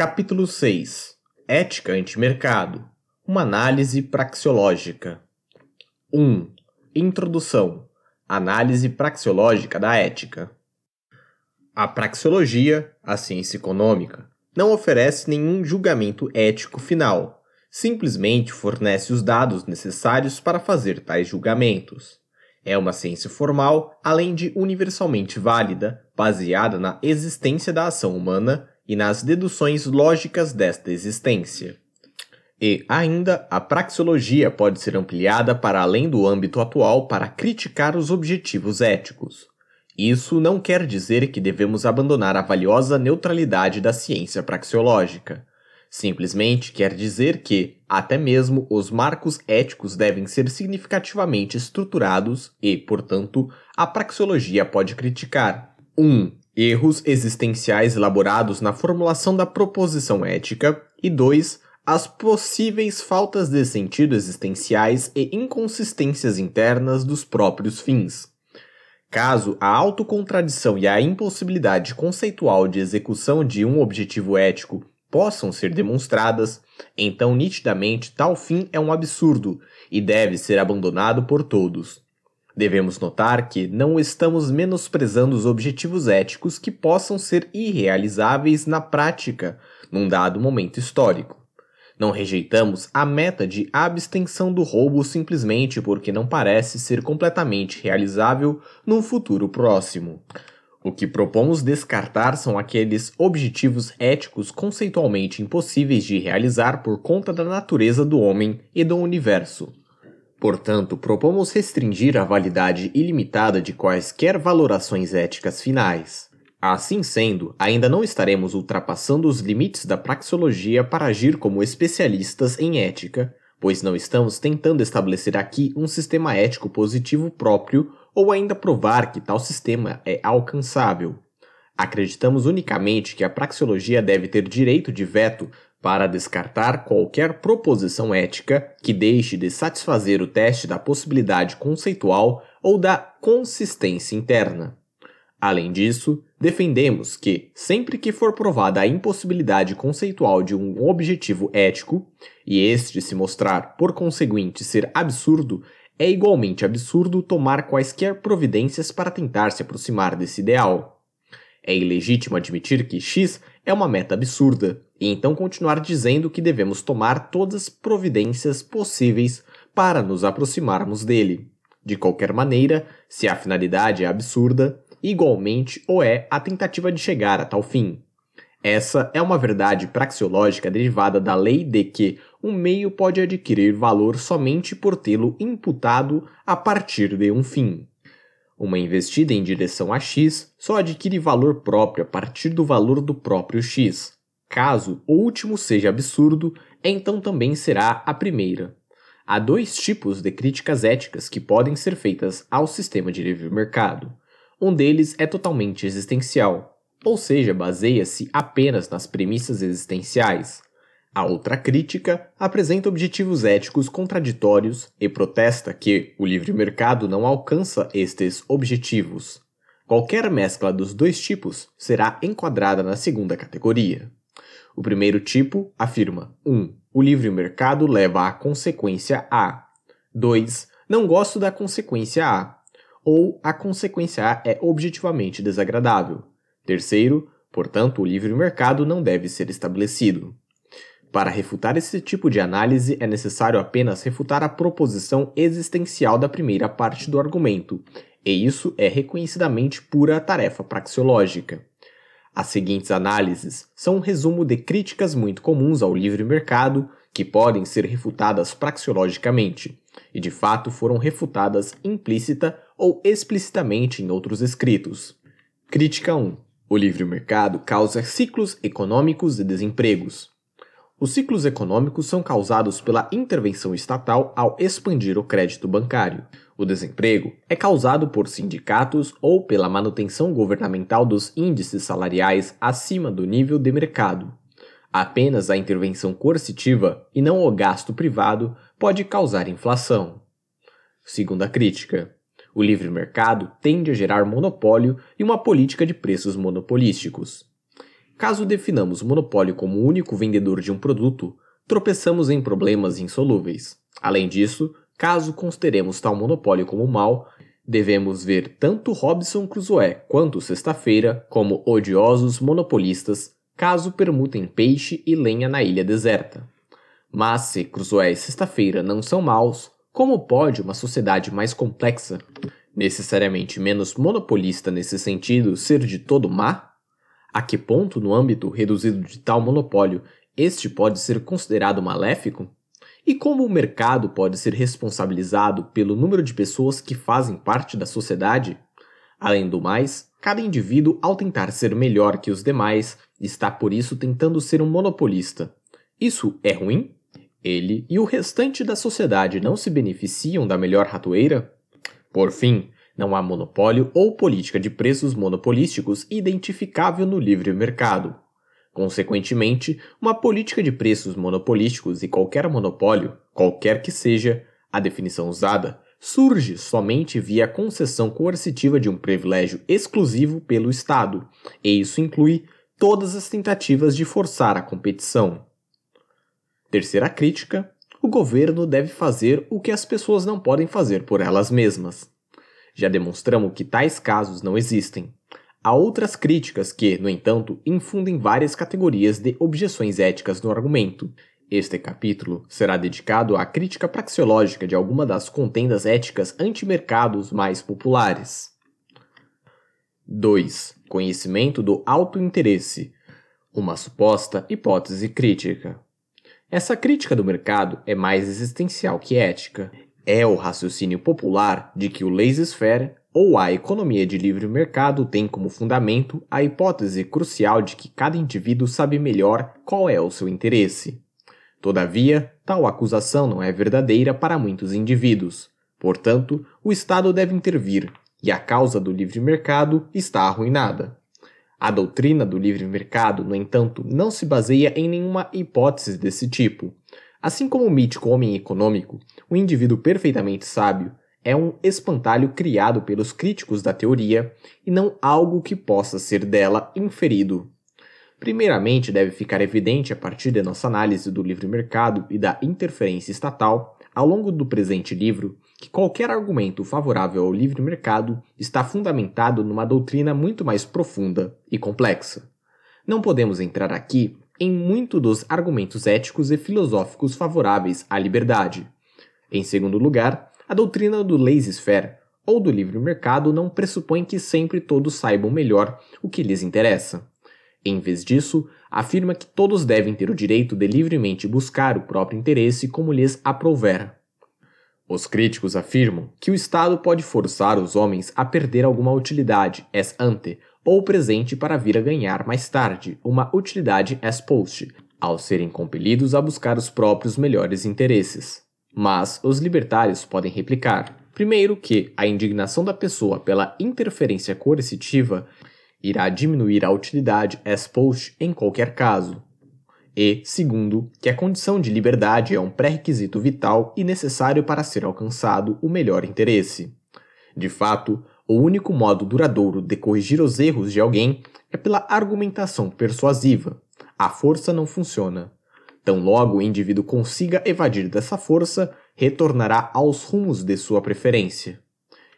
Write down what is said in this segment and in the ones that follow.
Capítulo 6 Ética antimercado Uma análise praxeológica 1. Introdução Análise praxeológica da ética A praxeologia, a ciência econômica, não oferece nenhum julgamento ético final, simplesmente fornece os dados necessários para fazer tais julgamentos. É uma ciência formal, além de universalmente válida, baseada na existência da ação humana e nas deduções lógicas desta existência. E, ainda, a praxeologia pode ser ampliada para além do âmbito atual para criticar os objetivos éticos. Isso não quer dizer que devemos abandonar a valiosa neutralidade da ciência praxeológica. Simplesmente quer dizer que, até mesmo, os marcos éticos devem ser significativamente estruturados e, portanto, a praxeologia pode criticar 1. Um, erros existenciais elaborados na formulação da proposição ética, e 2. As possíveis faltas de sentido existenciais e inconsistências internas dos próprios fins. Caso a autocontradição e a impossibilidade conceitual de execução de um objetivo ético possam ser demonstradas, então nitidamente tal fim é um absurdo e deve ser abandonado por todos. Devemos notar que não estamos menosprezando os objetivos éticos que possam ser irrealizáveis na prática num dado momento histórico. Não rejeitamos a meta de abstenção do roubo simplesmente porque não parece ser completamente realizável num futuro próximo. O que propomos descartar são aqueles objetivos éticos conceitualmente impossíveis de realizar por conta da natureza do homem e do universo, Portanto, propomos restringir a validade ilimitada de quaisquer valorações éticas finais. Assim sendo, ainda não estaremos ultrapassando os limites da praxeologia para agir como especialistas em ética, pois não estamos tentando estabelecer aqui um sistema ético positivo próprio ou ainda provar que tal sistema é alcançável. Acreditamos unicamente que a praxeologia deve ter direito de veto para descartar qualquer proposição ética que deixe de satisfazer o teste da possibilidade conceitual ou da consistência interna. Além disso, defendemos que, sempre que for provada a impossibilidade conceitual de um objetivo ético, e este se mostrar, por conseguinte, ser absurdo, é igualmente absurdo tomar quaisquer providências para tentar se aproximar desse ideal. É ilegítimo admitir que X é uma meta absurda, e então continuar dizendo que devemos tomar todas as providências possíveis para nos aproximarmos dele. De qualquer maneira, se a finalidade é absurda, igualmente o é a tentativa de chegar a tal fim. Essa é uma verdade praxeológica derivada da lei de que um meio pode adquirir valor somente por tê-lo imputado a partir de um fim. Uma investida em direção a X só adquire valor próprio a partir do valor do próprio X. Caso o último seja absurdo, então também será a primeira. Há dois tipos de críticas éticas que podem ser feitas ao sistema de livre mercado. Um deles é totalmente existencial, ou seja, baseia-se apenas nas premissas existenciais. A outra crítica apresenta objetivos éticos contraditórios e protesta que o livre mercado não alcança estes objetivos. Qualquer mescla dos dois tipos será enquadrada na segunda categoria. O primeiro tipo afirma: 1. Um, o livre mercado leva à consequência A. 2. Não gosto da consequência A. Ou a consequência A é objetivamente desagradável. Terceiro, portanto, o livre mercado não deve ser estabelecido. Para refutar esse tipo de análise, é necessário apenas refutar a proposição existencial da primeira parte do argumento, e isso é reconhecidamente pura tarefa praxeológica. As seguintes análises são um resumo de críticas muito comuns ao livre mercado que podem ser refutadas praxeologicamente, e de fato foram refutadas implícita ou explicitamente em outros escritos. Crítica 1. O livre mercado causa ciclos econômicos e desempregos. Os ciclos econômicos são causados pela intervenção estatal ao expandir o crédito bancário. O desemprego é causado por sindicatos ou pela manutenção governamental dos índices salariais acima do nível de mercado. Apenas a intervenção coercitiva e não o gasto privado pode causar inflação. Segunda crítica: o livre mercado tende a gerar monopólio e uma política de preços monopolísticos. Caso definamos o monopólio como o único vendedor de um produto, tropeçamos em problemas insolúveis. Além disso, Caso consideremos tal monopólio como mal, devemos ver tanto Robson Crusoe quanto Sexta-feira como odiosos monopolistas, caso permutem peixe e lenha na ilha deserta. Mas se Crusoe e Sexta-feira não são maus, como pode uma sociedade mais complexa, necessariamente menos monopolista nesse sentido, ser de todo má? A que ponto, no âmbito reduzido de tal monopólio, este pode ser considerado maléfico? e como o mercado pode ser responsabilizado pelo número de pessoas que fazem parte da sociedade? Além do mais, cada indivíduo, ao tentar ser melhor que os demais, está por isso tentando ser um monopolista. Isso é ruim? Ele e o restante da sociedade não se beneficiam da melhor ratoeira? Por fim, não há monopólio ou política de preços monopolísticos identificável no livre mercado. Consequentemente, uma política de preços monopolísticos e qualquer monopólio, qualquer que seja a definição usada, surge somente via concessão coercitiva de um privilégio exclusivo pelo Estado, e isso inclui todas as tentativas de forçar a competição. Terceira crítica: o governo deve fazer o que as pessoas não podem fazer por elas mesmas. Já demonstramos que tais casos não existem. Há outras críticas que, no entanto, infundem várias categorias de objeções éticas no argumento. Este capítulo será dedicado à crítica praxeológica de alguma das contendas éticas anti-mercados mais populares. 2. Conhecimento do autointeresse. Uma suposta hipótese crítica. Essa crítica do mercado é mais existencial que ética. É o raciocínio popular de que o laissez-faire ou a economia de livre mercado tem como fundamento a hipótese crucial de que cada indivíduo sabe melhor qual é o seu interesse. Todavia, tal acusação não é verdadeira para muitos indivíduos. Portanto, o Estado deve intervir, e a causa do livre mercado está arruinada. A doutrina do livre mercado, no entanto, não se baseia em nenhuma hipótese desse tipo. Assim como o mítico homem econômico, o indivíduo perfeitamente sábio é um espantalho criado pelos críticos da teoria e não algo que possa ser dela inferido. Primeiramente, deve ficar evidente a partir de nossa análise do livre mercado e da interferência estatal, ao longo do presente livro, que qualquer argumento favorável ao livre mercado está fundamentado numa doutrina muito mais profunda e complexa. Não podemos entrar aqui em muito dos argumentos éticos e filosóficos favoráveis à liberdade. Em segundo lugar, a doutrina do laissez-faire ou do livre mercado não pressupõe que sempre todos saibam melhor o que lhes interessa. Em vez disso, afirma que todos devem ter o direito de livremente buscar o próprio interesse como lhes aprouver. Os críticos afirmam que o Estado pode forçar os homens a perder alguma utilidade ex ante ou presente para vir a ganhar mais tarde uma utilidade ex post, ao serem compelidos a buscar os próprios melhores interesses. Mas os libertários podem replicar. Primeiro, que a indignação da pessoa pela interferência coercitiva irá diminuir a utilidade ex post em qualquer caso. E, segundo, que a condição de liberdade é um pré-requisito vital e necessário para ser alcançado o melhor interesse. De fato, o único modo duradouro de corrigir os erros de alguém é pela argumentação persuasiva. A força não funciona. Tão logo o indivíduo consiga evadir dessa força, retornará aos rumos de sua preferência.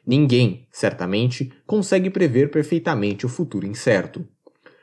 Ninguém, certamente, consegue prever perfeitamente o futuro incerto.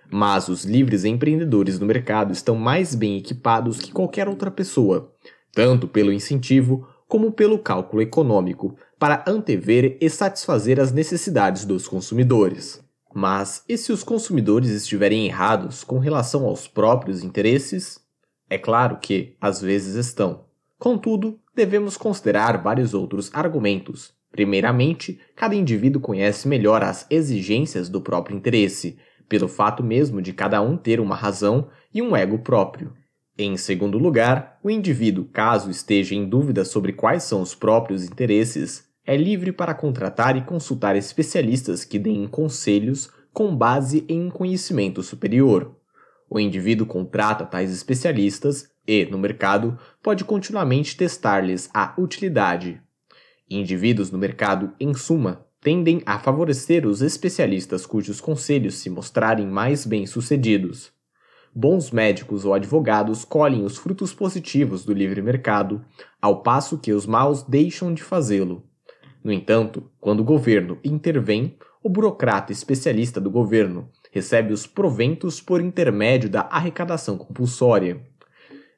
Mas os livres empreendedores do mercado estão mais bem equipados que qualquer outra pessoa, tanto pelo incentivo como pelo cálculo econômico, para antever e satisfazer as necessidades dos consumidores. Mas e se os consumidores estiverem errados com relação aos próprios interesses? É claro que, às vezes, estão. Contudo, devemos considerar vários outros argumentos. Primeiramente, cada indivíduo conhece melhor as exigências do próprio interesse, pelo fato mesmo de cada um ter uma razão e um ego próprio. Em segundo lugar, o indivíduo, caso esteja em dúvida sobre quais são os próprios interesses, é livre para contratar e consultar especialistas que deem conselhos com base em um conhecimento superior. O indivíduo contrata tais especialistas e, no mercado, pode continuamente testar-lhes a utilidade. Indivíduos no mercado, em suma, tendem a favorecer os especialistas cujos conselhos se mostrarem mais bem-sucedidos. Bons médicos ou advogados colhem os frutos positivos do livre mercado, ao passo que os maus deixam de fazê-lo. No entanto, quando o governo intervém, o burocrata especialista do governo recebe os proventos por intermédio da arrecadação compulsória.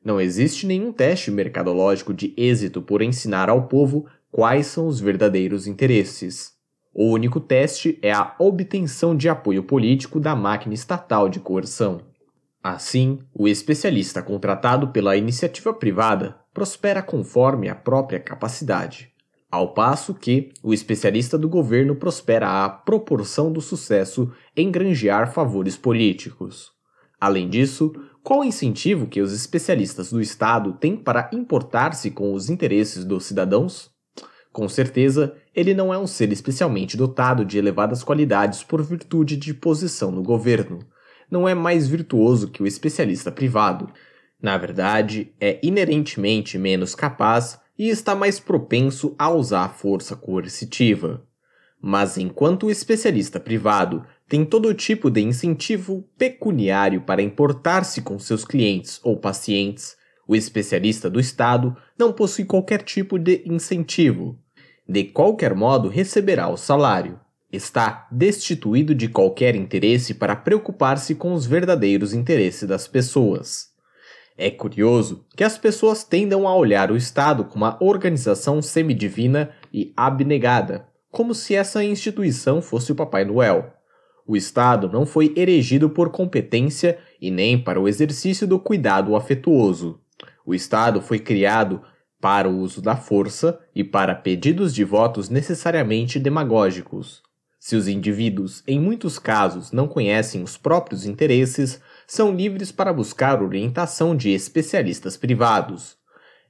Não existe nenhum teste mercadológico de êxito por ensinar ao povo quais são os verdadeiros interesses. O único teste é a obtenção de apoio político da máquina estatal de coerção. Assim, o especialista contratado pela iniciativa privada prospera conforme a própria capacidade ao passo que o especialista do governo prospera à proporção do sucesso em granjear favores políticos. Além disso, qual o incentivo que os especialistas do Estado têm para importar-se com os interesses dos cidadãos? Com certeza, ele não é um ser especialmente dotado de elevadas qualidades por virtude de posição no governo. Não é mais virtuoso que o especialista privado. Na verdade, é inerentemente menos capaz e está mais propenso a usar força coercitiva. Mas enquanto o especialista privado tem todo tipo de incentivo pecuniário para importar-se com seus clientes ou pacientes, o especialista do Estado não possui qualquer tipo de incentivo. De qualquer modo, receberá o salário. Está destituído de qualquer interesse para preocupar-se com os verdadeiros interesses das pessoas. É curioso que as pessoas tendam a olhar o Estado como uma organização semidivina e abnegada, como se essa instituição fosse o Papai Noel. O Estado não foi erigido por competência e nem para o exercício do cuidado afetuoso. O Estado foi criado para o uso da força e para pedidos de votos necessariamente demagógicos. Se os indivíduos, em muitos casos, não conhecem os próprios interesses, são livres para buscar orientação de especialistas privados.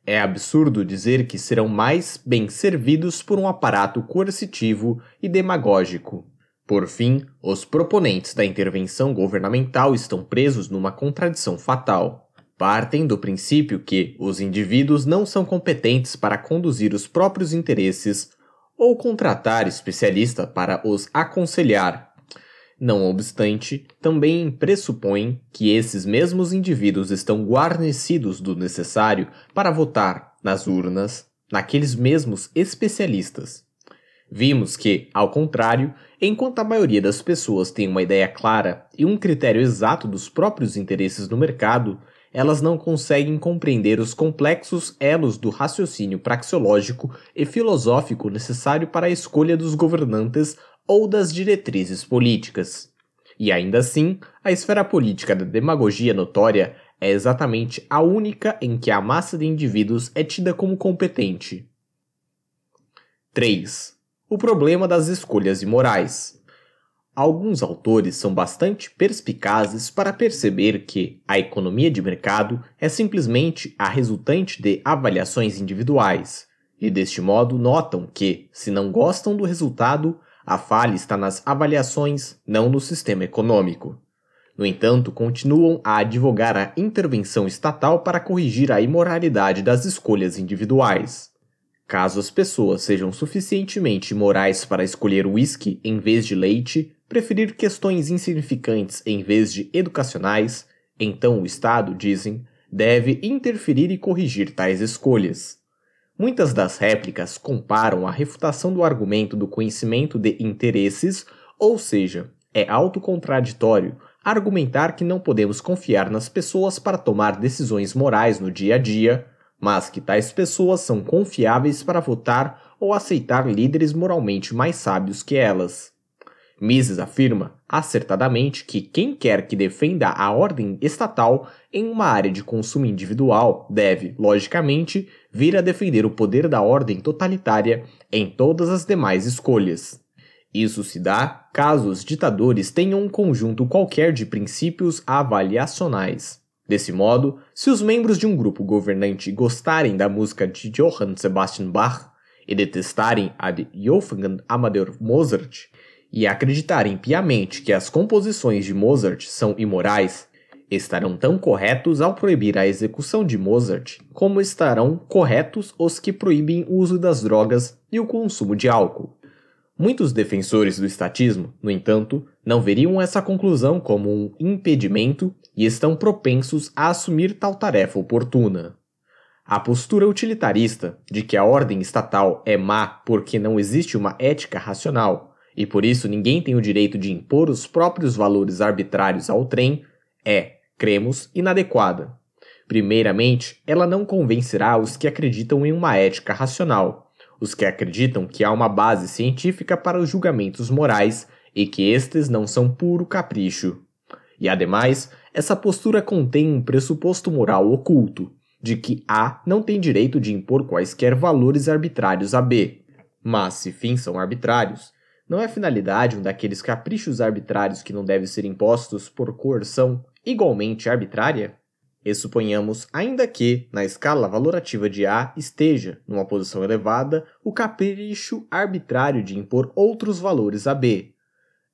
É absurdo dizer que serão mais bem servidos por um aparato coercitivo e demagógico. Por fim, os proponentes da intervenção governamental estão presos numa contradição fatal. Partem do princípio que os indivíduos não são competentes para conduzir os próprios interesses ou contratar especialista para os aconselhar, não obstante, também pressupõem que esses mesmos indivíduos estão guarnecidos do necessário para votar nas urnas naqueles mesmos especialistas. Vimos que, ao contrário, enquanto a maioria das pessoas tem uma ideia clara e um critério exato dos próprios interesses no mercado, elas não conseguem compreender os complexos elos do raciocínio praxeológico e filosófico necessário para a escolha dos governantes ou das diretrizes políticas. E ainda assim, a esfera política da demagogia notória é exatamente a única em que a massa de indivíduos é tida como competente. 3. O problema das escolhas imorais. Alguns autores são bastante perspicazes para perceber que a economia de mercado é simplesmente a resultante de avaliações individuais, e deste modo notam que, se não gostam do resultado, a falha está nas avaliações, não no sistema econômico. No entanto, continuam a advogar a intervenção estatal para corrigir a imoralidade das escolhas individuais. Caso as pessoas sejam suficientemente morais para escolher uísque em vez de leite, preferir questões insignificantes em vez de educacionais, então o Estado, dizem, deve interferir e corrigir tais escolhas. Muitas das réplicas comparam a refutação do argumento do conhecimento de interesses, ou seja, é autocontraditório argumentar que não podemos confiar nas pessoas para tomar decisões morais no dia a dia, mas que tais pessoas são confiáveis para votar ou aceitar líderes moralmente mais sábios que elas. Mises afirma acertadamente que quem quer que defenda a ordem estatal em uma área de consumo individual deve, logicamente, vir a defender o poder da ordem totalitária em todas as demais escolhas. Isso se dá caso os ditadores tenham um conjunto qualquer de princípios avaliacionais. Desse modo, se os membros de um grupo governante gostarem da música de Johann Sebastian Bach e detestarem a de Wolfgang Amadeus Mozart, e acreditarem piamente que as composições de Mozart são imorais, estarão tão corretos ao proibir a execução de Mozart como estarão corretos os que proíbem o uso das drogas e o consumo de álcool. Muitos defensores do estatismo, no entanto, não veriam essa conclusão como um impedimento e estão propensos a assumir tal tarefa oportuna. A postura utilitarista de que a ordem estatal é má porque não existe uma ética racional e por isso ninguém tem o direito de impor os próprios valores arbitrários ao trem, é, cremos, inadequada. Primeiramente, ela não convencerá os que acreditam em uma ética racional, os que acreditam que há uma base científica para os julgamentos morais e que estes não são puro capricho. E ademais, essa postura contém um pressuposto moral oculto, de que A não tem direito de impor quaisquer valores arbitrários a B. Mas, se fins são arbitrários, não é finalidade um daqueles caprichos arbitrários que não devem ser impostos por coerção igualmente arbitrária? E suponhamos ainda que, na escala valorativa de A, esteja, numa posição elevada, o capricho arbitrário de impor outros valores a B.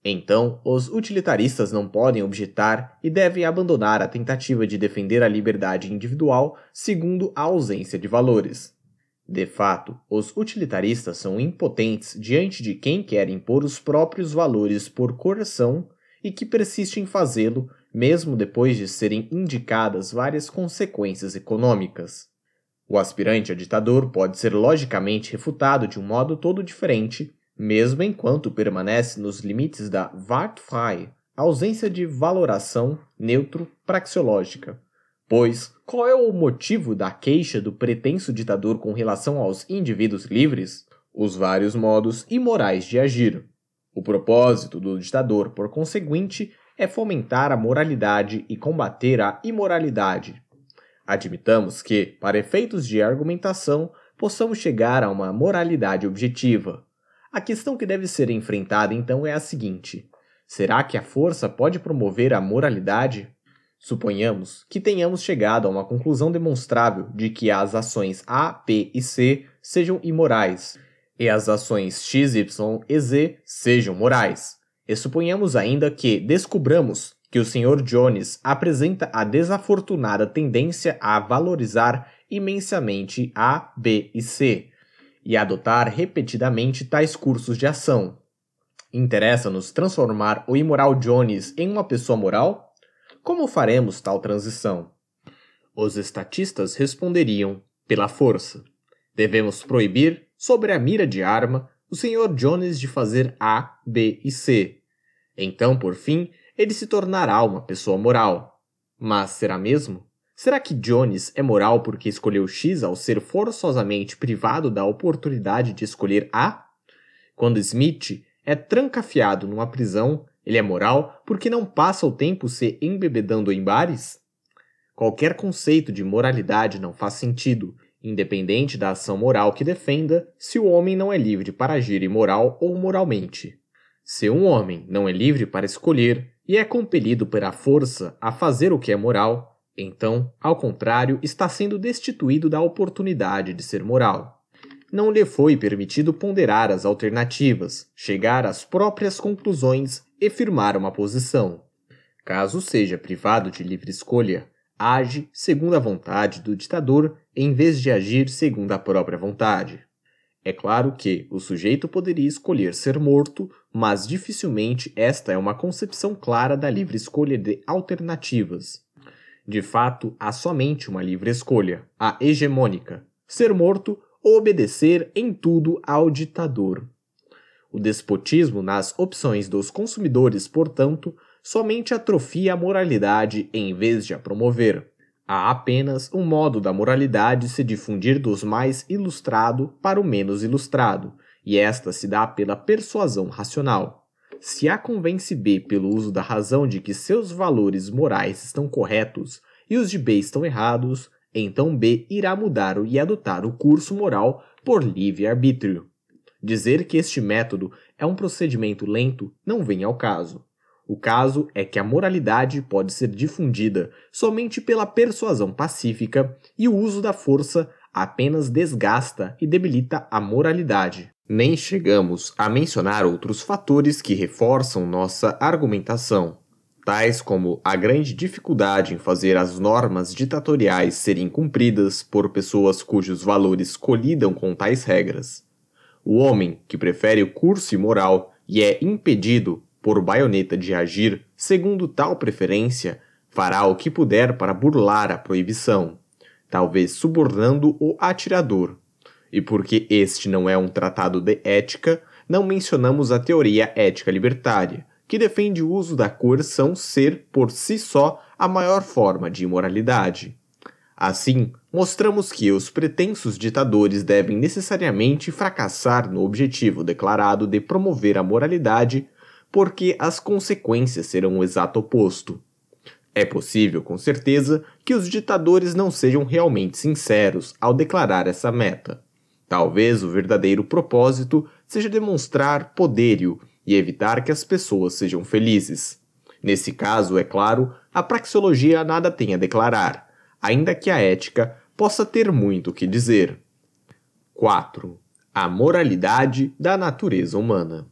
Então, os utilitaristas não podem objetar e devem abandonar a tentativa de defender a liberdade individual segundo a ausência de valores. De fato, os utilitaristas são impotentes diante de quem quer impor os próprios valores por coerção e que persiste em fazê-lo mesmo depois de serem indicadas várias consequências econômicas. O aspirante a ditador pode ser logicamente refutado de um modo todo diferente, mesmo enquanto permanece nos limites da Wartfrei, ausência de valoração neutro praxeológica. Pois, qual é o motivo da queixa do pretenso ditador com relação aos indivíduos livres? Os vários modos imorais de agir. O propósito do ditador, por conseguinte, é fomentar a moralidade e combater a imoralidade. Admitamos que, para efeitos de argumentação, possamos chegar a uma moralidade objetiva. A questão que deve ser enfrentada então é a seguinte: será que a força pode promover a moralidade? Suponhamos que tenhamos chegado a uma conclusão demonstrável de que as ações A, P e C sejam imorais e as ações X, Y e Z sejam morais. E suponhamos ainda que descubramos que o Sr. Jones apresenta a desafortunada tendência a valorizar imensamente A, B e C e adotar repetidamente tais cursos de ação. Interessa-nos transformar o imoral Jones em uma pessoa moral? Como faremos tal transição? Os estatistas responderiam: pela força. Devemos proibir, sobre a mira de arma, o Sr. Jones de fazer A, B e C. Então, por fim, ele se tornará uma pessoa moral. Mas será mesmo? Será que Jones é moral porque escolheu X ao ser forçosamente privado da oportunidade de escolher A? Quando Smith é trancafiado numa prisão, ele é moral porque não passa o tempo se embebedando em bares? Qualquer conceito de moralidade não faz sentido, independente da ação moral que defenda, se o homem não é livre para agir imoral ou moralmente. Se um homem não é livre para escolher e é compelido pela força a fazer o que é moral, então, ao contrário, está sendo destituído da oportunidade de ser moral. Não lhe foi permitido ponderar as alternativas, chegar às próprias conclusões e firmar uma posição. Caso seja privado de livre escolha, age segundo a vontade do ditador em vez de agir segundo a própria vontade. É claro que o sujeito poderia escolher ser morto, mas dificilmente esta é uma concepção clara da livre escolha de alternativas. De fato, há somente uma livre escolha, a hegemônica: ser morto ou obedecer em tudo ao ditador. O despotismo nas opções dos consumidores, portanto, somente atrofia a moralidade em vez de a promover. Há apenas um modo da moralidade se difundir dos mais ilustrado para o menos ilustrado, e esta se dá pela persuasão racional. Se a convence B pelo uso da razão de que seus valores morais estão corretos e os de B estão errados, então B irá mudar e adotar o curso moral por livre arbítrio. Dizer que este método é um procedimento lento não vem ao caso. O caso é que a moralidade pode ser difundida somente pela persuasão pacífica e o uso da força apenas desgasta e debilita a moralidade. Nem chegamos a mencionar outros fatores que reforçam nossa argumentação, tais como a grande dificuldade em fazer as normas ditatoriais serem cumpridas por pessoas cujos valores colidam com tais regras o homem que prefere o curso imoral e é impedido por baioneta de agir segundo tal preferência, fará o que puder para burlar a proibição, talvez subornando o atirador. E porque este não é um tratado de ética, não mencionamos a teoria ética libertária, que defende o uso da coerção ser, por si só, a maior forma de imoralidade. Assim, mostramos que os pretensos ditadores devem necessariamente fracassar no objetivo declarado de promover a moralidade, porque as consequências serão o exato oposto. É possível, com certeza, que os ditadores não sejam realmente sinceros ao declarar essa meta. Talvez o verdadeiro propósito seja demonstrar poderio e evitar que as pessoas sejam felizes. Nesse caso, é claro, a praxeologia nada tem a declarar ainda que a ética possa ter muito o que dizer. 4. A moralidade da natureza humana.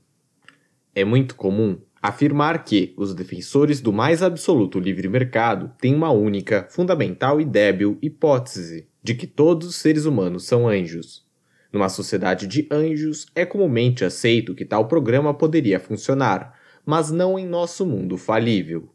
É muito comum afirmar que os defensores do mais absoluto livre mercado têm uma única, fundamental e débil hipótese de que todos os seres humanos são anjos. Numa sociedade de anjos, é comumente aceito que tal programa poderia funcionar, mas não em nosso mundo falível.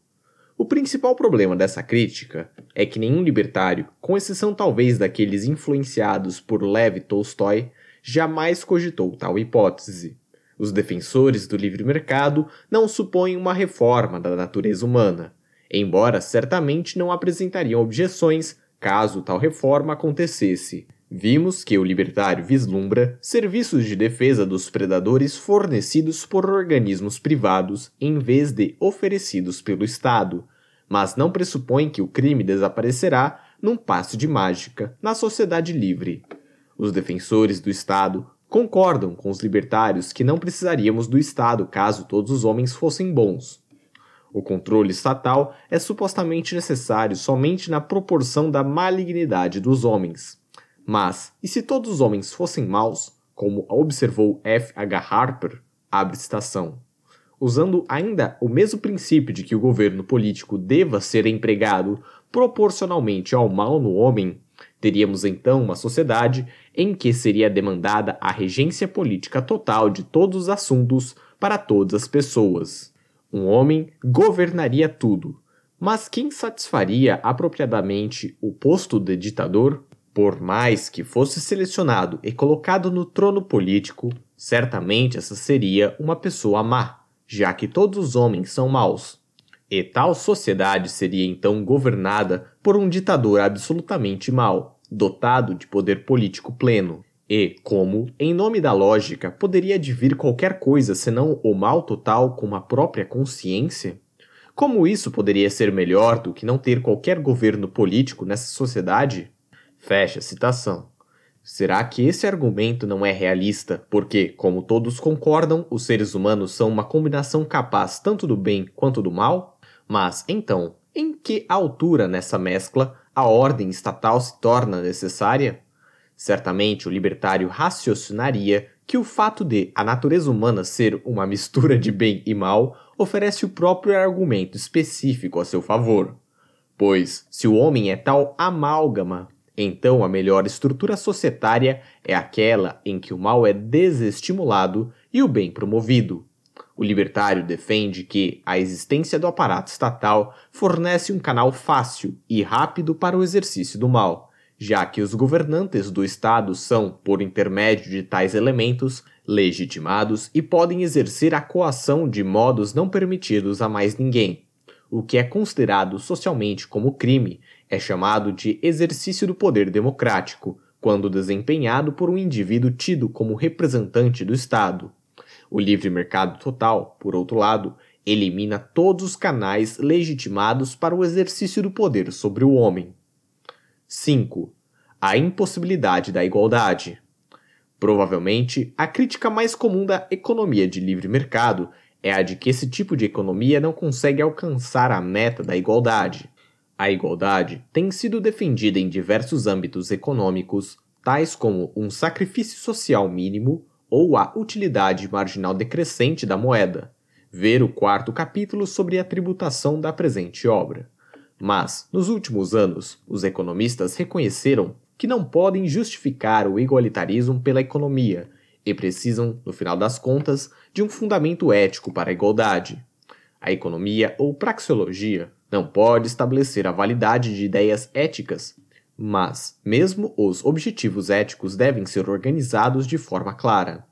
O principal problema dessa crítica é que nenhum libertário, com exceção talvez daqueles influenciados por Lev Tolstói, jamais cogitou tal hipótese. Os defensores do livre mercado não supõem uma reforma da natureza humana, embora certamente não apresentariam objeções caso tal reforma acontecesse. Vimos que o libertário vislumbra serviços de defesa dos predadores fornecidos por organismos privados em vez de oferecidos pelo Estado, mas não pressupõe que o crime desaparecerá num passo de mágica na sociedade livre. Os defensores do Estado concordam com os libertários que não precisaríamos do Estado caso todos os homens fossem bons. O controle estatal é supostamente necessário somente na proporção da malignidade dos homens. Mas, e se todos os homens fossem maus, como observou F. H. Harper, abre citação usando ainda o mesmo princípio de que o governo político deva ser empregado proporcionalmente ao mal no homem, teríamos então uma sociedade em que seria demandada a regência política total de todos os assuntos para todas as pessoas. Um homem governaria tudo, mas quem satisfaria apropriadamente o posto de ditador? Por mais que fosse selecionado e colocado no trono político, certamente essa seria uma pessoa má, já que todos os homens são maus. E tal sociedade seria então governada por um ditador absolutamente mau, dotado de poder político pleno. E como, em nome da lógica, poderia advir qualquer coisa senão o mal total com a própria consciência? Como isso poderia ser melhor do que não ter qualquer governo político nessa sociedade? Fecha a citação. Será que esse argumento não é realista? Porque, como todos concordam, os seres humanos são uma combinação capaz tanto do bem quanto do mal? Mas então, em que altura nessa mescla a ordem estatal se torna necessária? Certamente o libertário raciocinaria que o fato de a natureza humana ser uma mistura de bem e mal oferece o próprio argumento específico a seu favor. Pois, se o homem é tal amálgama então, a melhor estrutura societária é aquela em que o mal é desestimulado e o bem promovido. O libertário defende que a existência do aparato estatal fornece um canal fácil e rápido para o exercício do mal, já que os governantes do Estado são, por intermédio de tais elementos, legitimados e podem exercer a coação de modos não permitidos a mais ninguém. O que é considerado socialmente como crime é chamado de exercício do poder democrático, quando desempenhado por um indivíduo tido como representante do Estado. O livre mercado total, por outro lado, elimina todos os canais legitimados para o exercício do poder sobre o homem. 5. A impossibilidade da igualdade. Provavelmente, a crítica mais comum da economia de livre mercado é a de que esse tipo de economia não consegue alcançar a meta da igualdade. A igualdade tem sido defendida em diversos âmbitos econômicos, tais como um sacrifício social mínimo ou a utilidade marginal decrescente da moeda. Ver o quarto capítulo sobre a tributação da presente obra. Mas, nos últimos anos, os economistas reconheceram que não podem justificar o igualitarismo pela economia e precisam, no final das contas, de um fundamento ético para a igualdade. A economia ou praxeologia não pode estabelecer a validade de ideias éticas, mas mesmo os objetivos éticos devem ser organizados de forma clara.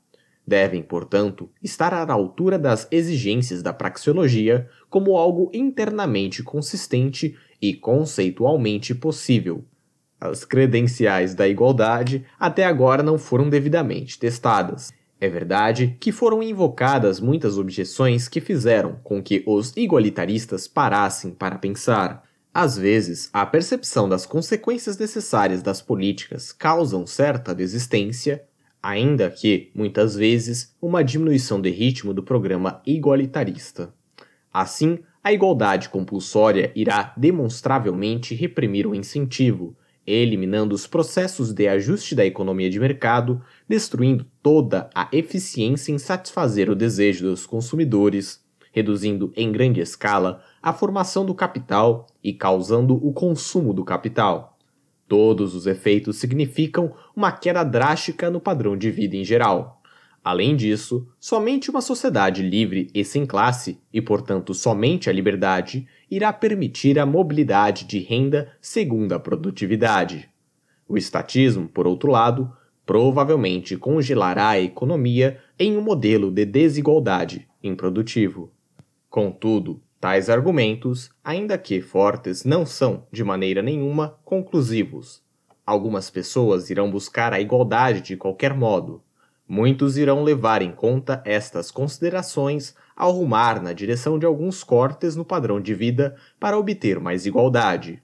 Devem, portanto, estar à altura das exigências da praxeologia como algo internamente consistente e conceitualmente possível. As credenciais da igualdade até agora não foram devidamente testadas, é verdade que foram invocadas muitas objeções que fizeram com que os igualitaristas parassem para pensar. Às vezes, a percepção das consequências necessárias das políticas causam certa desistência, ainda que, muitas vezes, uma diminuição de ritmo do programa igualitarista. Assim, a igualdade compulsória irá demonstravelmente reprimir o incentivo, eliminando os processos de ajuste da economia de mercado destruindo toda a eficiência em satisfazer o desejo dos consumidores, reduzindo em grande escala a formação do capital e causando o consumo do capital. Todos os efeitos significam uma queda drástica no padrão de vida em geral. Além disso, somente uma sociedade livre e sem classe, e portanto somente a liberdade, irá permitir a mobilidade de renda segundo a produtividade. O estatismo, por outro lado, provavelmente congelará a economia em um modelo de desigualdade improdutivo. Contudo, tais argumentos, ainda que fortes, não são, de maneira nenhuma, conclusivos. Algumas pessoas irão buscar a igualdade de qualquer modo. Muitos irão levar em conta estas considerações ao rumar na direção de alguns cortes no padrão de vida para obter mais igualdade.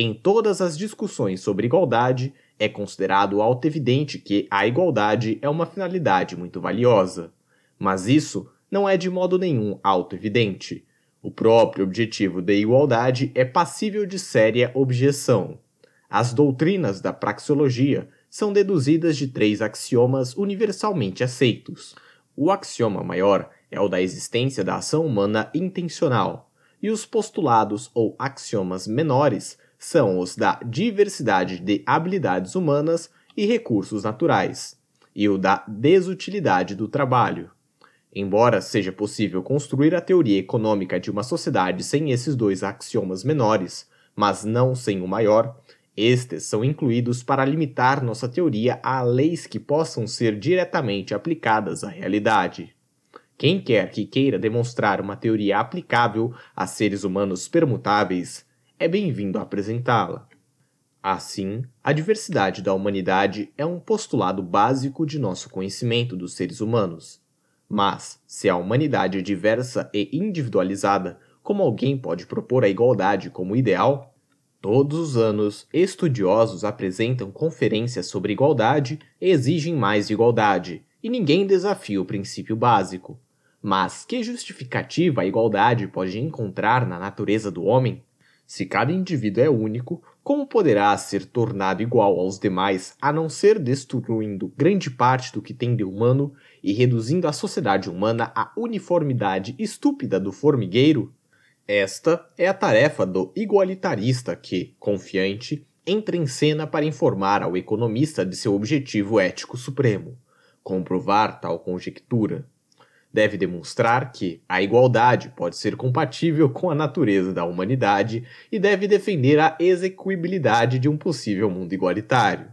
Em todas as discussões sobre igualdade, é considerado auto-evidente que a igualdade é uma finalidade muito valiosa. Mas isso não é de modo nenhum auto-evidente. O próprio objetivo da igualdade é passível de séria objeção. As doutrinas da praxeologia são deduzidas de três axiomas universalmente aceitos. O axioma maior é o da existência da ação humana intencional, e os postulados ou axiomas menores são os da diversidade de habilidades humanas e recursos naturais, e o da desutilidade do trabalho. Embora seja possível construir a teoria econômica de uma sociedade sem esses dois axiomas menores, mas não sem o maior, estes são incluídos para limitar nossa teoria a leis que possam ser diretamente aplicadas à realidade. Quem quer que queira demonstrar uma teoria aplicável a seres humanos permutáveis é bem-vindo a apresentá-la. Assim, a diversidade da humanidade é um postulado básico de nosso conhecimento dos seres humanos. Mas, se a humanidade é diversa e individualizada, como alguém pode propor a igualdade como ideal? Todos os anos, estudiosos apresentam conferências sobre igualdade e exigem mais igualdade, e ninguém desafia o princípio básico. Mas que justificativa a igualdade pode encontrar na natureza do homem? Se cada indivíduo é único, como poderá ser tornado igual aos demais a não ser destruindo grande parte do que tem de humano e reduzindo a sociedade humana à uniformidade estúpida do formigueiro? Esta é a tarefa do igualitarista que, confiante, entra em cena para informar ao economista de seu objetivo ético supremo, comprovar tal conjectura, deve demonstrar que a igualdade pode ser compatível com a natureza da humanidade e deve defender a execuibilidade de um possível mundo igualitário.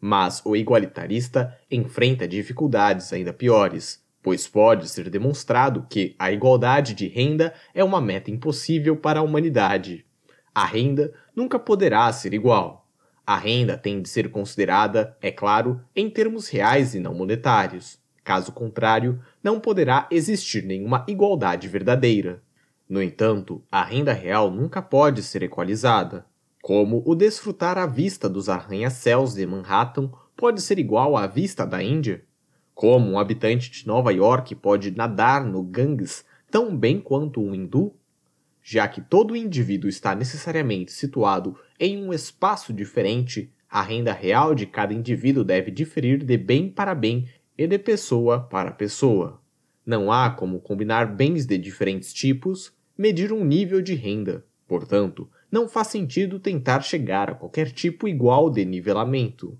Mas o igualitarista enfrenta dificuldades ainda piores, pois pode ser demonstrado que a igualdade de renda é uma meta impossível para a humanidade. A renda nunca poderá ser igual. A renda tem de ser considerada, é claro, em termos reais e não monetários. Caso contrário, não poderá existir nenhuma igualdade verdadeira. No entanto, a renda real nunca pode ser equalizada, como o desfrutar à vista dos arranha-céus de Manhattan pode ser igual à vista da Índia, como um habitante de Nova York pode nadar no Ganges tão bem quanto um hindu, já que todo indivíduo está necessariamente situado em um espaço diferente, a renda real de cada indivíduo deve diferir de bem para bem e de pessoa para pessoa. Não há como combinar bens de diferentes tipos, medir um nível de renda. Portanto, não faz sentido tentar chegar a qualquer tipo igual de nivelamento.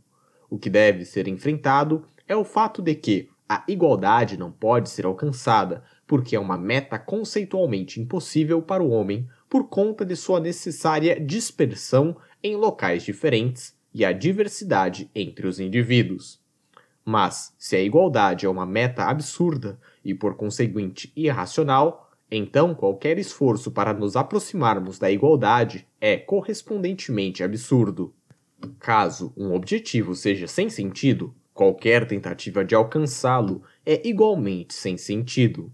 O que deve ser enfrentado é o fato de que a igualdade não pode ser alcançada, porque é uma meta conceitualmente impossível para o homem por conta de sua necessária dispersão em locais diferentes e a diversidade entre os indivíduos. Mas, se a igualdade é uma meta absurda e, por conseguinte, irracional, então qualquer esforço para nos aproximarmos da igualdade é correspondentemente absurdo. Caso um objetivo seja sem sentido, qualquer tentativa de alcançá-lo é igualmente sem sentido.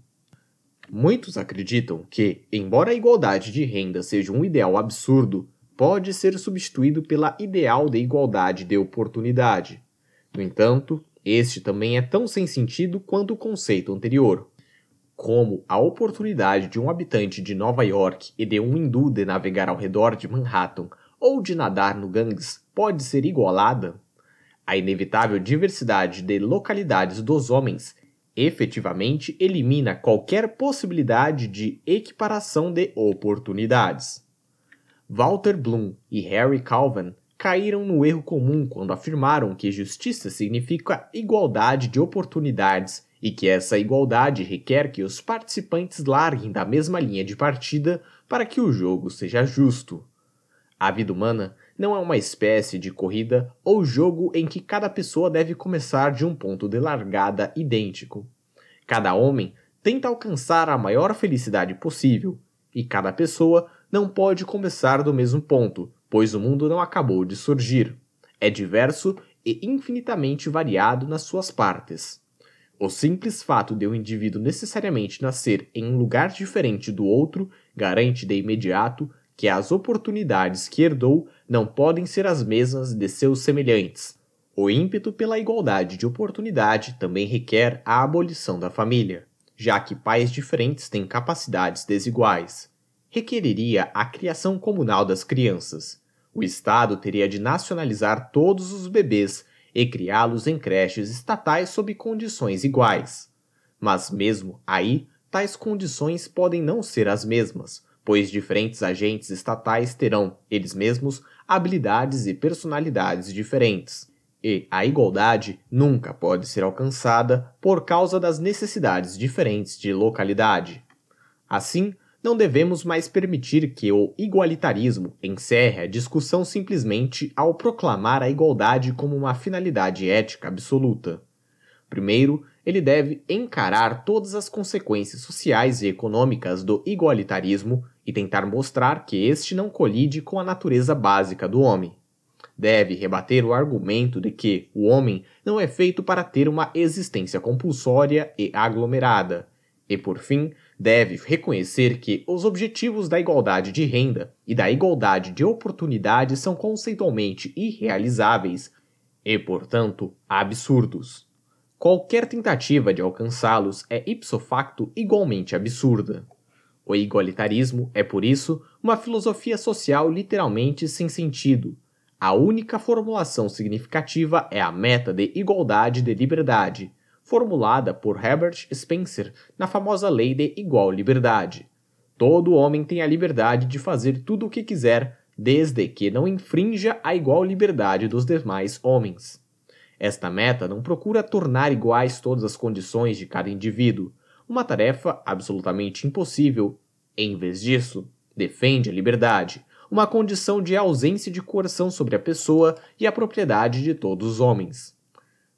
Muitos acreditam que, embora a igualdade de renda seja um ideal absurdo, pode ser substituído pela ideal de igualdade de oportunidade. No entanto, este também é tão sem sentido quanto o conceito anterior. Como a oportunidade de um habitante de Nova York e de um hindu de navegar ao redor de Manhattan ou de nadar no Ganges pode ser igualada? A inevitável diversidade de localidades dos homens efetivamente elimina qualquer possibilidade de equiparação de oportunidades. Walter Bloom e Harry Calvin caíram no erro comum quando afirmaram que justiça significa igualdade de oportunidades e que essa igualdade requer que os participantes larguem da mesma linha de partida para que o jogo seja justo. A vida humana não é uma espécie de corrida ou jogo em que cada pessoa deve começar de um ponto de largada idêntico. Cada homem tenta alcançar a maior felicidade possível, e cada pessoa não pode começar do mesmo ponto, pois o mundo não acabou de surgir. É diverso e infinitamente variado nas suas partes. O simples fato de um indivíduo necessariamente nascer em um lugar diferente do outro garante de imediato que as oportunidades que herdou não podem ser as mesmas de seus semelhantes. O ímpeto pela igualdade de oportunidade também requer a abolição da família, já que pais diferentes têm capacidades desiguais. Requeriria a criação comunal das crianças, o Estado teria de nacionalizar todos os bebês e criá-los em creches estatais sob condições iguais. Mas, mesmo aí, tais condições podem não ser as mesmas, pois diferentes agentes estatais terão, eles mesmos, habilidades e personalidades diferentes. E a igualdade nunca pode ser alcançada por causa das necessidades diferentes de localidade. Assim, não devemos mais permitir que o igualitarismo encerre a discussão simplesmente ao proclamar a igualdade como uma finalidade ética absoluta. Primeiro, ele deve encarar todas as consequências sociais e econômicas do igualitarismo e tentar mostrar que este não colide com a natureza básica do homem. Deve rebater o argumento de que o homem não é feito para ter uma existência compulsória e aglomerada. E, por fim, deve reconhecer que os objetivos da igualdade de renda e da igualdade de oportunidades são conceitualmente irrealizáveis e, portanto, absurdos. Qualquer tentativa de alcançá-los é ipso facto igualmente absurda. O igualitarismo é, por isso, uma filosofia social literalmente sem sentido. A única formulação significativa é a meta de igualdade de liberdade, formulada por Herbert Spencer na famosa lei de igual liberdade. Todo homem tem a liberdade de fazer tudo o que quiser, desde que não infrinja a igual liberdade dos demais homens. Esta meta não procura tornar iguais todas as condições de cada indivíduo, uma tarefa absolutamente impossível. Em vez disso, defende a liberdade, uma condição de ausência de coerção sobre a pessoa e a propriedade de todos os homens.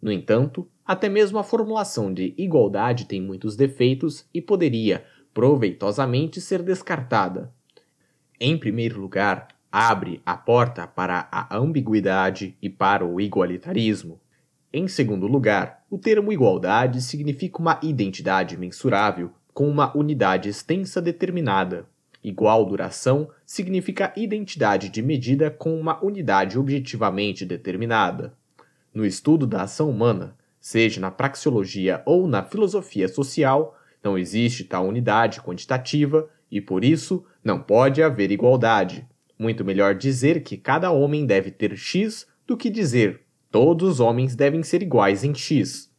No entanto, até mesmo a formulação de igualdade tem muitos defeitos e poderia, proveitosamente, ser descartada. Em primeiro lugar, abre a porta para a ambiguidade e para o igualitarismo. Em segundo lugar, o termo igualdade significa uma identidade mensurável com uma unidade extensa determinada. Igual duração significa identidade de medida com uma unidade objetivamente determinada. No estudo da ação humana, seja na praxeologia ou na filosofia social, não existe tal unidade quantitativa e, por isso, não pode haver igualdade. Muito melhor dizer que cada homem deve ter X do que dizer todos os homens devem ser iguais em X.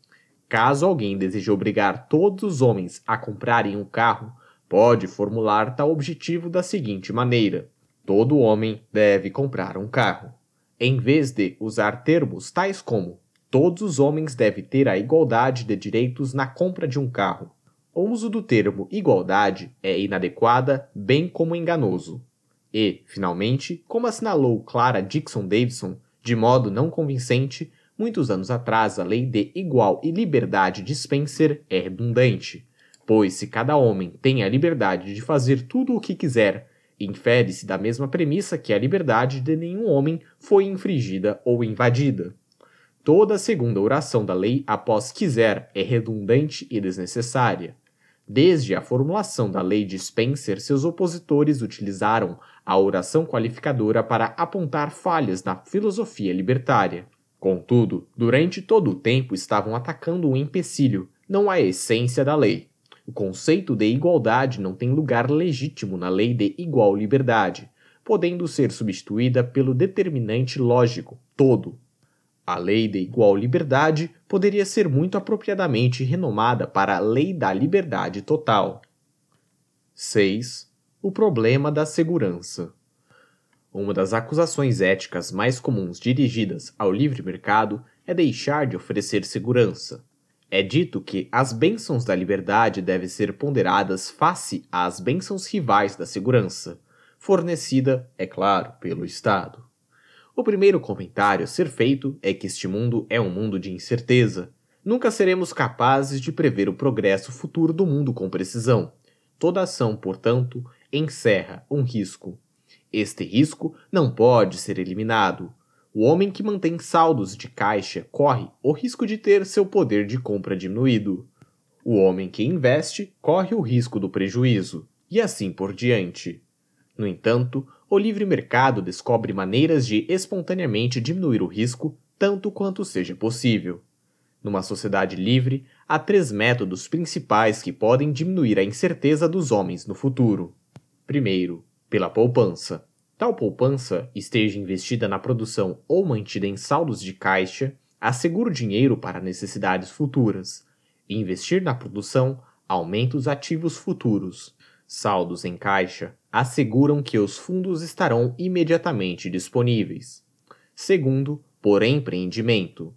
Caso alguém deseje obrigar todos os homens a comprarem um carro, pode formular tal objetivo da seguinte maneira: todo homem deve comprar um carro. Em vez de usar termos tais como Todos os homens devem ter a igualdade de direitos na compra de um carro. O uso do termo igualdade é inadequada, bem como enganoso. E, finalmente, como assinalou Clara Dixon Davidson, de modo não convincente, muitos anos atrás a lei de igual e liberdade de Spencer é redundante, pois se cada homem tem a liberdade de fazer tudo o que quiser, infere-se da mesma premissa que a liberdade de nenhum homem foi infringida ou invadida. Toda a segunda oração da lei após quiser é redundante e desnecessária. Desde a formulação da lei de Spencer, seus opositores utilizaram a oração qualificadora para apontar falhas na filosofia libertária. Contudo, durante todo o tempo estavam atacando um empecilho, não a essência da lei. O conceito de igualdade não tem lugar legítimo na lei de igual liberdade, podendo ser substituída pelo determinante lógico, todo, a lei da igual liberdade poderia ser muito apropriadamente renomada para a lei da liberdade total. 6. O problema da segurança. Uma das acusações éticas mais comuns dirigidas ao livre mercado é deixar de oferecer segurança. É dito que as bênçãos da liberdade devem ser ponderadas face às bênçãos rivais da segurança, fornecida, é claro, pelo Estado. O primeiro comentário a ser feito é que este mundo é um mundo de incerteza. Nunca seremos capazes de prever o progresso futuro do mundo com precisão. Toda ação, portanto, encerra um risco. Este risco não pode ser eliminado. O homem que mantém saldos de caixa corre o risco de ter seu poder de compra diminuído. O homem que investe corre o risco do prejuízo, e assim por diante. No entanto, o livre mercado descobre maneiras de espontaneamente diminuir o risco tanto quanto seja possível. Numa sociedade livre, há três métodos principais que podem diminuir a incerteza dos homens no futuro. Primeiro, pela poupança. Tal poupança esteja investida na produção ou mantida em saldos de caixa, assegura o dinheiro para necessidades futuras. investir na produção aumenta os ativos futuros. Saldos em caixa asseguram que os fundos estarão imediatamente disponíveis. Segundo, por empreendimento.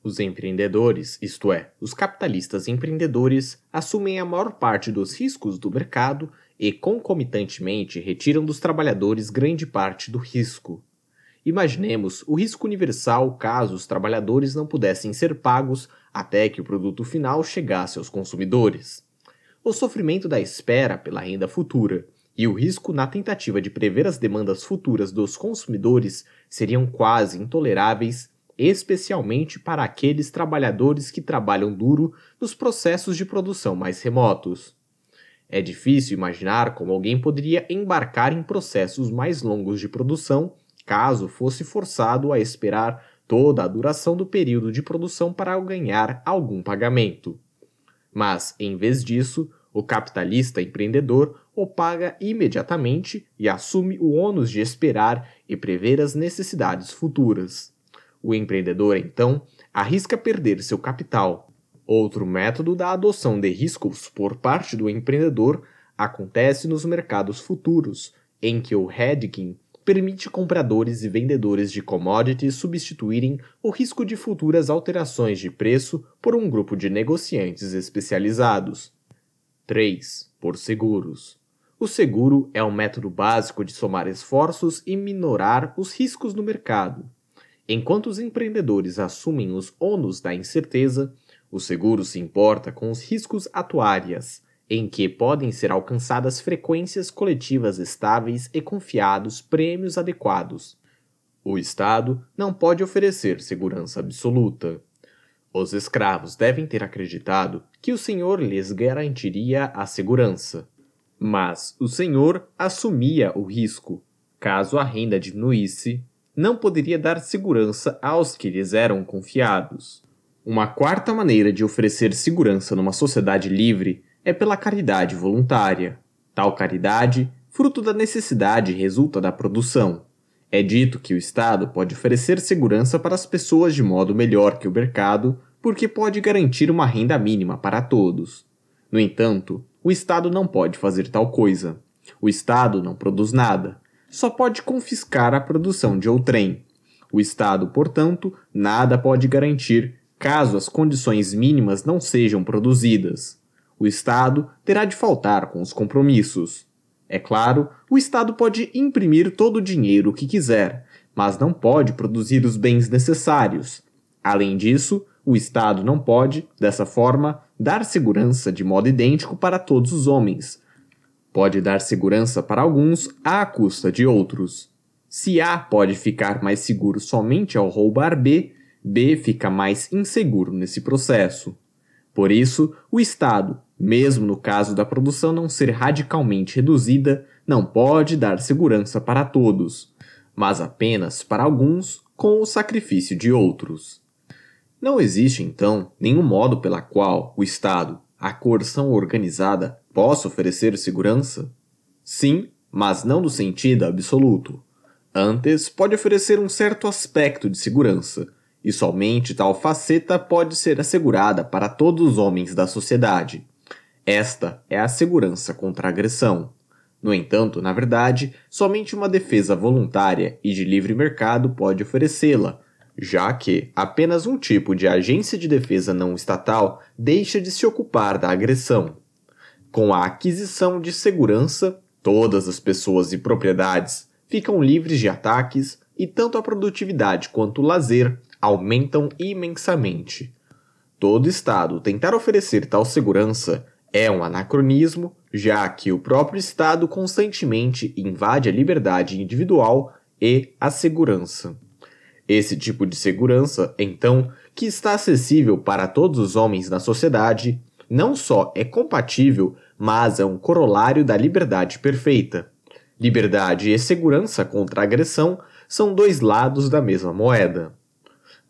Os empreendedores, isto é, os capitalistas empreendedores, assumem a maior parte dos riscos do mercado e, concomitantemente, retiram dos trabalhadores grande parte do risco. Imaginemos o risco universal caso os trabalhadores não pudessem ser pagos até que o produto final chegasse aos consumidores. O sofrimento da espera pela renda futura e o risco na tentativa de prever as demandas futuras dos consumidores seriam quase intoleráveis, especialmente para aqueles trabalhadores que trabalham duro nos processos de produção mais remotos. É difícil imaginar como alguém poderia embarcar em processos mais longos de produção caso fosse forçado a esperar toda a duração do período de produção para ganhar algum pagamento. Mas, em vez disso, o capitalista empreendedor ou paga imediatamente e assume o ônus de esperar e prever as necessidades futuras. O empreendedor, então, arrisca perder seu capital. Outro método da adoção de riscos por parte do empreendedor acontece nos mercados futuros, em que o hedging permite compradores e vendedores de commodities substituírem o risco de futuras alterações de preço por um grupo de negociantes especializados. 3. Por seguros. O seguro é um método básico de somar esforços e minorar os riscos no mercado. Enquanto os empreendedores assumem os ônus da incerteza, o seguro se importa com os riscos atuárias, em que podem ser alcançadas frequências coletivas estáveis e confiados prêmios adequados. O Estado não pode oferecer segurança absoluta. Os escravos devem ter acreditado que o Senhor lhes garantiria a segurança, mas o senhor assumia o risco. Caso a renda diminuísse, não poderia dar segurança aos que lhes eram confiados. Uma quarta maneira de oferecer segurança numa sociedade livre é pela caridade voluntária. Tal caridade, fruto da necessidade, resulta da produção. É dito que o Estado pode oferecer segurança para as pessoas de modo melhor que o mercado, porque pode garantir uma renda mínima para todos. No entanto, o Estado não pode fazer tal coisa. O Estado não produz nada. Só pode confiscar a produção de outrem. O Estado, portanto, nada pode garantir caso as condições mínimas não sejam produzidas. O Estado terá de faltar com os compromissos. É claro, o Estado pode imprimir todo o dinheiro que quiser, mas não pode produzir os bens necessários. Além disso, o Estado não pode, dessa forma, dar segurança de modo idêntico para todos os homens. Pode dar segurança para alguns à custa de outros. Se A pode ficar mais seguro somente ao roubar B, B fica mais inseguro nesse processo. Por isso, o Estado, mesmo no caso da produção não ser radicalmente reduzida, não pode dar segurança para todos, mas apenas para alguns com o sacrifício de outros. Não existe, então, nenhum modo pela qual o Estado, a coerção organizada, possa oferecer segurança? Sim, mas não no sentido absoluto. Antes, pode oferecer um certo aspecto de segurança, e somente tal faceta pode ser assegurada para todos os homens da sociedade. Esta é a segurança contra a agressão. No entanto, na verdade, somente uma defesa voluntária e de livre mercado pode oferecê-la, já que apenas um tipo de agência de defesa não estatal deixa de se ocupar da agressão. Com a aquisição de segurança, todas as pessoas e propriedades ficam livres de ataques e tanto a produtividade quanto o lazer aumentam imensamente. Todo Estado tentar oferecer tal segurança é um anacronismo, já que o próprio Estado constantemente invade a liberdade individual e a segurança. Esse tipo de segurança, então, que está acessível para todos os homens na sociedade, não só é compatível, mas é um corolário da liberdade perfeita. Liberdade e segurança contra agressão são dois lados da mesma moeda.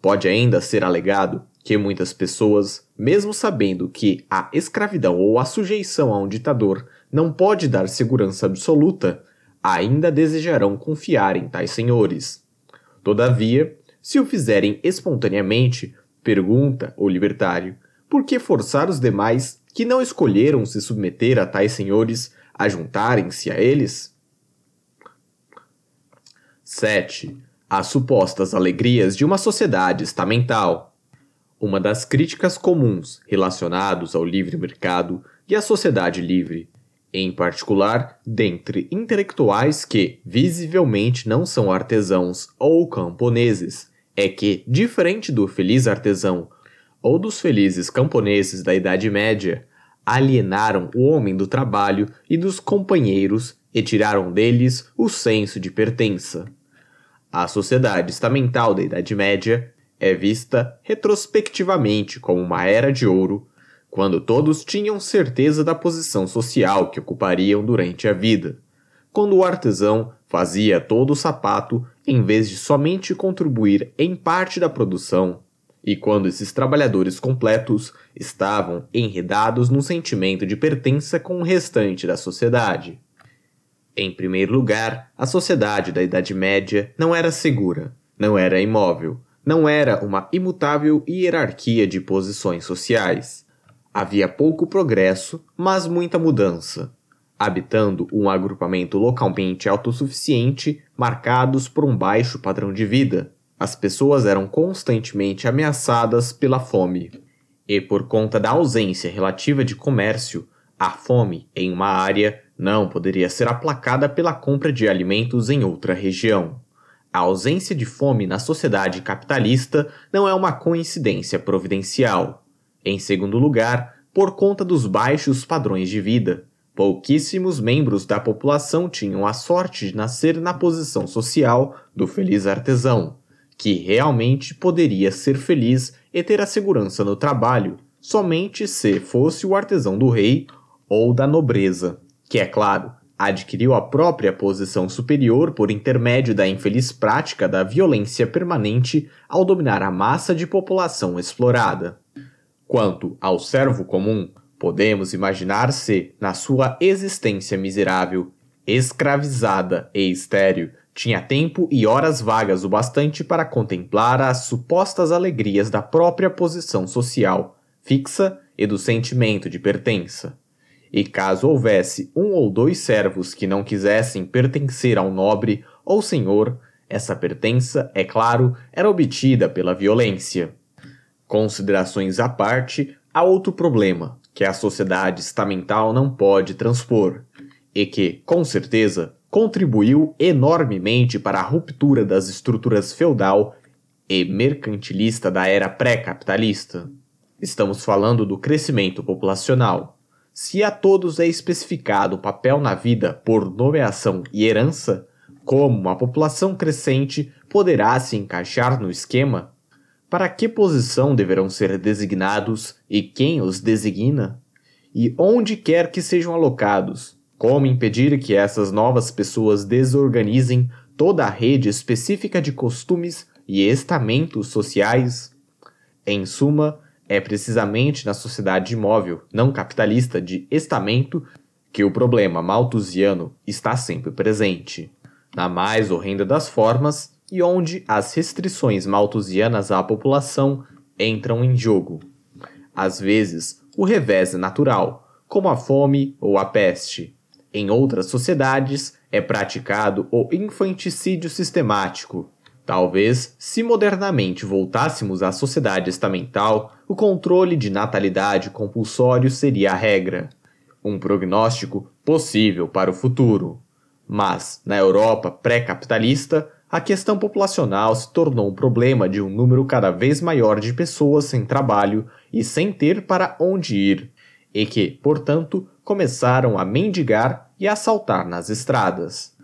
Pode ainda ser alegado que muitas pessoas, mesmo sabendo que a escravidão ou a sujeição a um ditador não pode dar segurança absoluta, ainda desejarão confiar em tais senhores. Todavia, se o fizerem espontaneamente, pergunta o libertário, por que forçar os demais que não escolheram se submeter a tais senhores a juntarem-se a eles? 7. As supostas alegrias de uma sociedade estamental. Uma das críticas comuns relacionadas ao livre mercado e à sociedade livre em particular dentre intelectuais que, visivelmente, não são artesãos ou camponeses, é que, diferente do feliz artesão ou dos felizes camponeses da Idade Média, alienaram o homem do trabalho e dos companheiros e tiraram deles o senso de pertença. A sociedade estamental da Idade Média é vista retrospectivamente como uma era de ouro quando todos tinham certeza da posição social que ocupariam durante a vida, quando o artesão fazia todo o sapato em vez de somente contribuir em parte da produção, e quando esses trabalhadores completos estavam enredados num sentimento de pertença com o restante da sociedade. Em primeiro lugar, a sociedade da Idade Média não era segura, não era imóvel, não era uma imutável hierarquia de posições sociais. Havia pouco progresso, mas muita mudança, habitando um agrupamento localmente autossuficiente, marcados por um baixo padrão de vida. As pessoas eram constantemente ameaçadas pela fome. E por conta da ausência relativa de comércio, a fome em uma área não poderia ser aplacada pela compra de alimentos em outra região. A ausência de fome na sociedade capitalista não é uma coincidência providencial. Em segundo lugar, por conta dos baixos padrões de vida. Pouquíssimos membros da população tinham a sorte de nascer na posição social do feliz artesão, que realmente poderia ser feliz e ter a segurança no trabalho, somente se fosse o artesão do rei ou da nobreza, que, é claro, adquiriu a própria posição superior por intermédio da infeliz prática da violência permanente ao dominar a massa de população explorada. Quanto ao servo comum, podemos imaginar se, na sua existência miserável, escravizada e estéril, tinha tempo e horas vagas o bastante para contemplar as supostas alegrias da própria posição social, fixa e do sentimento de pertença. E caso houvesse um ou dois servos que não quisessem pertencer ao nobre ou senhor, essa pertença, é claro, era obtida pela violência. Considerações à parte, há outro problema que a sociedade estamental não pode transpor, e que, com certeza, contribuiu enormemente para a ruptura das estruturas feudal e mercantilista da era pré-capitalista. Estamos falando do crescimento populacional. Se a todos é especificado o papel na vida por nomeação e herança, como uma população crescente poderá se encaixar no esquema, para que posição deverão ser designados e quem os designa? E onde quer que sejam alocados? Como impedir que essas novas pessoas desorganizem toda a rede específica de costumes e estamentos sociais? Em suma, é precisamente na sociedade imóvel, não capitalista de estamento, que o problema malthusiano está sempre presente. Na mais horrenda das formas, e onde as restrições malthusianas à população entram em jogo. Às vezes, o revés é natural, como a fome ou a peste. Em outras sociedades, é praticado o infanticídio sistemático. Talvez, se modernamente voltássemos à sociedade estamental, o controle de natalidade compulsório seria a regra. Um prognóstico possível para o futuro. Mas, na Europa pré-capitalista, a questão populacional se tornou um problema de um número cada vez maior de pessoas sem trabalho e sem ter para onde ir, e que, portanto, começaram a mendigar e assaltar nas estradas.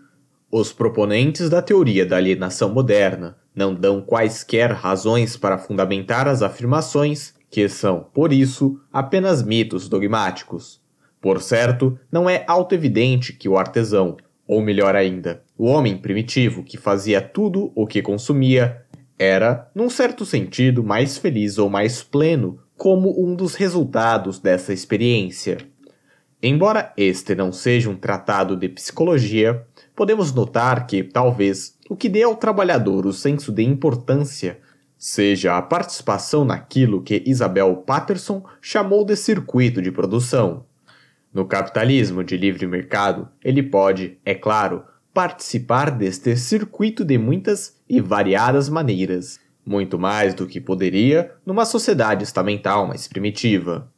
Os proponentes da teoria da alienação moderna não dão quaisquer razões para fundamentar as afirmações, que são, por isso, apenas mitos dogmáticos. Por certo, não é autoevidente que o artesão, ou melhor ainda, o homem primitivo que fazia tudo o que consumia era, num certo sentido, mais feliz ou mais pleno como um dos resultados dessa experiência. Embora este não seja um tratado de psicologia, podemos notar que, talvez, o que dê ao trabalhador o senso de importância seja a participação naquilo que Isabel Patterson chamou de circuito de produção. No capitalismo de livre mercado, ele pode, é claro, participar deste circuito de muitas e variadas maneiras, muito mais do que poderia numa sociedade estamental mais primitiva.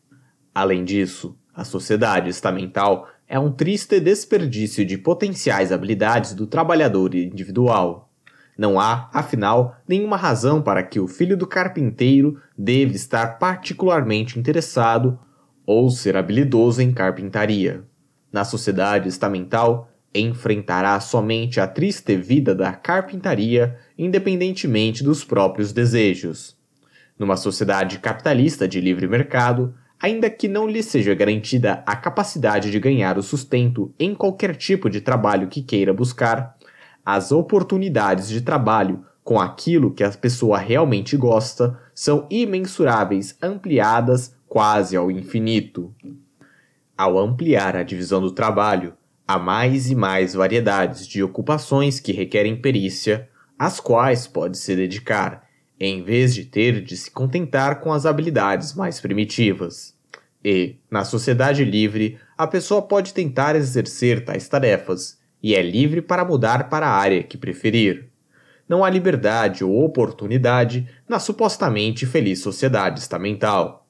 Além disso, a sociedade estamental é um triste desperdício de potenciais habilidades do trabalhador individual. Não há, afinal, nenhuma razão para que o filho do carpinteiro deve estar particularmente interessado ou ser habilidoso em carpintaria. Na sociedade estamental, enfrentará somente a triste vida da carpintaria, independentemente dos próprios desejos. Numa sociedade capitalista de livre mercado, ainda que não lhe seja garantida a capacidade de ganhar o sustento em qualquer tipo de trabalho que queira buscar, as oportunidades de trabalho com aquilo que a pessoa realmente gosta são imensuráveis, ampliadas quase ao infinito. Ao ampliar a divisão do trabalho, há mais e mais variedades de ocupações que requerem perícia, às quais pode se dedicar, em vez de ter de se contentar com as habilidades mais primitivas. E, na sociedade livre, a pessoa pode tentar exercer tais tarefas e é livre para mudar para a área que preferir. Não há liberdade ou oportunidade na supostamente feliz sociedade estamental.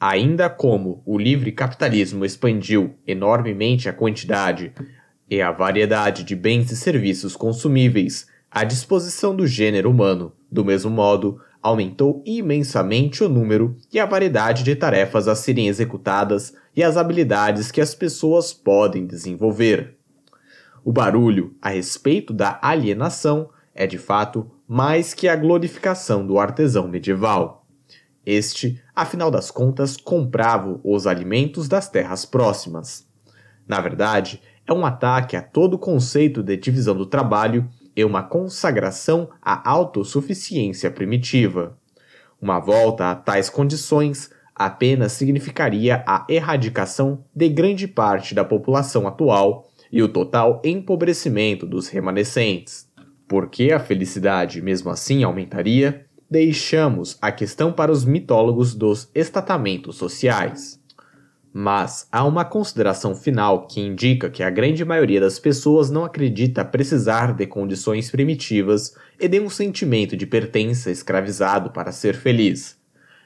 Ainda como o livre capitalismo expandiu enormemente a quantidade e a variedade de bens e serviços consumíveis à disposição do gênero humano, do mesmo modo, aumentou imensamente o número e a variedade de tarefas a serem executadas e as habilidades que as pessoas podem desenvolver. O barulho a respeito da alienação é de fato mais que a glorificação do artesão medieval. Este, afinal das contas, comprava os alimentos das terras próximas. Na verdade, é um ataque a todo o conceito de divisão do trabalho e uma consagração à autossuficiência primitiva. Uma volta a tais condições apenas significaria a erradicação de grande parte da população atual e o total empobrecimento dos remanescentes. Porque a felicidade, mesmo assim, aumentaria? Deixamos a questão para os mitólogos dos estatamentos sociais. Mas há uma consideração final que indica que a grande maioria das pessoas não acredita precisar de condições primitivas e de um sentimento de pertença escravizado para ser feliz.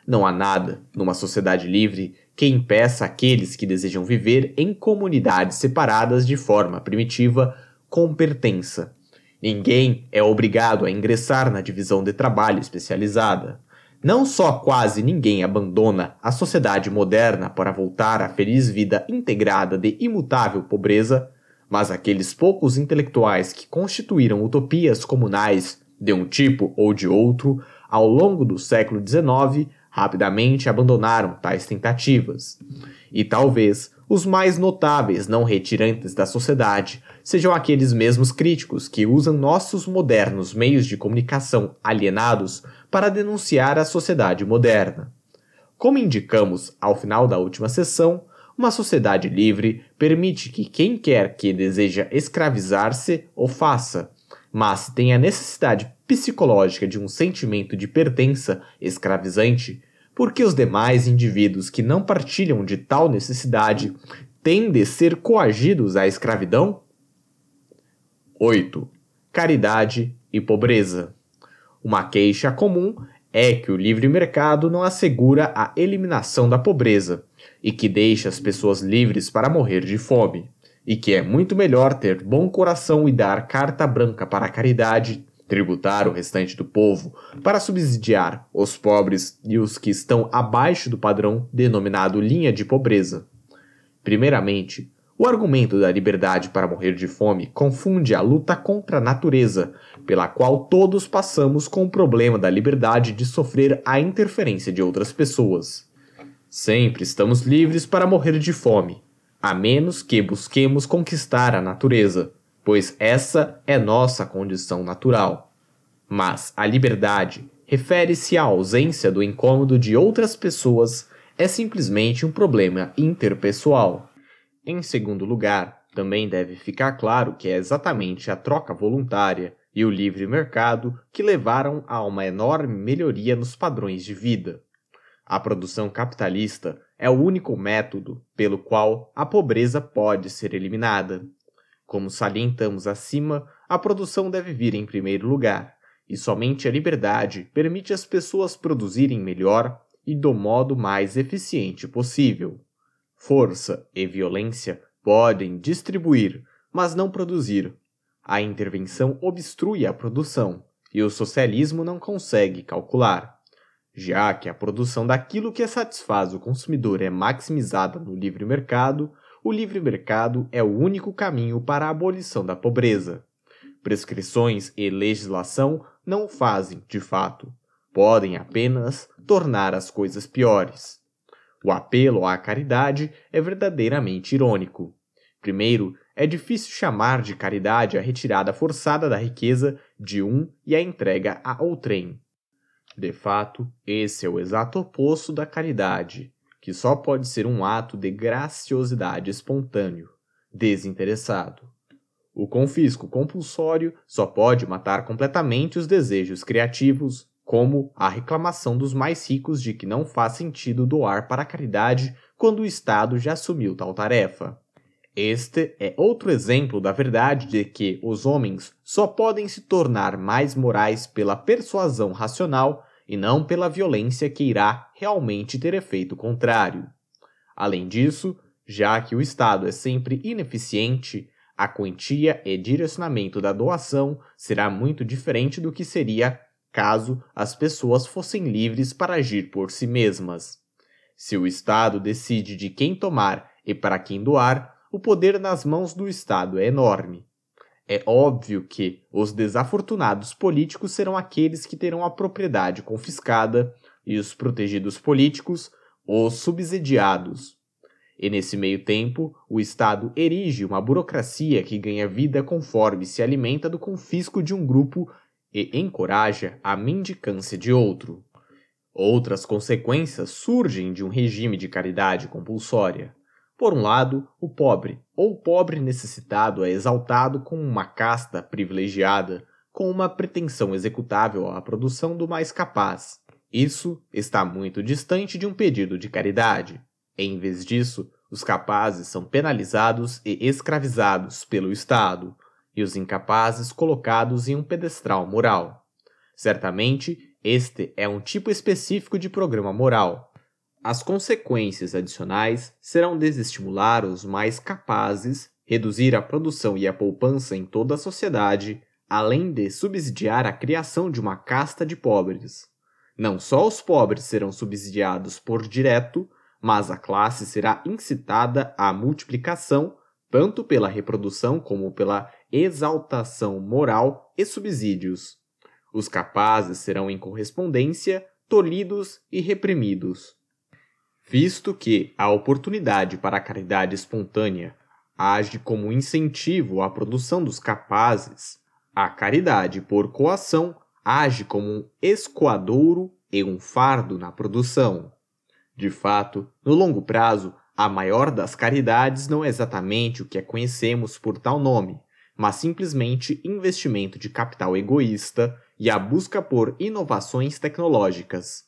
Não há nada, numa sociedade livre, que impeça aqueles que desejam viver em comunidades separadas de forma primitiva com pertença, Ninguém é obrigado a ingressar na divisão de trabalho especializada. Não só quase ninguém abandona a sociedade moderna para voltar à feliz vida integrada de imutável pobreza, mas aqueles poucos intelectuais que constituíram utopias comunais de um tipo ou de outro ao longo do século XIX rapidamente abandonaram tais tentativas. E talvez os mais notáveis não retirantes da sociedade sejam aqueles mesmos críticos que usam nossos modernos meios de comunicação alienados para denunciar a sociedade moderna. Como indicamos ao final da última sessão, uma sociedade livre permite que quem quer que deseja escravizar-se o faça, mas se tem a necessidade psicológica de um sentimento de pertença escravizante, porque os demais indivíduos que não partilham de tal necessidade têm de ser coagidos à escravidão? 8. Caridade e pobreza. Uma queixa comum é que o livre mercado não assegura a eliminação da pobreza e que deixa as pessoas livres para morrer de fome, e que é muito melhor ter bom coração e dar carta branca para a caridade tributar o restante do povo, para subsidiar os pobres e os que estão abaixo do padrão denominado linha de pobreza. Primeiramente, o argumento da liberdade para morrer de fome confunde a luta contra a natureza, pela qual todos passamos com o problema da liberdade de sofrer a interferência de outras pessoas. Sempre estamos livres para morrer de fome, a menos que busquemos conquistar a natureza, pois essa é nossa condição natural. Mas a liberdade refere-se à ausência do incômodo de outras pessoas, é simplesmente um problema interpessoal. Em segundo lugar, também deve ficar claro que é exatamente a troca voluntária e o livre mercado que levaram a uma enorme melhoria nos padrões de vida. A produção capitalista é o único método pelo qual a pobreza pode ser eliminada. Como salientamos acima, a produção deve vir em primeiro lugar, e somente a liberdade permite às pessoas produzirem melhor e do modo mais eficiente possível. Força e violência podem distribuir, mas não produzir. A intervenção obstrui a produção, e o socialismo não consegue calcular. Já que a produção daquilo que satisfaz o consumidor é maximizada no livre mercado, o livre mercado é o único caminho para a abolição da pobreza. Prescrições e legislação não fazem, de fato, podem apenas tornar as coisas piores. O apelo à caridade é verdadeiramente irônico. Primeiro, é difícil chamar de caridade a retirada forçada da riqueza de um e a entrega a outrem. De fato, esse é o exato oposto da caridade que só pode ser um ato de graciosidade espontâneo, desinteressado. O confisco compulsório só pode matar completamente os desejos criativos, como a reclamação dos mais ricos de que não faz sentido doar para a caridade quando o Estado já assumiu tal tarefa. Este é outro exemplo da verdade de que os homens só podem se tornar mais morais pela persuasão racional e não pela violência que irá realmente ter efeito contrário. Além disso, já que o Estado é sempre ineficiente, a quantia e direcionamento da doação será muito diferente do que seria caso as pessoas fossem livres para agir por si mesmas. Se o Estado decide de quem tomar e para quem doar, o poder nas mãos do Estado é enorme, é óbvio que os desafortunados políticos serão aqueles que terão a propriedade confiscada e os protegidos políticos, os subsidiados. E nesse meio tempo, o Estado erige uma burocracia que ganha vida conforme se alimenta do confisco de um grupo e encoraja a mendicância de outro. Outras consequências surgem de um regime de caridade compulsória. Por um lado, o pobre ou pobre necessitado é exaltado como uma casta privilegiada, com uma pretensão executável à produção do mais capaz. Isso está muito distante de um pedido de caridade. Em vez disso, os capazes são penalizados e escravizados pelo Estado, e os incapazes colocados em um pedestral moral. Certamente, este é um tipo específico de programa moral, as consequências adicionais serão desestimular os mais capazes, reduzir a produção e a poupança em toda a sociedade, além de subsidiar a criação de uma casta de pobres. Não só os pobres serão subsidiados por direto, mas a classe será incitada à multiplicação, tanto pela reprodução como pela exaltação moral e subsídios. Os capazes serão, em correspondência, tolhidos e reprimidos visto que a oportunidade para a caridade espontânea age como incentivo à produção dos capazes, a caridade por coação age como um escoadouro e um fardo na produção. De fato, no longo prazo, a maior das caridades não é exatamente o que a conhecemos por tal nome, mas simplesmente investimento de capital egoísta e a busca por inovações tecnológicas,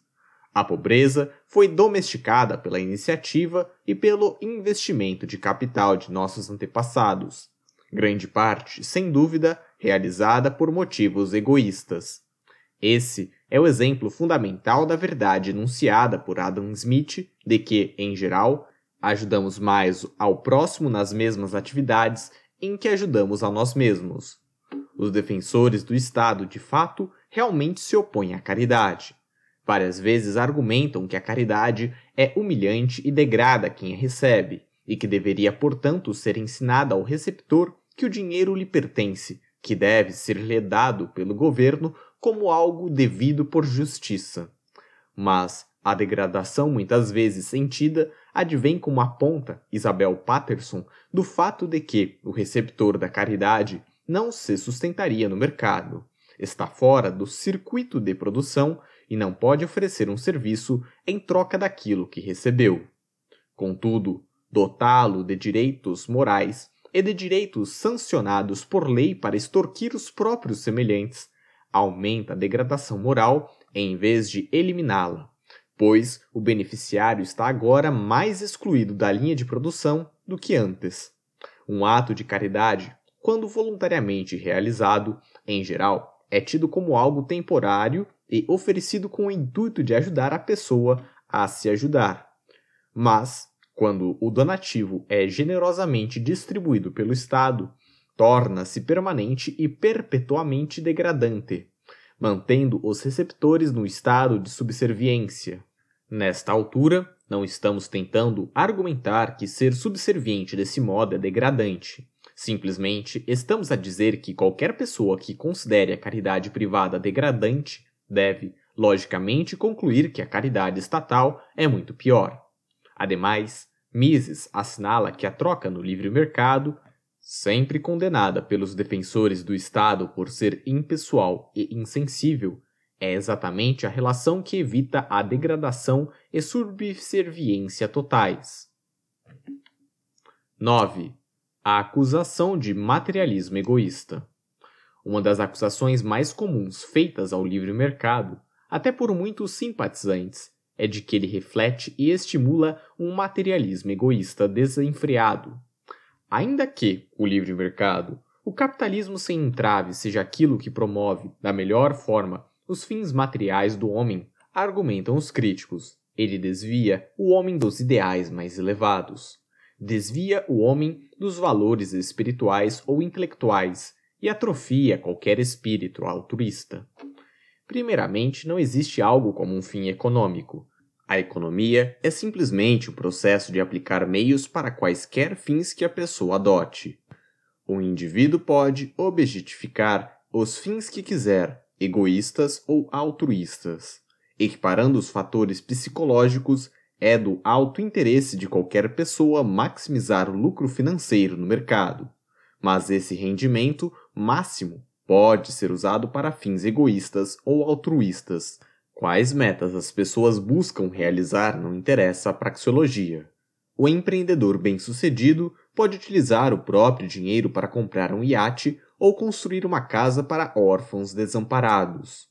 a pobreza foi domesticada pela iniciativa e pelo investimento de capital de nossos antepassados, grande parte, sem dúvida, realizada por motivos egoístas. Esse é o exemplo fundamental da verdade enunciada por Adam Smith de que, em geral, ajudamos mais ao próximo nas mesmas atividades em que ajudamos a nós mesmos. Os defensores do Estado, de fato, realmente se opõem à caridade Várias vezes argumentam que a caridade é humilhante e degrada quem a recebe, e que deveria, portanto, ser ensinada ao receptor que o dinheiro lhe pertence, que deve ser lhe dado pelo governo como algo devido por justiça. Mas a degradação, muitas vezes sentida, advém como aponta Isabel Patterson do fato de que o receptor da caridade não se sustentaria no mercado, está fora do circuito de produção e não pode oferecer um serviço em troca daquilo que recebeu. Contudo, dotá-lo de direitos morais e de direitos sancionados por lei para extorquir os próprios semelhantes aumenta a degradação moral em vez de eliminá-la, pois o beneficiário está agora mais excluído da linha de produção do que antes. Um ato de caridade, quando voluntariamente realizado, em geral, é tido como algo temporário e oferecido com o intuito de ajudar a pessoa a se ajudar. Mas, quando o donativo é generosamente distribuído pelo Estado, torna-se permanente e perpetuamente degradante, mantendo os receptores no estado de subserviência. Nesta altura, não estamos tentando argumentar que ser subserviente desse modo é degradante. Simplesmente estamos a dizer que qualquer pessoa que considere a caridade privada degradante deve, logicamente, concluir que a caridade estatal é muito pior. Ademais, Mises assinala que a troca no livre mercado, sempre condenada pelos defensores do Estado por ser impessoal e insensível, é exatamente a relação que evita a degradação e subserviência totais. 9. A acusação de materialismo egoísta uma das acusações mais comuns feitas ao livre mercado, até por muitos simpatizantes, é de que ele reflete e estimula um materialismo egoísta desenfreado. Ainda que o livre mercado, o capitalismo sem entrave seja aquilo que promove, da melhor forma, os fins materiais do homem, argumentam os críticos. Ele desvia o homem dos ideais mais elevados. Desvia o homem dos valores espirituais ou intelectuais e atrofia qualquer espírito altruísta. Primeiramente, não existe algo como um fim econômico. A economia é simplesmente o processo de aplicar meios para quaisquer fins que a pessoa adote. O indivíduo pode objetificar os fins que quiser, egoístas ou altruístas. Equiparando os fatores psicológicos, é do alto interesse de qualquer pessoa maximizar o lucro financeiro no mercado. Mas esse rendimento máximo pode ser usado para fins egoístas ou altruístas. Quais metas as pessoas buscam realizar não interessa à praxeologia. O empreendedor bem-sucedido pode utilizar o próprio dinheiro para comprar um iate ou construir uma casa para órfãos desamparados.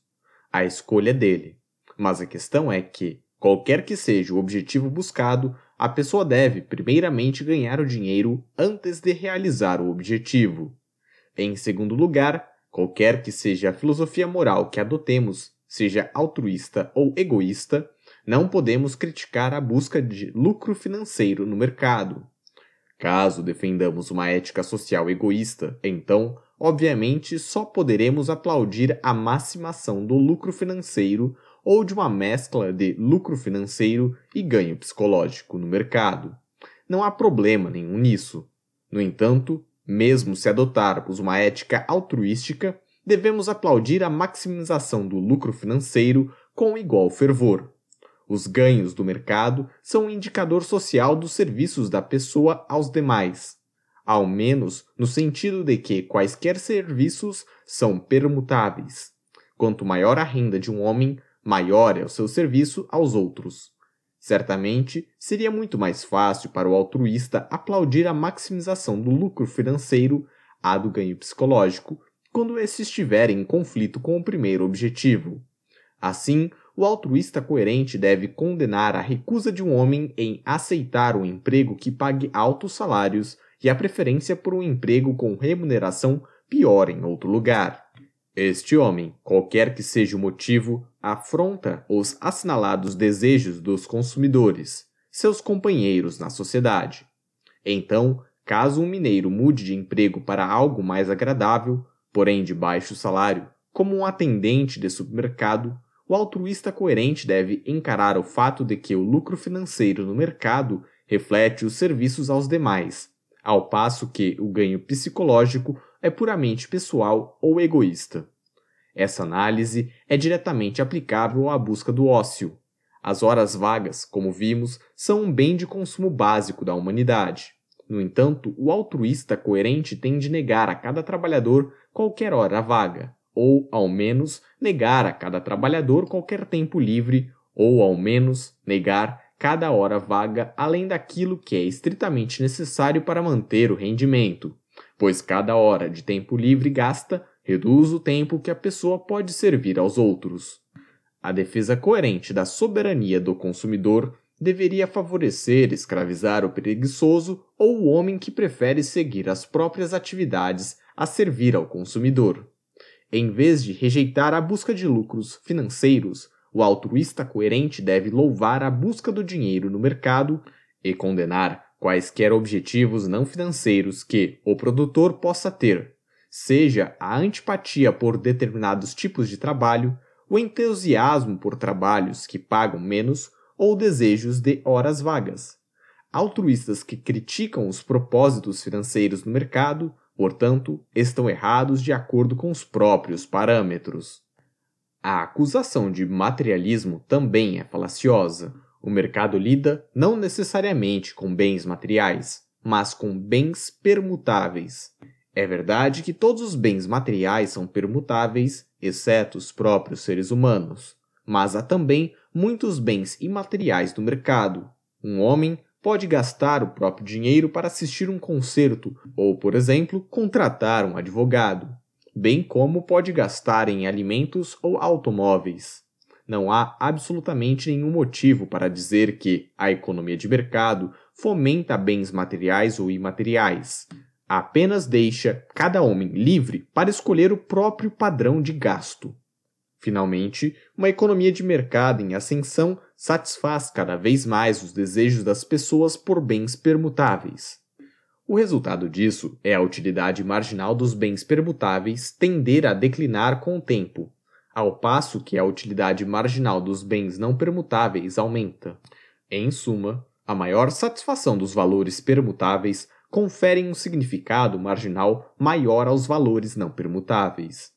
A escolha é dele. Mas a questão é que, qualquer que seja o objetivo buscado, a pessoa deve primeiramente ganhar o dinheiro antes de realizar o objetivo. Em segundo lugar, qualquer que seja a filosofia moral que adotemos, seja altruísta ou egoísta, não podemos criticar a busca de lucro financeiro no mercado. Caso defendamos uma ética social egoísta, então, obviamente, só poderemos aplaudir a maximação do lucro financeiro ou de uma mescla de lucro financeiro e ganho psicológico no mercado. Não há problema nenhum nisso. No entanto, mesmo se adotarmos uma ética altruística, devemos aplaudir a maximização do lucro financeiro com igual fervor. Os ganhos do mercado são um indicador social dos serviços da pessoa aos demais, ao menos no sentido de que quaisquer serviços são permutáveis. Quanto maior a renda de um homem, maior é o seu serviço aos outros. Certamente, seria muito mais fácil para o altruísta aplaudir a maximização do lucro financeiro a do ganho psicológico, quando esse estiver em conflito com o primeiro objetivo. Assim, o altruísta coerente deve condenar a recusa de um homem em aceitar um emprego que pague altos salários e a preferência por um emprego com remuneração pior em outro lugar. Este homem, qualquer que seja o motivo, afronta os assinalados desejos dos consumidores, seus companheiros na sociedade. Então, caso um mineiro mude de emprego para algo mais agradável, porém de baixo salário, como um atendente de supermercado, o altruísta coerente deve encarar o fato de que o lucro financeiro no mercado reflete os serviços aos demais, ao passo que o ganho psicológico é puramente pessoal ou egoísta. Essa análise é diretamente aplicável à busca do ócio. As horas vagas, como vimos, são um bem de consumo básico da humanidade. No entanto, o altruísta coerente tem de negar a cada trabalhador qualquer hora vaga, ou, ao menos, negar a cada trabalhador qualquer tempo livre, ou, ao menos, negar cada hora vaga além daquilo que é estritamente necessário para manter o rendimento, pois cada hora de tempo livre gasta reduz o tempo que a pessoa pode servir aos outros. A defesa coerente da soberania do consumidor deveria favorecer escravizar o preguiçoso ou o homem que prefere seguir as próprias atividades a servir ao consumidor. Em vez de rejeitar a busca de lucros financeiros, o altruísta coerente deve louvar a busca do dinheiro no mercado e condenar quaisquer objetivos não financeiros que o produtor possa ter, seja a antipatia por determinados tipos de trabalho, o entusiasmo por trabalhos que pagam menos ou desejos de horas vagas. Altruístas que criticam os propósitos financeiros do mercado, portanto, estão errados de acordo com os próprios parâmetros. A acusação de materialismo também é falaciosa. O mercado lida não necessariamente com bens materiais, mas com bens permutáveis. É verdade que todos os bens materiais são permutáveis, exceto os próprios seres humanos, mas há também muitos bens imateriais do mercado. Um homem pode gastar o próprio dinheiro para assistir um concerto ou, por exemplo, contratar um advogado, bem como pode gastar em alimentos ou automóveis. Não há absolutamente nenhum motivo para dizer que a economia de mercado fomenta bens materiais ou imateriais, apenas deixa cada homem livre para escolher o próprio padrão de gasto. Finalmente, uma economia de mercado em ascensão satisfaz cada vez mais os desejos das pessoas por bens permutáveis. O resultado disso é a utilidade marginal dos bens permutáveis tender a declinar com o tempo, ao passo que a utilidade marginal dos bens não permutáveis aumenta. Em suma, a maior satisfação dos valores permutáveis conferem um significado marginal maior aos valores não permutáveis.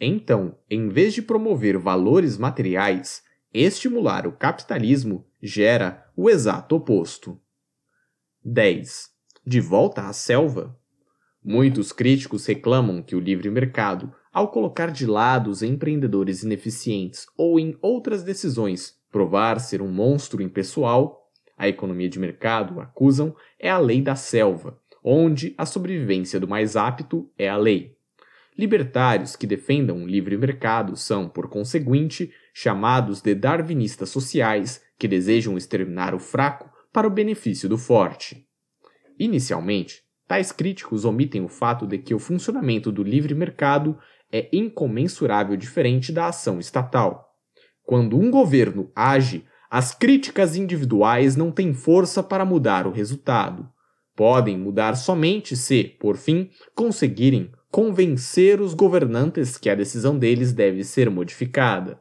Então, em vez de promover valores materiais, estimular o capitalismo gera o exato oposto. 10. De volta à selva. Muitos críticos reclamam que o livre mercado, ao colocar de lado os empreendedores ineficientes ou em outras decisões, provar ser um monstro impessoal, a economia de mercado acusam é a lei da selva, onde a sobrevivência do mais apto é a lei. Libertários que defendam o livre mercado são, por conseguinte, chamados de darwinistas sociais, que desejam exterminar o fraco para o benefício do forte. Inicialmente, tais críticos omitem o fato de que o funcionamento do livre mercado é incomensurável diferente da ação estatal. Quando um governo age as críticas individuais não têm força para mudar o resultado. Podem mudar somente se, por fim, conseguirem convencer os governantes que a decisão deles deve ser modificada.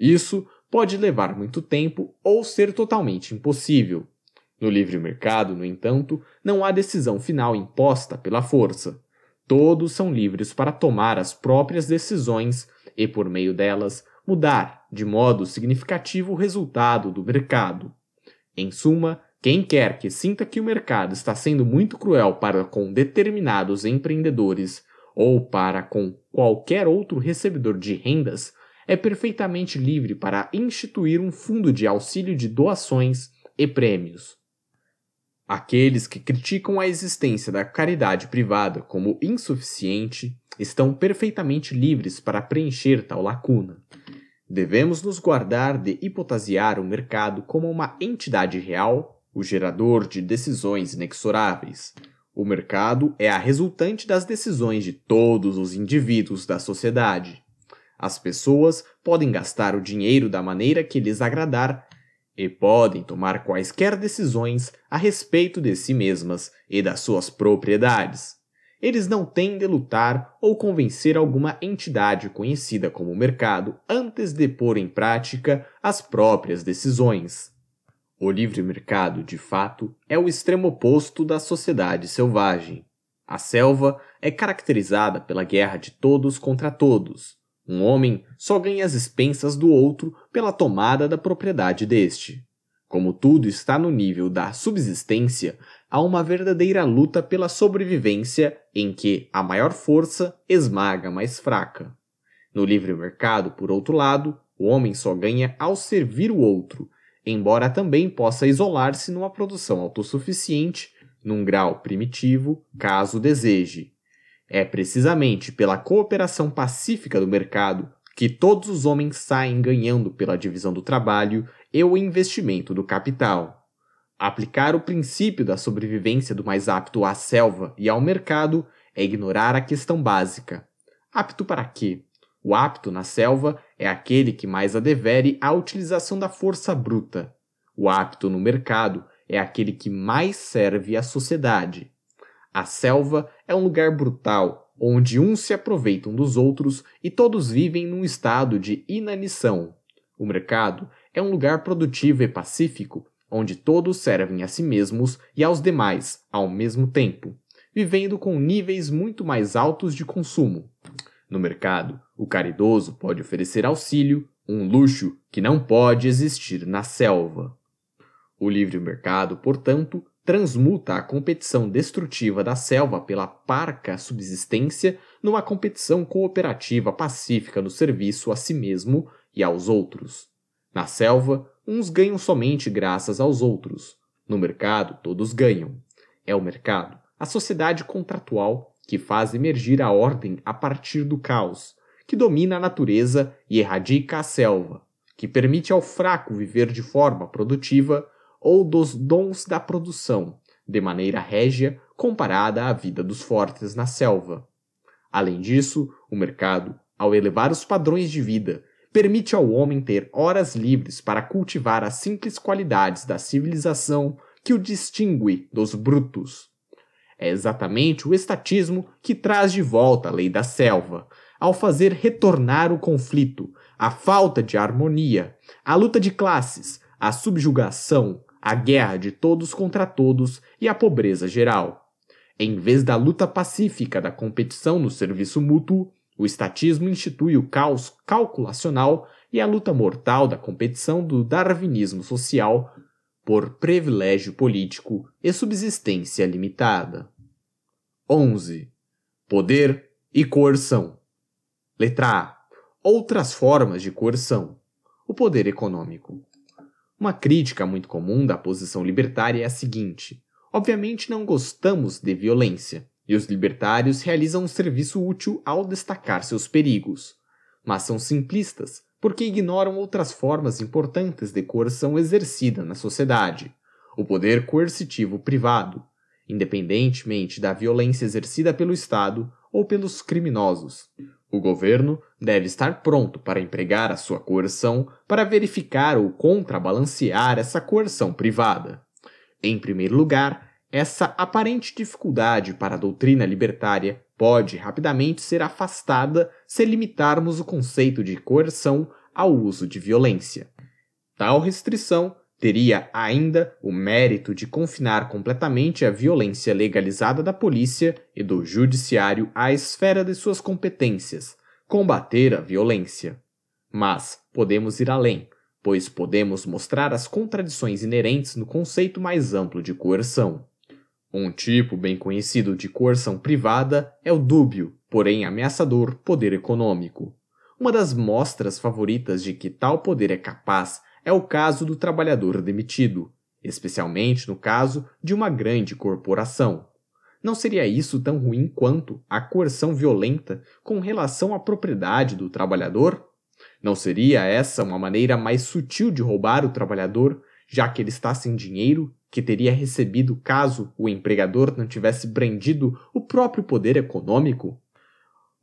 Isso pode levar muito tempo ou ser totalmente impossível. No livre mercado, no entanto, não há decisão final imposta pela força. Todos são livres para tomar as próprias decisões e, por meio delas, mudar de modo significativo o resultado do mercado. Em suma, quem quer que sinta que o mercado está sendo muito cruel para com determinados empreendedores ou para com qualquer outro recebedor de rendas é perfeitamente livre para instituir um fundo de auxílio de doações e prêmios. Aqueles que criticam a existência da caridade privada como insuficiente estão perfeitamente livres para preencher tal lacuna. Devemos nos guardar de hipotasiar o mercado como uma entidade real, o gerador de decisões inexoráveis. O mercado é a resultante das decisões de todos os indivíduos da sociedade. As pessoas podem gastar o dinheiro da maneira que lhes agradar e podem tomar quaisquer decisões a respeito de si mesmas e das suas propriedades eles não tendem a lutar ou convencer alguma entidade conhecida como mercado antes de pôr em prática as próprias decisões. O livre mercado, de fato, é o extremo oposto da sociedade selvagem. A selva é caracterizada pela guerra de todos contra todos. Um homem só ganha as expensas do outro pela tomada da propriedade deste. Como tudo está no nível da subsistência, a uma verdadeira luta pela sobrevivência em que a maior força esmaga a mais fraca. No livre mercado, por outro lado, o homem só ganha ao servir o outro, embora também possa isolar-se numa produção autossuficiente, num grau primitivo, caso deseje. É precisamente pela cooperação pacífica do mercado que todos os homens saem ganhando pela divisão do trabalho e o investimento do capital. Aplicar o princípio da sobrevivência do mais apto à selva e ao mercado é ignorar a questão básica. Apto para quê? O apto na selva é aquele que mais adevere à utilização da força bruta. O apto no mercado é aquele que mais serve à sociedade. A selva é um lugar brutal, onde uns se aproveitam dos outros e todos vivem num estado de inanição. O mercado é um lugar produtivo e pacífico onde todos servem a si mesmos e aos demais ao mesmo tempo, vivendo com níveis muito mais altos de consumo. No mercado, o caridoso pode oferecer auxílio, um luxo que não pode existir na selva. O livre mercado, portanto, transmuta a competição destrutiva da selva pela parca subsistência numa competição cooperativa pacífica no serviço a si mesmo e aos outros. Na selva, Uns ganham somente graças aos outros. No mercado, todos ganham. É o mercado, a sociedade contratual, que faz emergir a ordem a partir do caos, que domina a natureza e erradica a selva, que permite ao fraco viver de forma produtiva ou dos dons da produção, de maneira régia comparada à vida dos fortes na selva. Além disso, o mercado, ao elevar os padrões de vida permite ao homem ter horas livres para cultivar as simples qualidades da civilização que o distingue dos brutos. É exatamente o estatismo que traz de volta a lei da selva, ao fazer retornar o conflito, a falta de harmonia, a luta de classes, a subjugação, a guerra de todos contra todos e a pobreza geral. Em vez da luta pacífica da competição no serviço mútuo, o estatismo institui o caos calculacional e a luta mortal da competição do darwinismo social por privilégio político e subsistência limitada. 11. Poder e coerção. Letra A. Outras formas de coerção. O poder econômico. Uma crítica muito comum da posição libertária é a seguinte: obviamente não gostamos de violência, e os libertários realizam um serviço útil ao destacar seus perigos. Mas são simplistas porque ignoram outras formas importantes de coerção exercida na sociedade: o poder coercitivo privado, independentemente da violência exercida pelo Estado ou pelos criminosos. O governo deve estar pronto para empregar a sua coerção para verificar ou contrabalancear essa coerção privada. Em primeiro lugar, essa aparente dificuldade para a doutrina libertária pode rapidamente ser afastada se limitarmos o conceito de coerção ao uso de violência. Tal restrição teria ainda o mérito de confinar completamente a violência legalizada da polícia e do judiciário à esfera de suas competências, combater a violência. Mas podemos ir além, pois podemos mostrar as contradições inerentes no conceito mais amplo de coerção. Um tipo bem conhecido de coerção privada é o dúbio, porém ameaçador, poder econômico. Uma das mostras favoritas de que tal poder é capaz é o caso do trabalhador demitido, especialmente no caso de uma grande corporação. Não seria isso tão ruim quanto a coerção violenta com relação à propriedade do trabalhador? Não seria essa uma maneira mais sutil de roubar o trabalhador, já que ele está sem dinheiro que teria recebido caso o empregador não tivesse brandido o próprio poder econômico?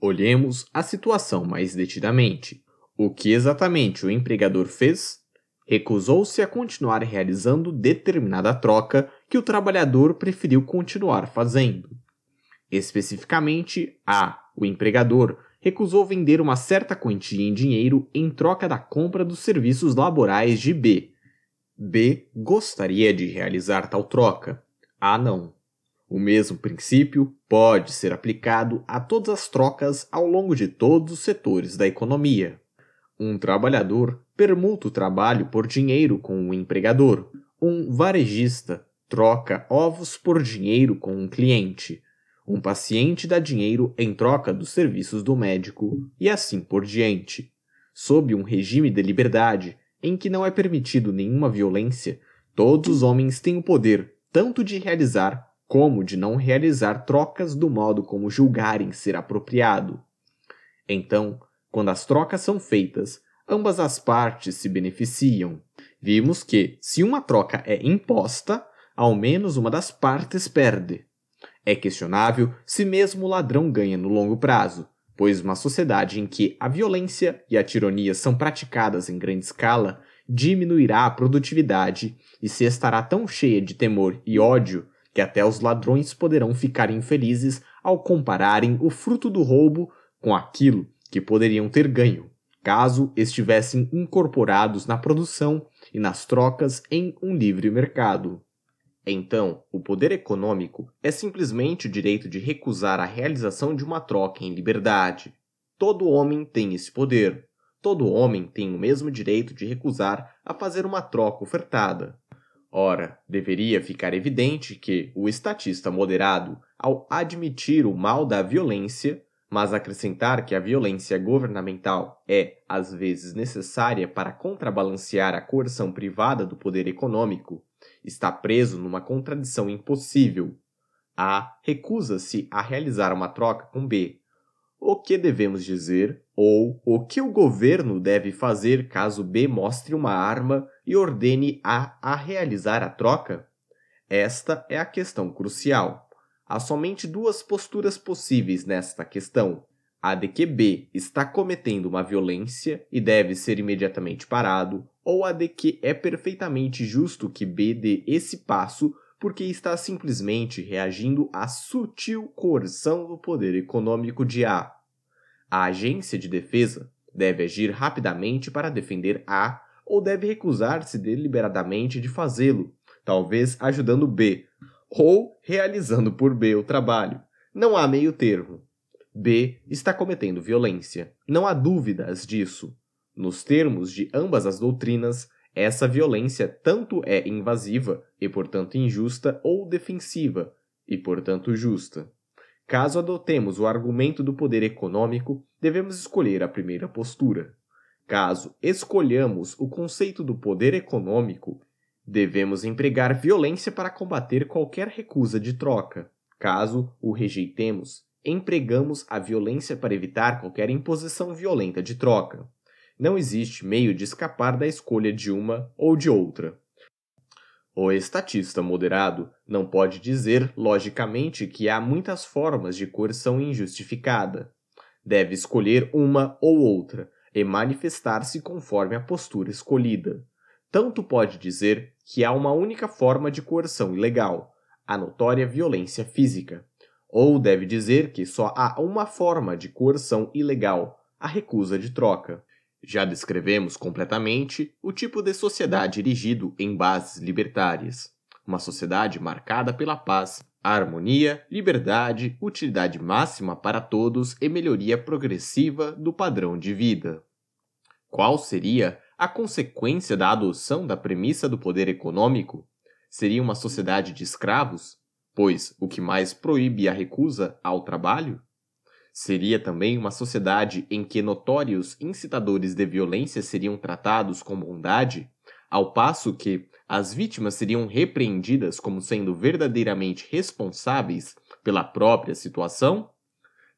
Olhemos a situação mais detidamente. O que exatamente o empregador fez? Recusou-se a continuar realizando determinada troca que o trabalhador preferiu continuar fazendo. Especificamente, a o empregador recusou vender uma certa quantia em dinheiro em troca da compra dos serviços laborais de B, B. Gostaria de realizar tal troca. A. Não. O mesmo princípio pode ser aplicado a todas as trocas ao longo de todos os setores da economia. Um trabalhador permuta o trabalho por dinheiro com um empregador. Um varejista troca ovos por dinheiro com um cliente. Um paciente dá dinheiro em troca dos serviços do médico, e assim por diante. Sob um regime de liberdade, em que não é permitido nenhuma violência, todos os homens têm o poder tanto de realizar como de não realizar trocas do modo como julgarem ser apropriado. Então, quando as trocas são feitas, ambas as partes se beneficiam. Vimos que, se uma troca é imposta, ao menos uma das partes perde. É questionável se mesmo o ladrão ganha no longo prazo, pois uma sociedade em que a violência e a tirania são praticadas em grande escala diminuirá a produtividade e se estará tão cheia de temor e ódio que até os ladrões poderão ficar infelizes ao compararem o fruto do roubo com aquilo que poderiam ter ganho, caso estivessem incorporados na produção e nas trocas em um livre mercado. Então, o poder econômico é simplesmente o direito de recusar a realização de uma troca em liberdade. Todo homem tem esse poder. Todo homem tem o mesmo direito de recusar a fazer uma troca ofertada. Ora, deveria ficar evidente que o estatista moderado, ao admitir o mal da violência, mas acrescentar que a violência governamental é, às vezes, necessária para contrabalancear a coerção privada do poder econômico, está preso numa contradição impossível. A recusa-se a realizar uma troca com B. O que devemos dizer ou o que o governo deve fazer caso B mostre uma arma e ordene A a realizar a troca? Esta é a questão crucial. Há somente duas posturas possíveis nesta questão: a de que B está cometendo uma violência e deve ser imediatamente parado, ou a de que é perfeitamente justo que B dê esse passo porque está simplesmente reagindo à sutil coerção do poder econômico de A. A agência de defesa deve agir rapidamente para defender A ou deve recusar-se deliberadamente de fazê-lo, talvez ajudando B, ou realizando por B o trabalho. Não há meio termo. B está cometendo violência. Não há dúvidas disso. Nos termos de ambas as doutrinas, essa violência tanto é invasiva e, portanto, injusta ou defensiva e, portanto, justa. Caso adotemos o argumento do poder econômico, devemos escolher a primeira postura. Caso escolhamos o conceito do poder econômico, devemos empregar violência para combater qualquer recusa de troca. Caso o rejeitemos, empregamos a violência para evitar qualquer imposição violenta de troca. Não existe meio de escapar da escolha de uma ou de outra. O estatista moderado não pode dizer, logicamente, que há muitas formas de coerção injustificada. Deve escolher uma ou outra e manifestar-se conforme a postura escolhida. Tanto pode dizer que há uma única forma de coerção ilegal, a notória violência física, ou deve dizer que só há uma forma de coerção ilegal, a recusa de troca. Já descrevemos completamente o tipo de sociedade dirigido em bases libertárias, uma sociedade marcada pela paz, harmonia, liberdade, utilidade máxima para todos e melhoria progressiva do padrão de vida. Qual seria a consequência da adoção da premissa do poder econômico? Seria uma sociedade de escravos? Pois o que mais proíbe a recusa ao trabalho? Seria também uma sociedade em que notórios incitadores de violência seriam tratados com bondade, ao passo que as vítimas seriam repreendidas como sendo verdadeiramente responsáveis pela própria situação?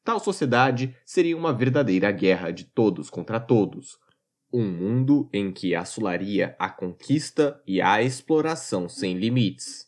Tal sociedade seria uma verdadeira guerra de todos contra todos, um mundo em que assolaria a conquista e a exploração sem limites.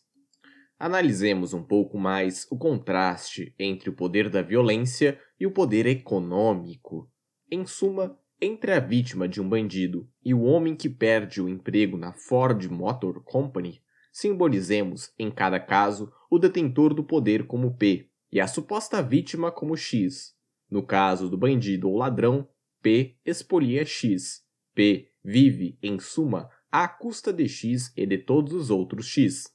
Analisemos um pouco mais o contraste entre o poder da violência e o poder econômico. Em suma, entre a vítima de um bandido e o homem que perde o emprego na Ford Motor Company, simbolizemos, em cada caso, o detentor do poder como P e a suposta vítima como X. No caso do bandido ou ladrão, P expolia X. P vive, em suma, à custa de X e de todos os outros X.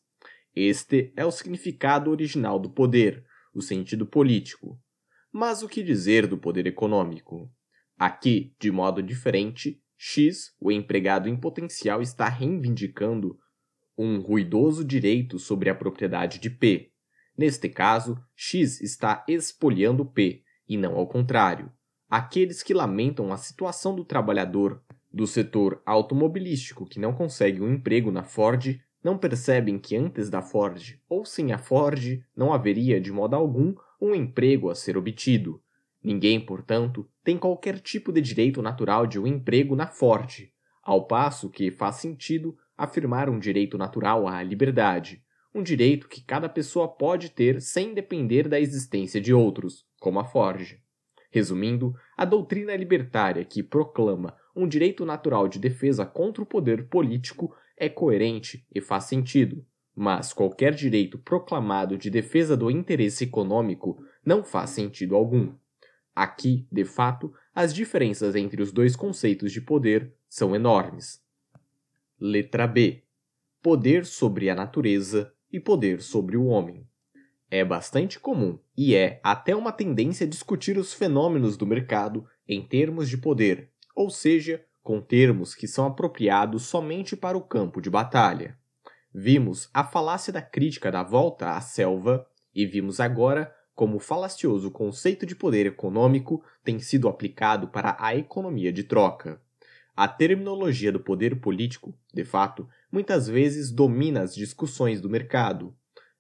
Este é o significado original do poder, o sentido político, mas o que dizer do poder econômico? Aqui, de modo diferente, X, o empregado em potencial, está reivindicando um ruidoso direito sobre a propriedade de P. Neste caso, X está expoliando P, e não ao contrário. Aqueles que lamentam a situação do trabalhador do setor automobilístico que não consegue um emprego na Ford não percebem que antes da Ford ou sem a Ford não haveria, de modo algum, um emprego a ser obtido. Ninguém, portanto, tem qualquer tipo de direito natural de um emprego na Ford, ao passo que faz sentido afirmar um direito natural à liberdade, um direito que cada pessoa pode ter sem depender da existência de outros, como a forge. Resumindo, a doutrina libertária que proclama um direito natural de defesa contra o poder político é coerente e faz sentido, mas qualquer direito proclamado de defesa do interesse econômico não faz sentido algum. Aqui, de fato, as diferenças entre os dois conceitos de poder são enormes. Letra B: Poder sobre a natureza e poder sobre o homem. É bastante comum e é até uma tendência discutir os fenômenos do mercado em termos de poder, ou seja, com termos que são apropriados somente para o campo de batalha. Vimos a falácia da crítica da volta à selva e vimos agora como o falacioso conceito de poder econômico tem sido aplicado para a economia de troca. A terminologia do poder político, de fato, muitas vezes domina as discussões do mercado.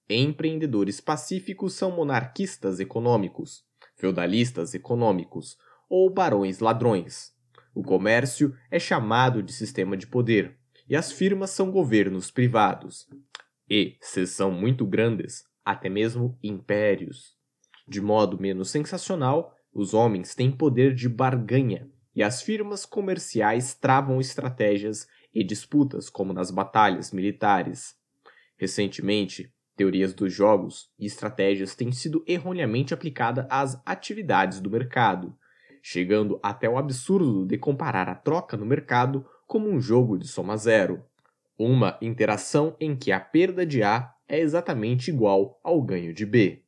Empreendedores pacíficos são monarquistas econômicos, feudalistas econômicos ou barões ladrões. O comércio é chamado de sistema de poder e as firmas são governos privados. E, se são muito grandes, até mesmo impérios. De modo menos sensacional, os homens têm poder de barganha e as firmas comerciais travam estratégias e disputas, como nas batalhas militares. Recentemente, teorias dos jogos e estratégias têm sido erroneamente aplicadas às atividades do mercado, chegando até o absurdo de comparar a troca no mercado como um jogo de soma zero, uma interação em que a perda de A é exatamente igual ao ganho de B.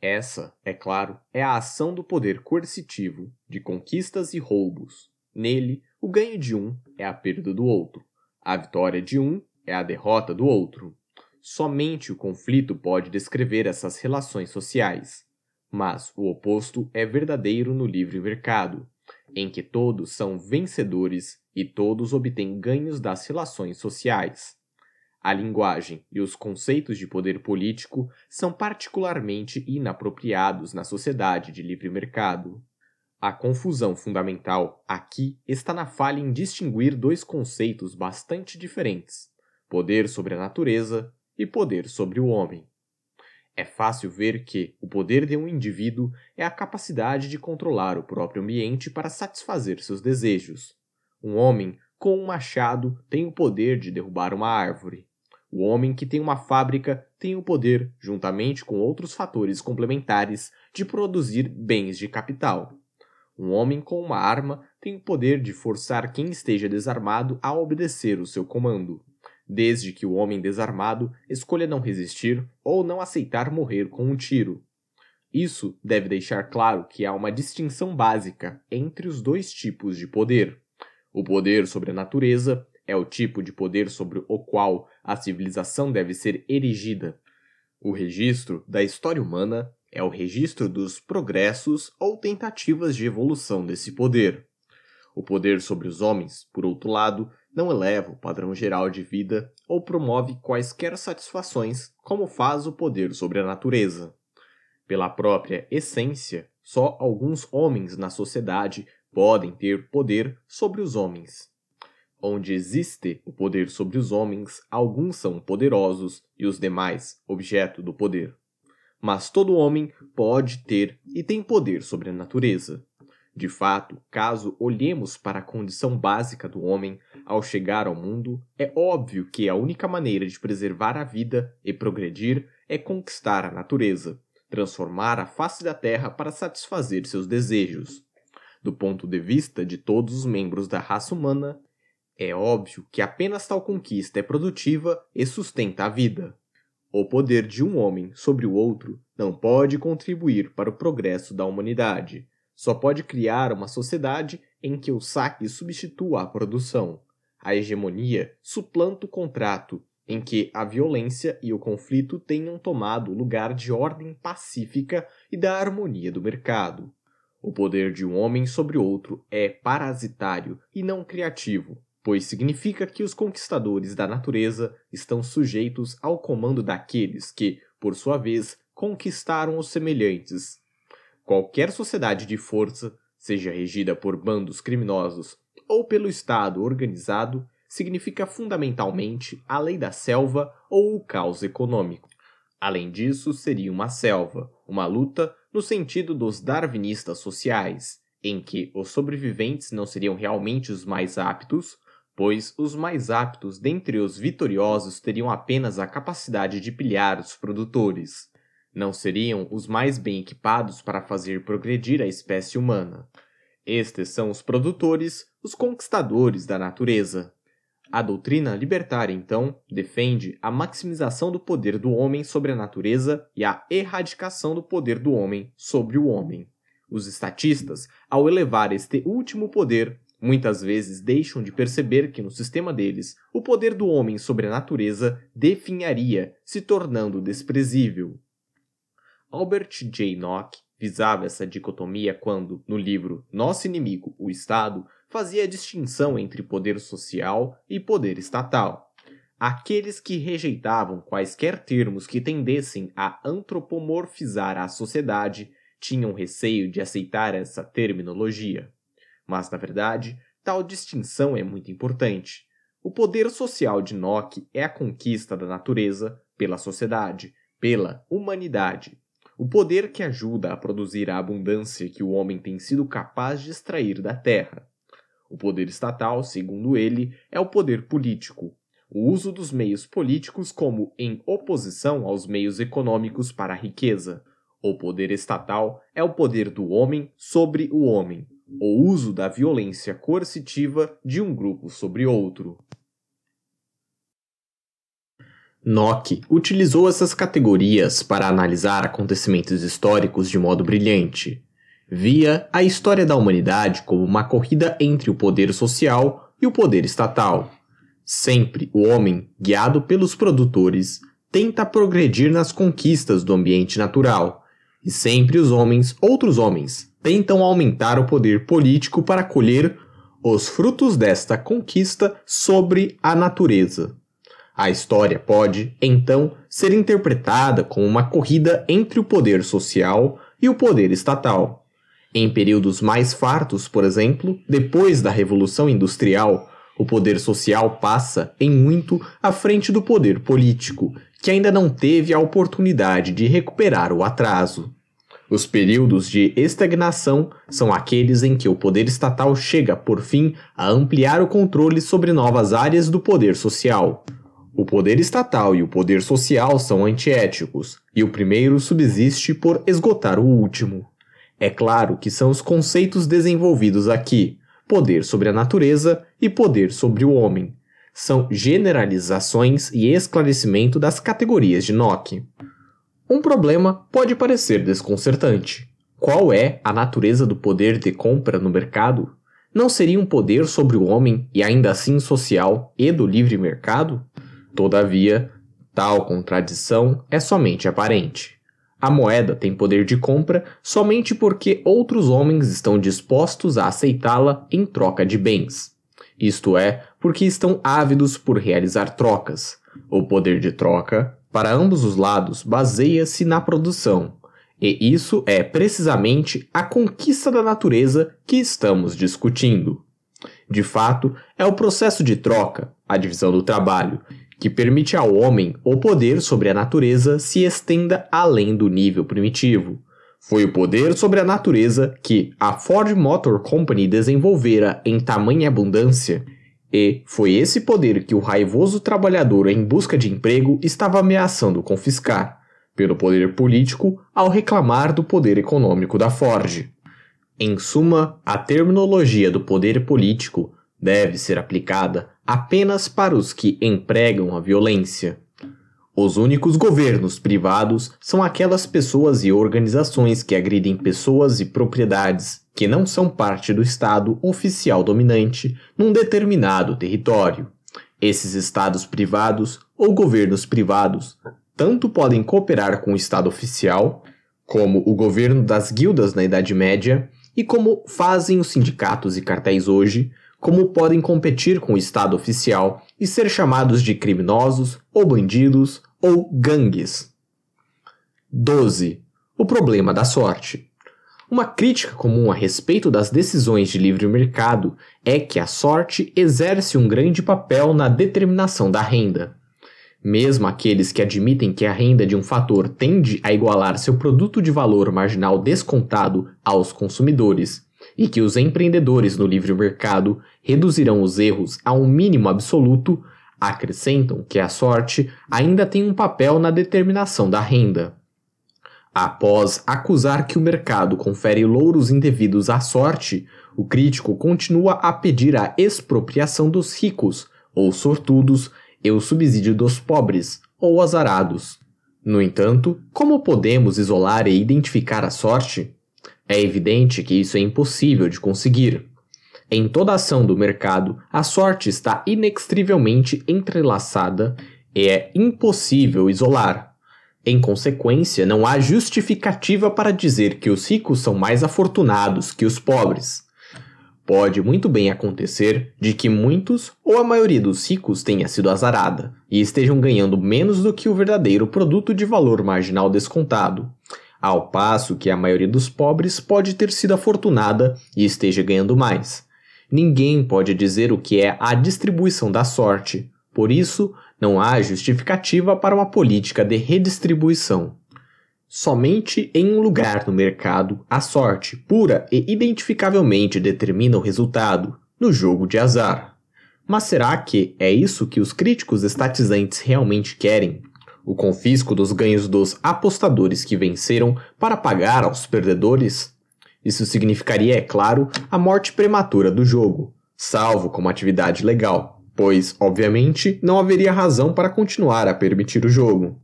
Essa, é claro, é a ação do poder coercitivo de conquistas e roubos. Nele, o ganho de um é a perda do outro, a vitória de um é a derrota do outro. Somente o conflito pode descrever essas relações sociais. Mas o oposto é verdadeiro no livre mercado, em que todos são vencedores e todos obtêm ganhos das relações sociais. A linguagem e os conceitos de poder político são particularmente inapropriados na sociedade de livre mercado. A confusão fundamental aqui está na falha em distinguir dois conceitos bastante diferentes: poder sobre a natureza e poder sobre o homem. É fácil ver que o poder de um indivíduo é a capacidade de controlar o próprio ambiente para satisfazer seus desejos. Um homem com um machado tem o poder de derrubar uma árvore. O homem que tem uma fábrica tem o poder, juntamente com outros fatores complementares, de produzir bens de capital. Um homem com uma arma tem o poder de forçar quem esteja desarmado a obedecer o seu comando desde que o homem desarmado escolha não resistir ou não aceitar morrer com um tiro. Isso deve deixar claro que há uma distinção básica entre os dois tipos de poder. O poder sobre a natureza é o tipo de poder sobre o qual a civilização deve ser erigida. O registro da história humana é o registro dos progressos ou tentativas de evolução desse poder. O poder sobre os homens, por outro lado, não eleva o padrão geral de vida ou promove quaisquer satisfações, como faz o poder sobre a natureza. Pela própria essência, só alguns homens na sociedade podem ter poder sobre os homens. Onde existe o poder sobre os homens, alguns são poderosos e os demais objeto do poder. Mas todo homem pode ter e tem poder sobre a natureza. De fato, caso olhemos para a condição básica do homem ao chegar ao mundo, é óbvio que a única maneira de preservar a vida e progredir é conquistar a natureza, transformar a face da Terra para satisfazer seus desejos. Do ponto de vista de todos os membros da raça humana, é óbvio que apenas tal conquista é produtiva e sustenta a vida. O poder de um homem sobre o outro não pode contribuir para o progresso da humanidade, só pode criar uma sociedade em que o saque substitua a produção, a hegemonia suplanta o contrato, em que a violência e o conflito tenham tomado o lugar de ordem pacífica e da harmonia do mercado. O poder de um homem sobre outro é parasitário e não criativo, pois significa que os conquistadores da natureza estão sujeitos ao comando daqueles que, por sua vez, conquistaram os semelhantes, Qualquer sociedade de força, seja regida por bandos criminosos ou pelo Estado organizado, significa fundamentalmente a lei da selva ou o caos econômico. Além disso, seria uma selva, uma luta no sentido dos darwinistas sociais, em que os sobreviventes não seriam realmente os mais aptos, pois os mais aptos dentre os vitoriosos teriam apenas a capacidade de pilhar os produtores não seriam os mais bem equipados para fazer progredir a espécie humana. Estes são os produtores, os conquistadores da natureza. A doutrina libertária, então, defende a maximização do poder do homem sobre a natureza e a erradicação do poder do homem sobre o homem. Os estatistas, ao elevar este último poder, muitas vezes deixam de perceber que no sistema deles, o poder do homem sobre a natureza definharia, se tornando desprezível. Albert J. Nock visava essa dicotomia quando, no livro Nosso Inimigo, o Estado, fazia a distinção entre poder social e poder estatal. Aqueles que rejeitavam quaisquer termos que tendessem a antropomorfizar a sociedade tinham receio de aceitar essa terminologia. Mas, na verdade, tal distinção é muito importante. O poder social de Nock é a conquista da natureza pela sociedade, pela humanidade, o poder que ajuda a produzir a abundância que o homem tem sido capaz de extrair da terra. O poder estatal, segundo ele, é o poder político, o uso dos meios políticos como em oposição aos meios econômicos para a riqueza. O poder estatal é o poder do homem sobre o homem, o uso da violência coercitiva de um grupo sobre outro. Nock utilizou essas categorias para analisar acontecimentos históricos de modo brilhante. Via a história da humanidade como uma corrida entre o poder social e o poder estatal. Sempre o homem, guiado pelos produtores, tenta progredir nas conquistas do ambiente natural, e sempre os homens, outros homens, tentam aumentar o poder político para colher os frutos desta conquista sobre a natureza. A história pode, então, ser interpretada como uma corrida entre o poder social e o poder estatal. Em períodos mais fartos, por exemplo, depois da Revolução Industrial, o poder social passa, em muito, à frente do poder político, que ainda não teve a oportunidade de recuperar o atraso. Os períodos de estagnação são aqueles em que o poder estatal chega, por fim, a ampliar o controle sobre novas áreas do poder social. O poder estatal e o poder social são antiéticos, e o primeiro subsiste por esgotar o último. É claro que são os conceitos desenvolvidos aqui, poder sobre a natureza e poder sobre o homem. São generalizações e esclarecimento das categorias de Nock. Um problema pode parecer desconcertante. Qual é a natureza do poder de compra no mercado? Não seria um poder sobre o homem e ainda assim social e do livre mercado? Todavia, tal contradição é somente aparente. A moeda tem poder de compra somente porque outros homens estão dispostos a aceitá-la em troca de bens. Isto é, porque estão ávidos por realizar trocas. O poder de troca, para ambos os lados, baseia-se na produção, e isso é precisamente a conquista da natureza que estamos discutindo. De fato, é o processo de troca, a divisão do trabalho, que permite ao homem o poder sobre a natureza se estenda além do nível primitivo. Foi o poder sobre a natureza que a Ford Motor Company desenvolvera em tamanha abundância, e foi esse poder que o raivoso trabalhador em busca de emprego estava ameaçando confiscar, pelo poder político, ao reclamar do poder econômico da Ford. Em suma, a terminologia do poder político deve ser aplicada apenas para os que empregam a violência. Os únicos governos privados são aquelas pessoas e organizações que agridem pessoas e propriedades que não são parte do Estado oficial dominante num determinado território. Esses Estados privados ou governos privados tanto podem cooperar com o Estado oficial, como o governo das guildas na Idade Média, e como fazem os sindicatos e cartéis hoje, como podem competir com o Estado oficial e ser chamados de criminosos ou bandidos ou gangues. 12. O problema da sorte. Uma crítica comum a respeito das decisões de livre mercado é que a sorte exerce um grande papel na determinação da renda. Mesmo aqueles que admitem que a renda de um fator tende a igualar seu produto de valor marginal descontado aos consumidores e que os empreendedores no livre mercado reduzirão os erros a um mínimo absoluto, acrescentam que a sorte ainda tem um papel na determinação da renda. Após acusar que o mercado confere louros indevidos à sorte, o crítico continua a pedir a expropriação dos ricos, ou sortudos, e o subsídio dos pobres, ou azarados. No entanto, como podemos isolar e identificar a sorte? É evidente que isso é impossível de conseguir. Em toda ação do mercado, a sorte está inextrivelmente entrelaçada e é impossível isolar. Em consequência, não há justificativa para dizer que os ricos são mais afortunados que os pobres. Pode muito bem acontecer de que muitos ou a maioria dos ricos tenha sido azarada e estejam ganhando menos do que o verdadeiro produto de valor marginal descontado ao passo que a maioria dos pobres pode ter sido afortunada e esteja ganhando mais. Ninguém pode dizer o que é a distribuição da sorte, por isso, não há justificativa para uma política de redistribuição. Somente em um lugar no mercado, a sorte pura e identificavelmente determina o resultado, no jogo de azar. Mas será que é isso que os críticos estatizantes realmente querem? O confisco dos ganhos dos apostadores que venceram para pagar aos perdedores. Isso significaria, é claro, a morte prematura do jogo, salvo como atividade legal, pois, obviamente, não haveria razão para continuar a permitir o jogo.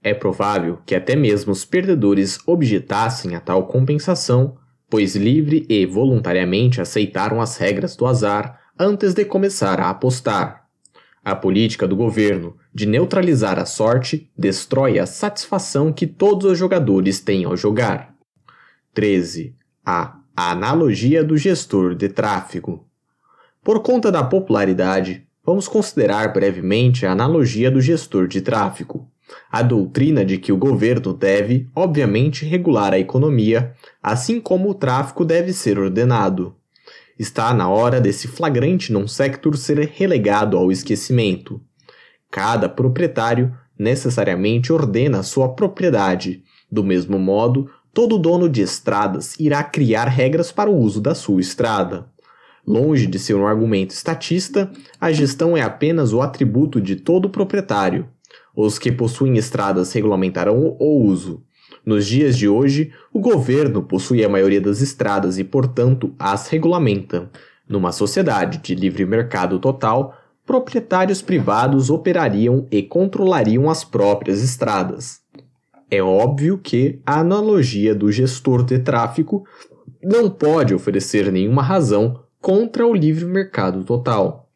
É provável que até mesmo os perdedores objetassem a tal compensação, pois livre e voluntariamente aceitaram as regras do azar antes de começar a apostar. A política do governo de neutralizar a sorte destrói a satisfação que todos os jogadores têm ao jogar. 13. A analogia do gestor de tráfego. Por conta da popularidade, vamos considerar brevemente a analogia do gestor de tráfego. A doutrina de que o governo deve, obviamente, regular a economia, assim como o tráfico deve ser ordenado. Está na hora desse flagrante non sector ser relegado ao esquecimento. Cada proprietário necessariamente ordena a sua propriedade. Do mesmo modo, todo dono de estradas irá criar regras para o uso da sua estrada. Longe de ser um argumento estatista, a gestão é apenas o atributo de todo proprietário. Os que possuem estradas regulamentarão o uso. Nos dias de hoje, o governo possui a maioria das estradas e, portanto, as regulamenta. Numa sociedade de livre mercado total, proprietários privados operariam e controlariam as próprias estradas. É óbvio que a analogia do gestor de tráfego não pode oferecer nenhuma razão contra o livre mercado total.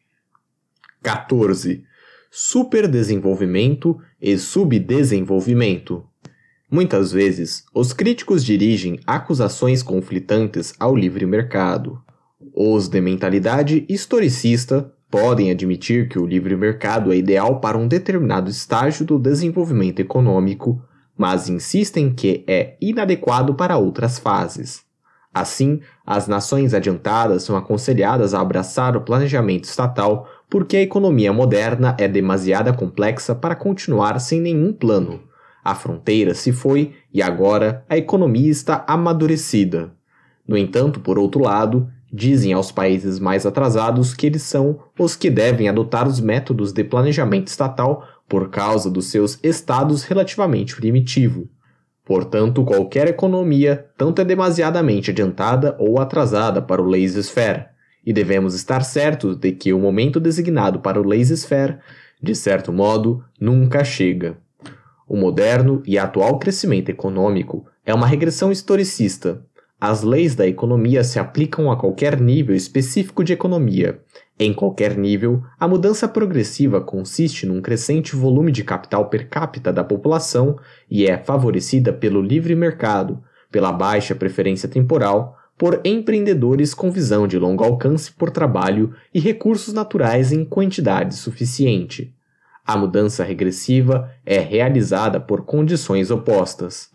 14. Superdesenvolvimento e subdesenvolvimento. Muitas vezes, os críticos dirigem acusações conflitantes ao livre mercado. Os de mentalidade historicista podem admitir que o livre mercado é ideal para um determinado estágio do desenvolvimento econômico, mas insistem que é inadequado para outras fases. Assim, as nações adiantadas são aconselhadas a abraçar o planejamento estatal porque a economia moderna é demasiado complexa para continuar sem nenhum plano. A fronteira se foi e agora a economia está amadurecida. No entanto, por outro lado, dizem aos países mais atrasados que eles são os que devem adotar os métodos de planejamento estatal por causa dos seus estados relativamente primitivos. Portanto, qualquer economia tanto é demasiadamente adiantada ou atrasada para o laissez-faire, e devemos estar certos de que o momento designado para o laissez-faire, de certo modo, nunca chega. O moderno e atual crescimento econômico é uma regressão historicista. As leis da economia se aplicam a qualquer nível específico de economia. Em qualquer nível, a mudança progressiva consiste num crescente volume de capital per capita da população e é favorecida pelo livre mercado, pela baixa preferência temporal, por empreendedores com visão de longo alcance por trabalho e recursos naturais em quantidade suficiente. A mudança regressiva é realizada por condições opostas.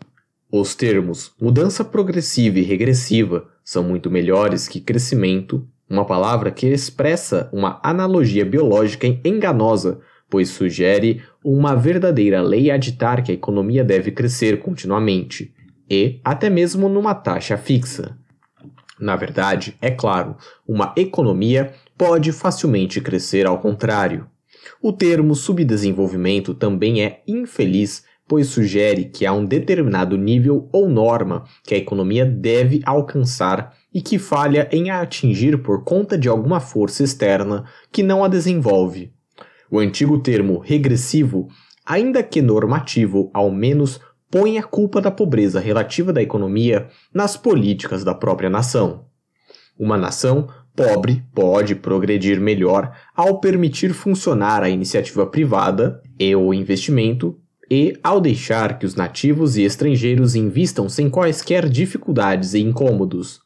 Os termos mudança progressiva e regressiva são muito melhores que crescimento, uma palavra que expressa uma analogia biológica enganosa, pois sugere uma verdadeira lei a ditar que a economia deve crescer continuamente, e até mesmo numa taxa fixa. Na verdade, é claro, uma economia pode facilmente crescer ao contrário. O termo subdesenvolvimento também é infeliz, pois sugere que há um determinado nível ou norma que a economia deve alcançar e que falha em a atingir por conta de alguma força externa que não a desenvolve. O antigo termo regressivo, ainda que normativo, ao menos põe a culpa da pobreza relativa da economia nas políticas da própria nação. Uma nação pobre pode progredir melhor ao permitir funcionar a iniciativa privada e o investimento e ao deixar que os nativos e estrangeiros invistam sem quaisquer dificuldades e incômodos.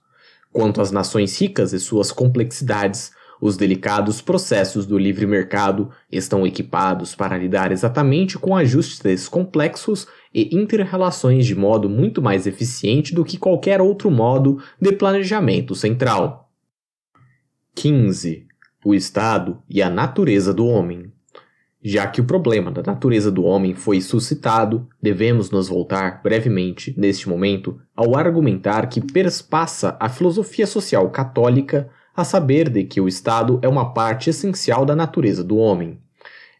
Quanto às nações ricas e suas complexidades, os delicados processos do livre mercado estão equipados para lidar exatamente com ajustes complexos e interrelações de modo muito mais eficiente do que qualquer outro modo de planejamento central. 15. O estado e a natureza do homem. Já que o problema da natureza do homem foi suscitado, devemos nos voltar brevemente, neste momento, ao argumentar que perspassa a filosofia social católica, a saber de que o Estado é uma parte essencial da natureza do homem.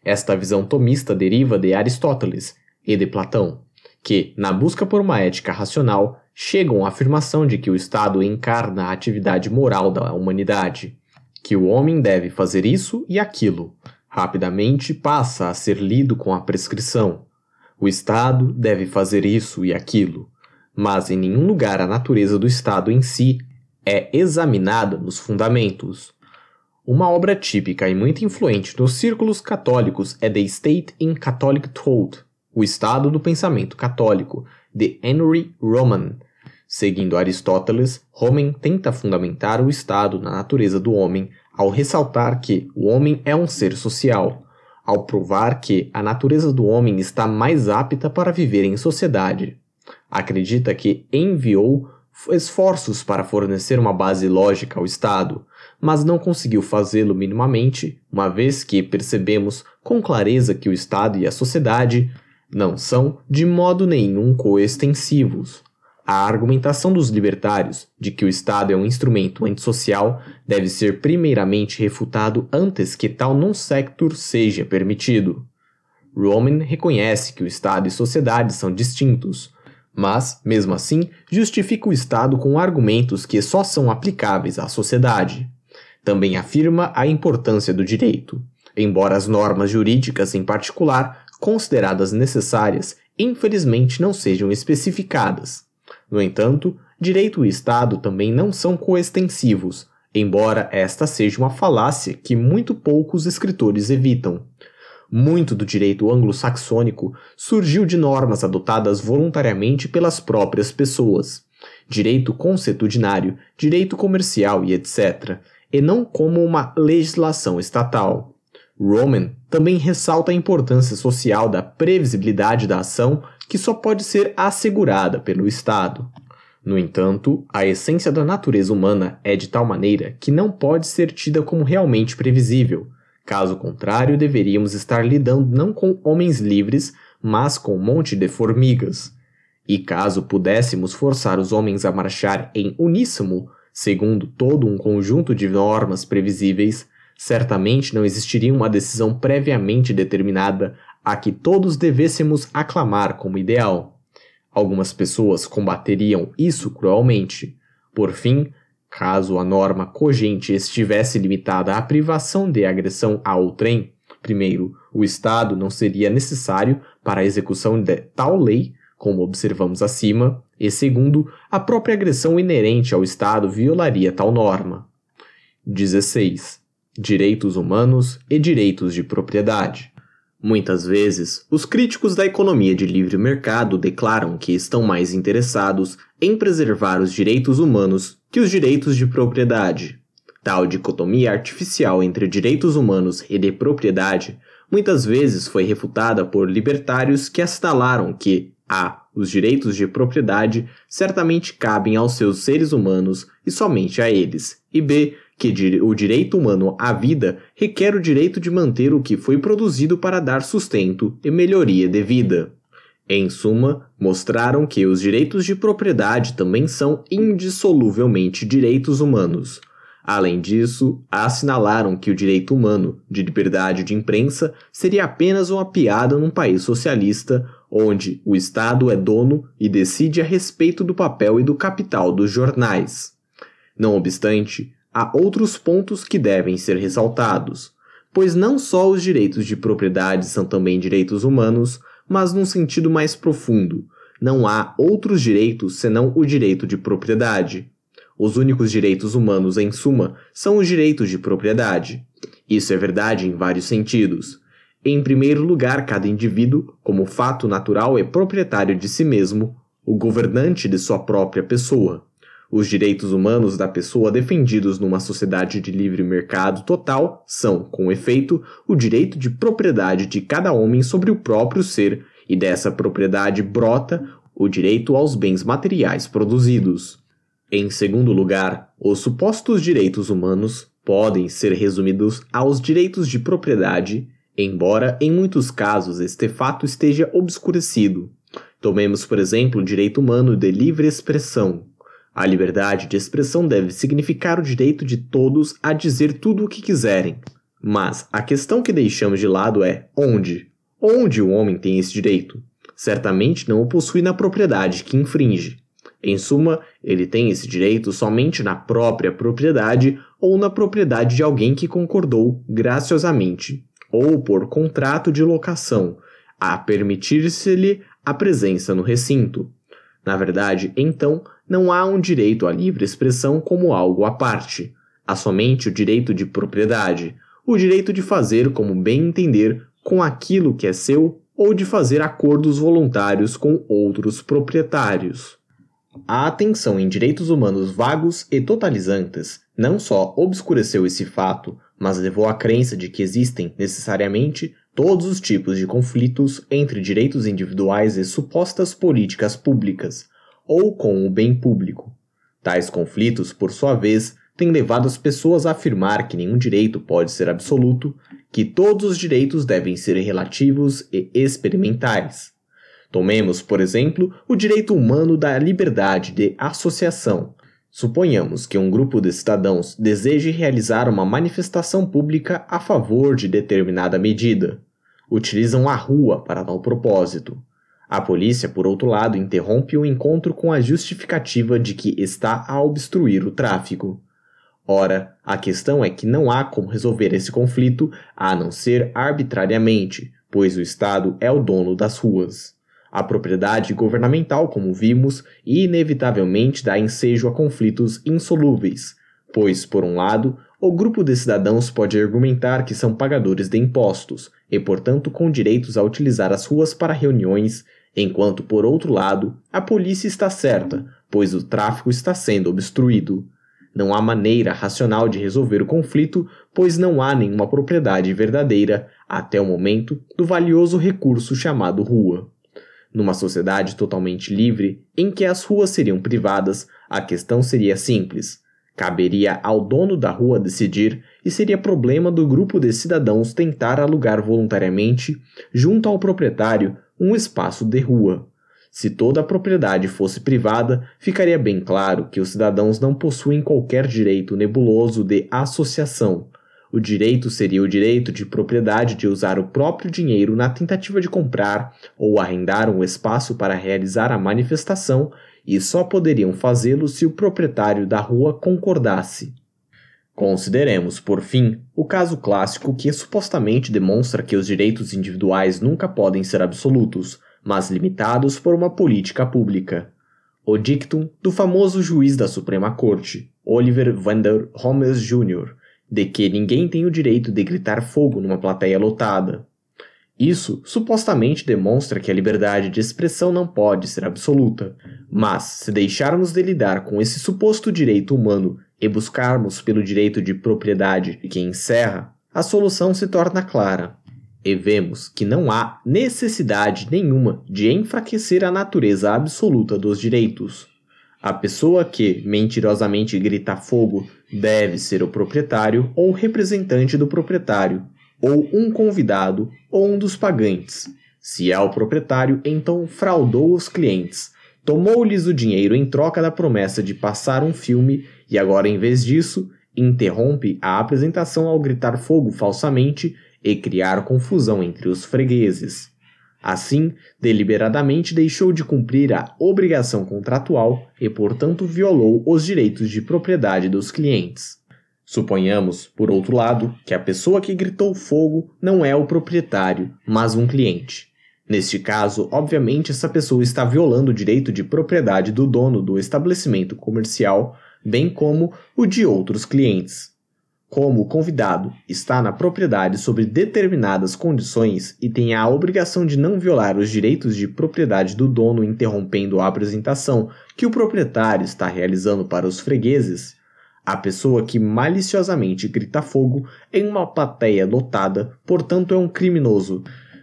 Esta visão tomista deriva de Aristóteles e de Platão, que, na busca por uma ética racional, chegam à afirmação de que o Estado encarna a atividade moral da humanidade que o homem deve fazer isso e aquilo, rapidamente passa a ser lido com a prescrição. O Estado deve fazer isso e aquilo, mas em nenhum lugar a natureza do Estado em si é examinada nos fundamentos. Uma obra típica e muito influente nos círculos católicos é The State in Catholic Thought, O Estado do Pensamento Católico, de Henry Roman, Seguindo Aristóteles, Homem tenta fundamentar o Estado na natureza do homem ao ressaltar que o homem é um ser social, ao provar que a natureza do homem está mais apta para viver em sociedade. Acredita que enviou esforços para fornecer uma base lógica ao Estado, mas não conseguiu fazê-lo minimamente, uma vez que percebemos com clareza que o Estado e a sociedade não são de modo nenhum coextensivos. A argumentação dos libertários de que o Estado é um instrumento antissocial deve ser primeiramente refutado antes que tal non sector seja permitido. Roman reconhece que o Estado e sociedade são distintos, mas, mesmo assim, justifica o Estado com argumentos que só são aplicáveis à sociedade. Também afirma a importância do direito, embora as normas jurídicas, em particular, consideradas necessárias, infelizmente não sejam especificadas. No entanto, direito e Estado também não são coextensivos, embora esta seja uma falácia que muito poucos escritores evitam. Muito do direito anglo-saxônico surgiu de normas adotadas voluntariamente pelas próprias pessoas. Direito consuetudinário, direito comercial e etc., e não como uma legislação estatal. Roman também ressalta a importância social da previsibilidade da ação que só pode ser assegurada pelo Estado. No entanto, a essência da natureza humana é de tal maneira que não pode ser tida como realmente previsível. Caso contrário, deveríamos estar lidando não com homens livres, mas com um monte de formigas. E caso pudéssemos forçar os homens a marchar em uníssimo, segundo todo um conjunto de normas previsíveis, certamente não existiria uma decisão previamente determinada a que todos devêssemos aclamar como ideal. Algumas pessoas combateriam isso cruelmente. Por fim, caso a norma cogente estivesse limitada à privação de agressão a outrem, primeiro, o Estado não seria necessário para a execução de tal lei, como observamos acima, e segundo, a própria agressão inerente ao Estado violaria tal norma. 16. Direitos humanos e direitos de propriedade. Muitas vezes, os críticos da economia de livre mercado declaram que estão mais interessados em preservar os direitos humanos que os direitos de propriedade. Tal dicotomia artificial entre direitos humanos e de propriedade muitas vezes foi refutada por libertários que assinalaram que a os direitos de propriedade certamente cabem aos seus seres humanos e somente a eles, e b que o direito humano à vida requer o direito de manter o que foi produzido para dar sustento e melhoria de vida. Em suma, mostraram que os direitos de propriedade também são indissoluvelmente direitos humanos. Além disso, assinalaram que o direito humano de liberdade de imprensa seria apenas uma piada num país socialista, onde o Estado é dono e decide a respeito do papel e do capital dos jornais. Não obstante, há outros pontos que devem ser ressaltados, pois não só os direitos de propriedade são também direitos humanos, mas num sentido mais profundo. Não há outros direitos senão o direito de propriedade. Os únicos direitos humanos, em suma, são os direitos de propriedade. Isso é verdade em vários sentidos. Em primeiro lugar, cada indivíduo, como fato natural, é proprietário de si mesmo, o governante de sua própria pessoa. Os direitos humanos da pessoa defendidos numa sociedade de livre mercado total são, com efeito, o direito de propriedade de cada homem sobre o próprio ser, e dessa propriedade brota o direito aos bens materiais produzidos. Em segundo lugar, os supostos direitos humanos podem ser resumidos aos direitos de propriedade, embora em muitos casos este fato esteja obscurecido. Tomemos, por exemplo, o direito humano de livre expressão, a liberdade de expressão deve significar o direito de todos a dizer tudo o que quiserem. Mas a questão que deixamos de lado é onde? Onde o homem tem esse direito? Certamente não o possui na propriedade que infringe. Em suma, ele tem esse direito somente na própria propriedade ou na propriedade de alguém que concordou graciosamente, ou por contrato de locação, a permitir-se-lhe a presença no recinto. Na verdade, então, não há um direito à livre expressão como algo à parte. Há somente o direito de propriedade, o direito de fazer como bem entender com aquilo que é seu ou de fazer acordos voluntários com outros proprietários. A atenção em direitos humanos vagos e totalizantes não só obscureceu esse fato, mas levou à crença de que existem, necessariamente, todos os tipos de conflitos entre direitos individuais e supostas políticas públicas, ou com o bem público. Tais conflitos, por sua vez, têm levado as pessoas a afirmar que nenhum direito pode ser absoluto, que todos os direitos devem ser relativos e experimentais. Tomemos, por exemplo, o direito humano da liberdade de associação. Suponhamos que um grupo de cidadãos deseje realizar uma manifestação pública a favor de determinada medida. Utilizam a rua para tal propósito. A polícia, por outro lado, interrompe o encontro com a justificativa de que está a obstruir o tráfico. Ora, a questão é que não há como resolver esse conflito a não ser arbitrariamente, pois o Estado é o dono das ruas. A propriedade governamental, como vimos, inevitavelmente dá ensejo a conflitos insolúveis, pois, por um lado, o grupo de cidadãos pode argumentar que são pagadores de impostos e, portanto, com direitos a utilizar as ruas para reuniões, enquanto, por outro lado, a polícia está certa, pois o tráfico está sendo obstruído. Não há maneira racional de resolver o conflito, pois não há nenhuma propriedade verdadeira, até o momento, do valioso recurso chamado rua. Numa sociedade totalmente livre, em que as ruas seriam privadas, a questão seria simples. Caberia ao dono da rua decidir e seria problema do grupo de cidadãos tentar alugar voluntariamente, junto ao proprietário, um espaço de rua. Se toda a propriedade fosse privada, ficaria bem claro que os cidadãos não possuem qualquer direito nebuloso de associação. O direito seria o direito de propriedade de usar o próprio dinheiro na tentativa de comprar ou arrendar um espaço para realizar a manifestação, e só poderiam fazê-lo se o proprietário da rua concordasse. Consideremos, por fim, o caso clássico que supostamente demonstra que os direitos individuais nunca podem ser absolutos, mas limitados por uma política pública. O dictum do famoso juiz da Suprema Corte, Oliver Wendell Holmes Jr., de que ninguém tem o direito de gritar fogo numa plateia lotada. Isso supostamente demonstra que a liberdade de expressão não pode ser absoluta, mas se deixarmos de lidar com esse suposto direito humano e buscarmos pelo direito de propriedade de quem encerra, a solução se torna clara. E vemos que não há necessidade nenhuma de enfraquecer a natureza absoluta dos direitos. A pessoa que mentirosamente grita fogo deve ser o proprietário ou o representante do proprietário, ou um convidado ou um dos pagantes. Se é o proprietário, então fraudou os clientes, tomou-lhes o dinheiro em troca da promessa de passar um filme e agora, em vez disso, interrompe a apresentação ao gritar fogo falsamente e criar confusão entre os fregueses. Assim, deliberadamente deixou de cumprir a obrigação contratual e, portanto, violou os direitos de propriedade dos clientes. Suponhamos, por outro lado, que a pessoa que gritou fogo não é o proprietário, mas um cliente. Neste caso, obviamente, essa pessoa está violando o direito de propriedade do dono do estabelecimento comercial bem como o de outros clientes. Como o convidado está na propriedade sob determinadas condições e tem a obrigação de não violar os direitos de propriedade do dono interrompendo a apresentação que o proprietário está realizando para os fregueses, a pessoa que maliciosamente grita fogo em uma plateia lotada, portanto, é um criminoso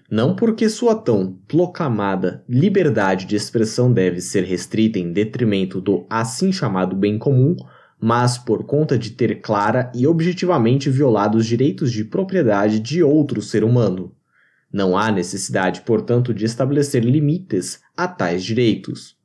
não porque sua tão proclamada liberdade de expressão deve ser restrita em detrimento do assim chamado bem comum, mas por conta de ter clara e objetivamente violado os direitos de propriedade de outro ser humano. Não há necessidade, portanto, de estabelecer limites a tais direitos.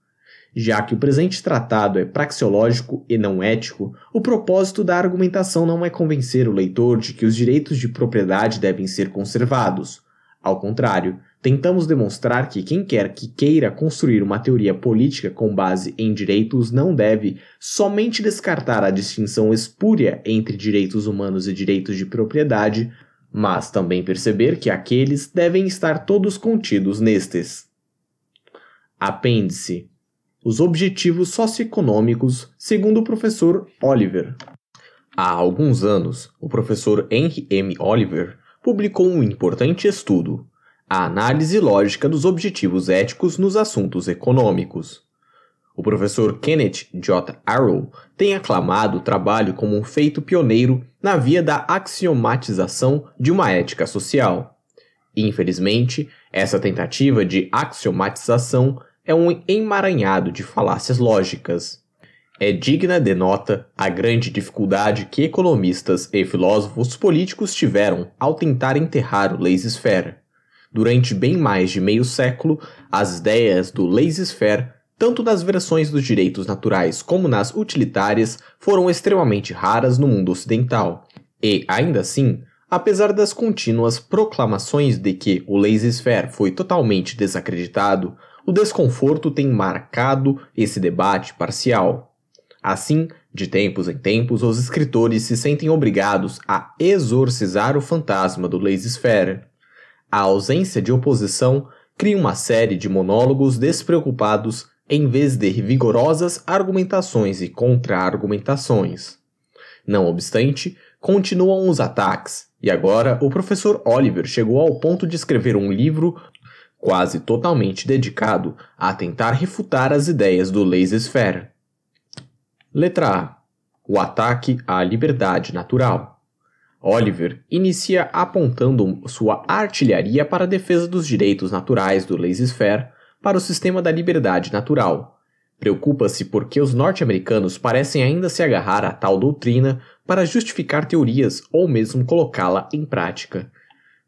Já que o presente tratado é praxeológico e não ético, o propósito da argumentação não é convencer o leitor de que os direitos de propriedade devem ser conservados, ao contrário, tentamos demonstrar que quem quer que queira construir uma teoria política com base em direitos não deve somente descartar a distinção espúria entre direitos humanos e direitos de propriedade, mas também perceber que aqueles devem estar todos contidos nestes. Apêndice: Os objetivos socioeconômicos, segundo o professor Oliver. Há alguns anos, o professor Henry M. Oliver publicou um importante estudo, a análise lógica dos objetivos éticos nos assuntos econômicos. O professor Kenneth J. Arrow tem aclamado o trabalho como um feito pioneiro na via da axiomatização de uma ética social. Infelizmente, essa tentativa de axiomatização é um emaranhado de falácias lógicas é digna de nota a grande dificuldade que economistas e filósofos políticos tiveram ao tentar enterrar o laissez-faire. Durante bem mais de meio século, as ideias do laissez-faire, tanto nas versões dos direitos naturais como nas utilitárias, foram extremamente raras no mundo ocidental. E, ainda assim, apesar das contínuas proclamações de que o laissez-faire foi totalmente desacreditado, o desconforto tem marcado esse debate parcial. Assim, de tempos em tempos, os escritores se sentem obrigados a exorcizar o fantasma do Laissez-faire. A ausência de oposição cria uma série de monólogos despreocupados em vez de vigorosas argumentações e contra-argumentações. Não obstante, continuam os ataques, e agora o professor Oliver chegou ao ponto de escrever um livro quase totalmente dedicado a tentar refutar as ideias do laissez-faire. Letra A. O ataque à liberdade natural. Oliver inicia apontando sua artilharia para a defesa dos direitos naturais do laissez-faire para o sistema da liberdade natural. Preocupa-se porque os norte-americanos parecem ainda se agarrar a tal doutrina para justificar teorias ou mesmo colocá-la em prática.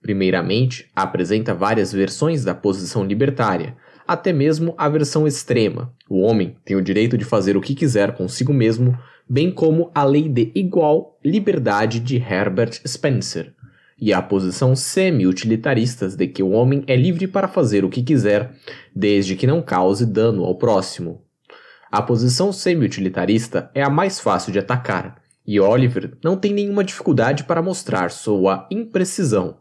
Primeiramente, apresenta várias versões da posição libertária, até mesmo a versão extrema. O homem tem o direito de fazer o que quiser consigo mesmo, bem como a lei de igual liberdade de Herbert Spencer, e a posição semi-utilitarista de que o homem é livre para fazer o que quiser, desde que não cause dano ao próximo. A posição semi-utilitarista é a mais fácil de atacar, e Oliver não tem nenhuma dificuldade para mostrar sua imprecisão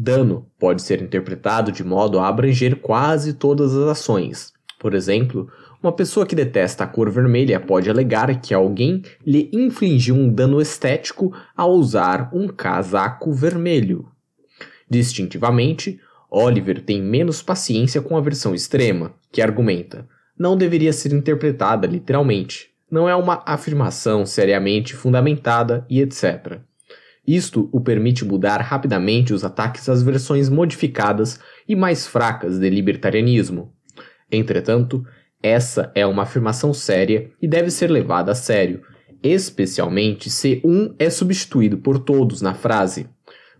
Dano pode ser interpretado de modo a abranger quase todas as ações. Por exemplo, uma pessoa que detesta a cor vermelha pode alegar que alguém lhe infligiu um dano estético ao usar um casaco vermelho. Distintivamente, Oliver tem menos paciência com a versão extrema, que argumenta: não deveria ser interpretada literalmente, não é uma afirmação seriamente fundamentada e etc. Isto o permite mudar rapidamente os ataques às versões modificadas e mais fracas de libertarianismo. Entretanto, essa é uma afirmação séria e deve ser levada a sério, especialmente se um é substituído por todos na frase.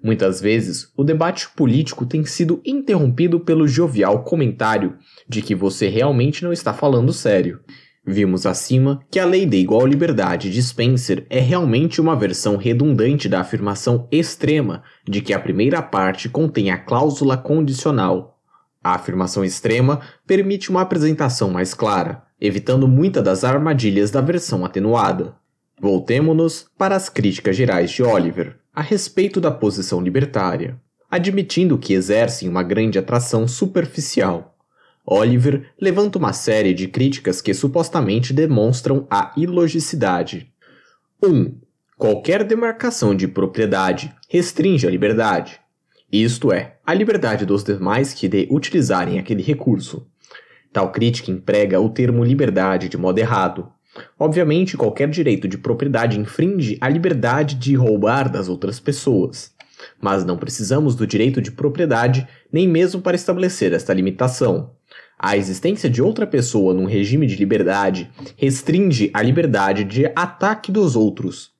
Muitas vezes, o debate político tem sido interrompido pelo jovial comentário de que você realmente não está falando sério. Vimos acima que a lei da igual liberdade de Spencer é realmente uma versão redundante da afirmação extrema de que a primeira parte contém a cláusula condicional. A afirmação extrema permite uma apresentação mais clara, evitando muitas das armadilhas da versão atenuada. Voltemos-nos para as críticas gerais de Oliver a respeito da posição libertária, admitindo que exercem uma grande atração superficial. Oliver levanta uma série de críticas que supostamente demonstram a ilogicidade. 1. Um, qualquer demarcação de propriedade restringe a liberdade, isto é, a liberdade dos demais que de utilizarem aquele recurso. Tal crítica emprega o termo liberdade de modo errado. Obviamente, qualquer direito de propriedade infringe a liberdade de roubar das outras pessoas. Mas não precisamos do direito de propriedade nem mesmo para estabelecer esta limitação. A existência de outra pessoa num regime de liberdade restringe a liberdade de ataque dos outros.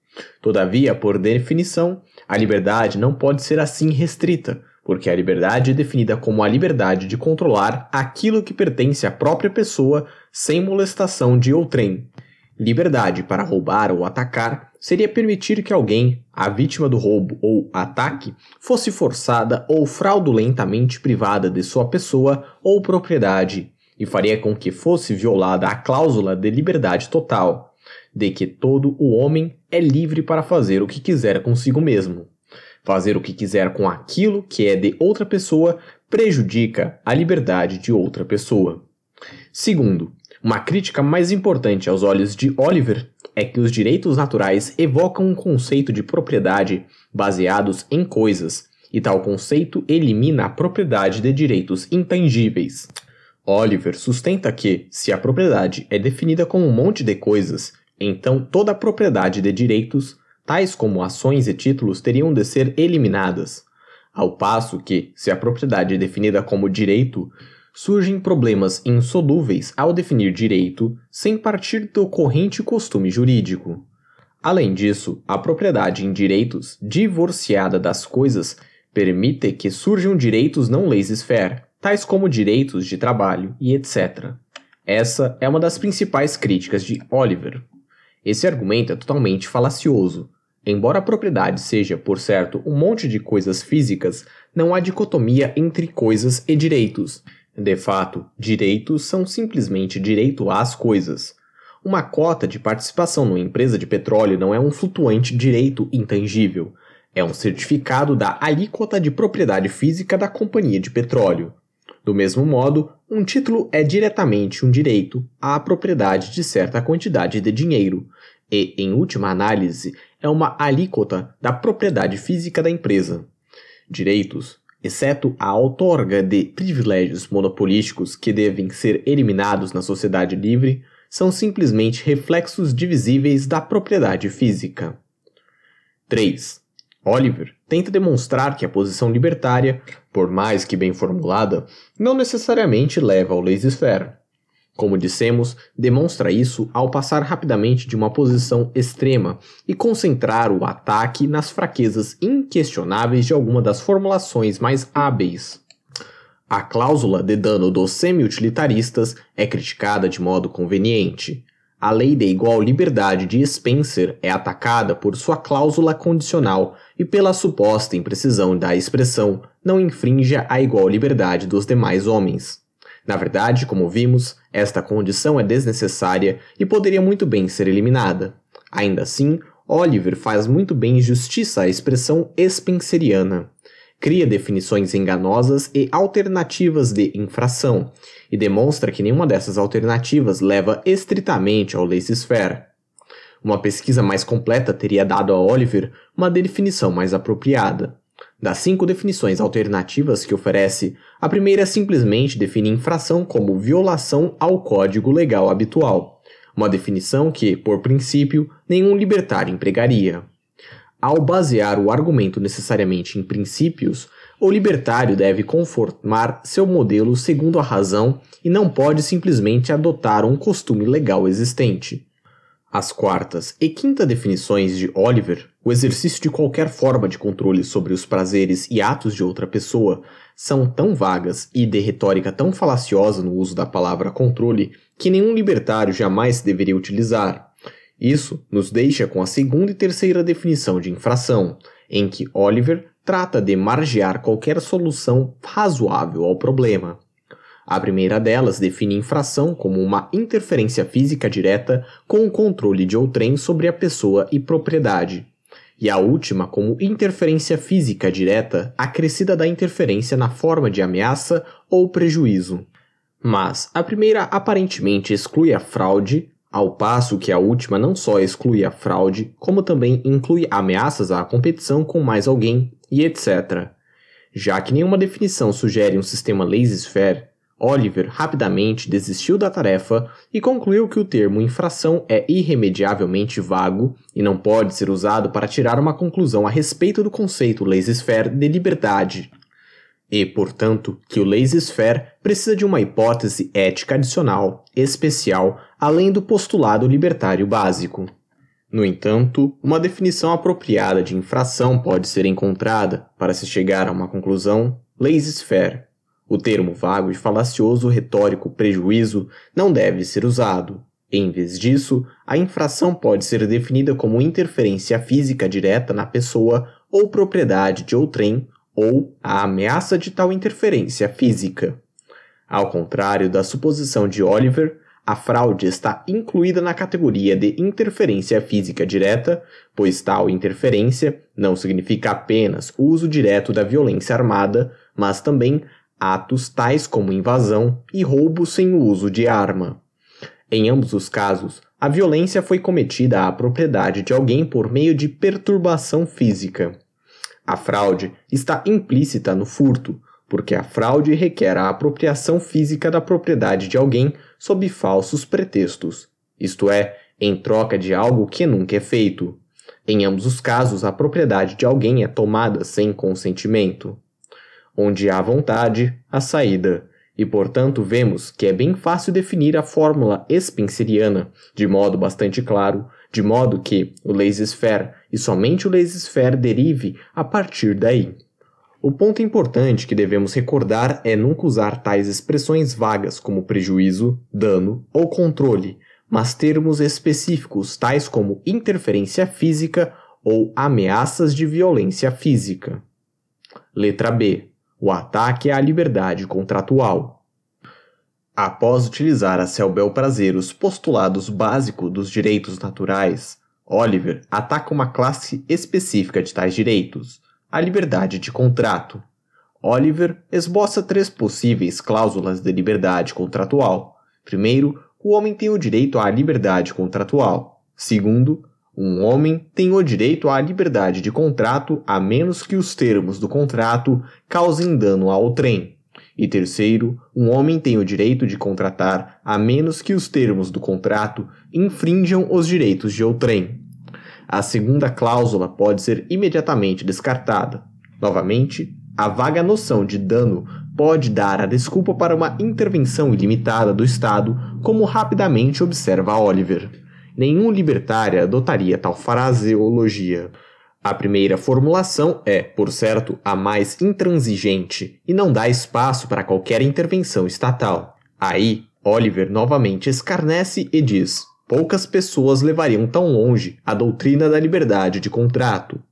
Todavia, por definição, a liberdade não pode ser assim restrita, porque a liberdade é definida como a liberdade de controlar aquilo que pertence à própria pessoa sem molestação de outrem. Liberdade para roubar ou atacar seria permitir que alguém a vítima do roubo ou ataque fosse forçada ou fraudulentamente privada de sua pessoa ou propriedade, e faria com que fosse violada a cláusula de liberdade total, de que todo o homem é livre para fazer o que quiser consigo mesmo. Fazer o que quiser com aquilo que é de outra pessoa prejudica a liberdade de outra pessoa. Segundo, uma crítica mais importante aos olhos de Oliver é que os direitos naturais evocam um conceito de propriedade baseados em coisas, e tal conceito elimina a propriedade de direitos intangíveis. Oliver sustenta que, se a propriedade é definida como um monte de coisas, então toda a propriedade de direitos, tais como ações e títulos, teriam de ser eliminadas. Ao passo que, se a propriedade é definida como direito, surgem problemas insolúveis ao definir direito sem partir do corrente costume jurídico. Além disso, a propriedade em direitos divorciada das coisas permite que surjam direitos não leis faire tais como direitos de trabalho e etc. Essa é uma das principais críticas de Oliver. Esse argumento é totalmente falacioso. Embora a propriedade seja, por certo, um monte de coisas físicas, não há dicotomia entre coisas e direitos, de fato, direitos são simplesmente direito às coisas. Uma cota de participação numa empresa de petróleo não é um flutuante direito intangível, é um certificado da alíquota de propriedade física da companhia de petróleo. Do mesmo modo, um título é diretamente um direito à propriedade de certa quantidade de dinheiro, e, em última análise, é uma alíquota da propriedade física da empresa. Direitos exceto a outorga de privilégios monopolísticos que devem ser eliminados na sociedade livre, são simplesmente reflexos divisíveis da propriedade física. 3. Oliver tenta demonstrar que a posição libertária, por mais que bem formulada, não necessariamente leva ao laissez-faire. Como dissemos, demonstra isso ao passar rapidamente de uma posição extrema e concentrar o ataque nas fraquezas inquestionáveis de alguma das formulações mais hábeis. A cláusula de dano dos semi-utilitaristas é criticada de modo conveniente. A lei da igual liberdade de Spencer é atacada por sua cláusula condicional e pela suposta imprecisão da expressão não infrinja a igual liberdade dos demais homens. Na verdade, como vimos, esta condição é desnecessária e poderia muito bem ser eliminada. Ainda assim, Oliver faz muito bem justiça à expressão espenseriana. Cria definições enganosas e alternativas de infração, e demonstra que nenhuma dessas alternativas leva estritamente ao laissez-faire. Uma pesquisa mais completa teria dado a Oliver uma definição mais apropriada. Das cinco definições alternativas que oferece, a primeira simplesmente define infração como violação ao código legal habitual, uma definição que, por princípio, nenhum libertário empregaria. Ao basear o argumento necessariamente em princípios, o libertário deve conformar seu modelo segundo a razão e não pode simplesmente adotar um costume legal existente. As quartas e quinta definições de Oliver o exercício de qualquer forma de controle sobre os prazeres e atos de outra pessoa são tão vagas e de retórica tão falaciosa no uso da palavra controle que nenhum libertário jamais deveria utilizar. Isso nos deixa com a segunda e terceira definição de infração, em que Oliver trata de margear qualquer solução razoável ao problema. A primeira delas define infração como uma interferência física direta com o controle de outrem sobre a pessoa e propriedade, e a última como interferência física direta acrescida da interferência na forma de ameaça ou prejuízo. Mas a primeira aparentemente exclui a fraude, ao passo que a última não só exclui a fraude, como também inclui ameaças à competição com mais alguém e etc. Já que nenhuma definição sugere um sistema laissez-faire, Oliver rapidamente desistiu da tarefa e concluiu que o termo infração é irremediavelmente vago e não pode ser usado para tirar uma conclusão a respeito do conceito laissez-faire de liberdade. E, portanto, que o laissez-faire precisa de uma hipótese ética adicional, especial, além do postulado libertário básico. No entanto, uma definição apropriada de infração pode ser encontrada para se chegar a uma conclusão laissez-faire. O termo vago e falacioso retórico prejuízo não deve ser usado. Em vez disso, a infração pode ser definida como interferência física direta na pessoa ou propriedade de outrem ou a ameaça de tal interferência física. Ao contrário da suposição de Oliver, a fraude está incluída na categoria de interferência física direta, pois tal interferência não significa apenas o uso direto da violência armada, mas também atos tais como invasão e roubo sem o uso de arma. Em ambos os casos, a violência foi cometida à propriedade de alguém por meio de perturbação física. A fraude está implícita no furto, porque a fraude requer a apropriação física da propriedade de alguém sob falsos pretextos, isto é, em troca de algo que nunca é feito. Em ambos os casos, a propriedade de alguém é tomada sem consentimento onde há vontade, há saída, e portanto vemos que é bem fácil definir a fórmula spenceriana de modo bastante claro, de modo que o laissez-faire e somente o laissez-faire derive a partir daí. O ponto importante que devemos recordar é nunca usar tais expressões vagas como prejuízo, dano ou controle, mas termos específicos tais como interferência física ou ameaças de violência física. Letra B. O ataque à é liberdade contratual. Após utilizar a seu bel prazer os postulados básicos dos direitos naturais, Oliver ataca uma classe específica de tais direitos, a liberdade de contrato. Oliver esboça três possíveis cláusulas de liberdade contratual. Primeiro, o homem tem o direito à liberdade contratual. Segundo, um homem tem o direito à liberdade de contrato a menos que os termos do contrato causem dano ao trem. E terceiro, um homem tem o direito de contratar a menos que os termos do contrato infringam os direitos de outrem. A segunda cláusula pode ser imediatamente descartada. Novamente, a vaga noção de dano pode dar a desculpa para uma intervenção ilimitada do Estado, como rapidamente observa Oliver. Nenhum libertário adotaria tal fraseologia. A primeira formulação é, por certo, a mais intransigente e não dá espaço para qualquer intervenção estatal. Aí, Oliver novamente escarnece e diz: poucas pessoas levariam tão longe a doutrina da liberdade de contrato.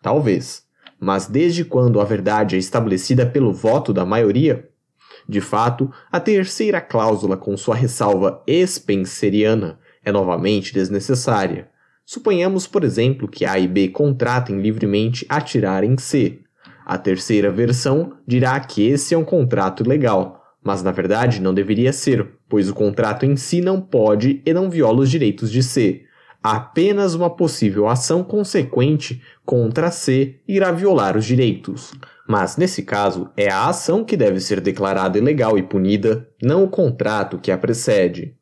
Talvez, mas desde quando a verdade é estabelecida pelo voto da maioria? De fato, a terceira cláusula, com sua ressalva expenseriana é novamente desnecessária. Suponhamos, por exemplo, que A e B contratem livremente a tirarem em C. A terceira versão dirá que esse é um contrato legal, mas na verdade não deveria ser, pois o contrato em si não pode e não viola os direitos de C. Apenas uma possível ação consequente contra C irá violar os direitos. Mas, nesse caso, é a ação que deve ser declarada ilegal e punida, não o contrato que a precede.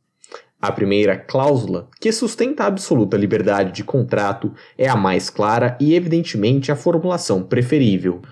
A primeira cláusula, que sustenta a absoluta liberdade de contrato, é a mais clara e, evidentemente, a formulação preferível.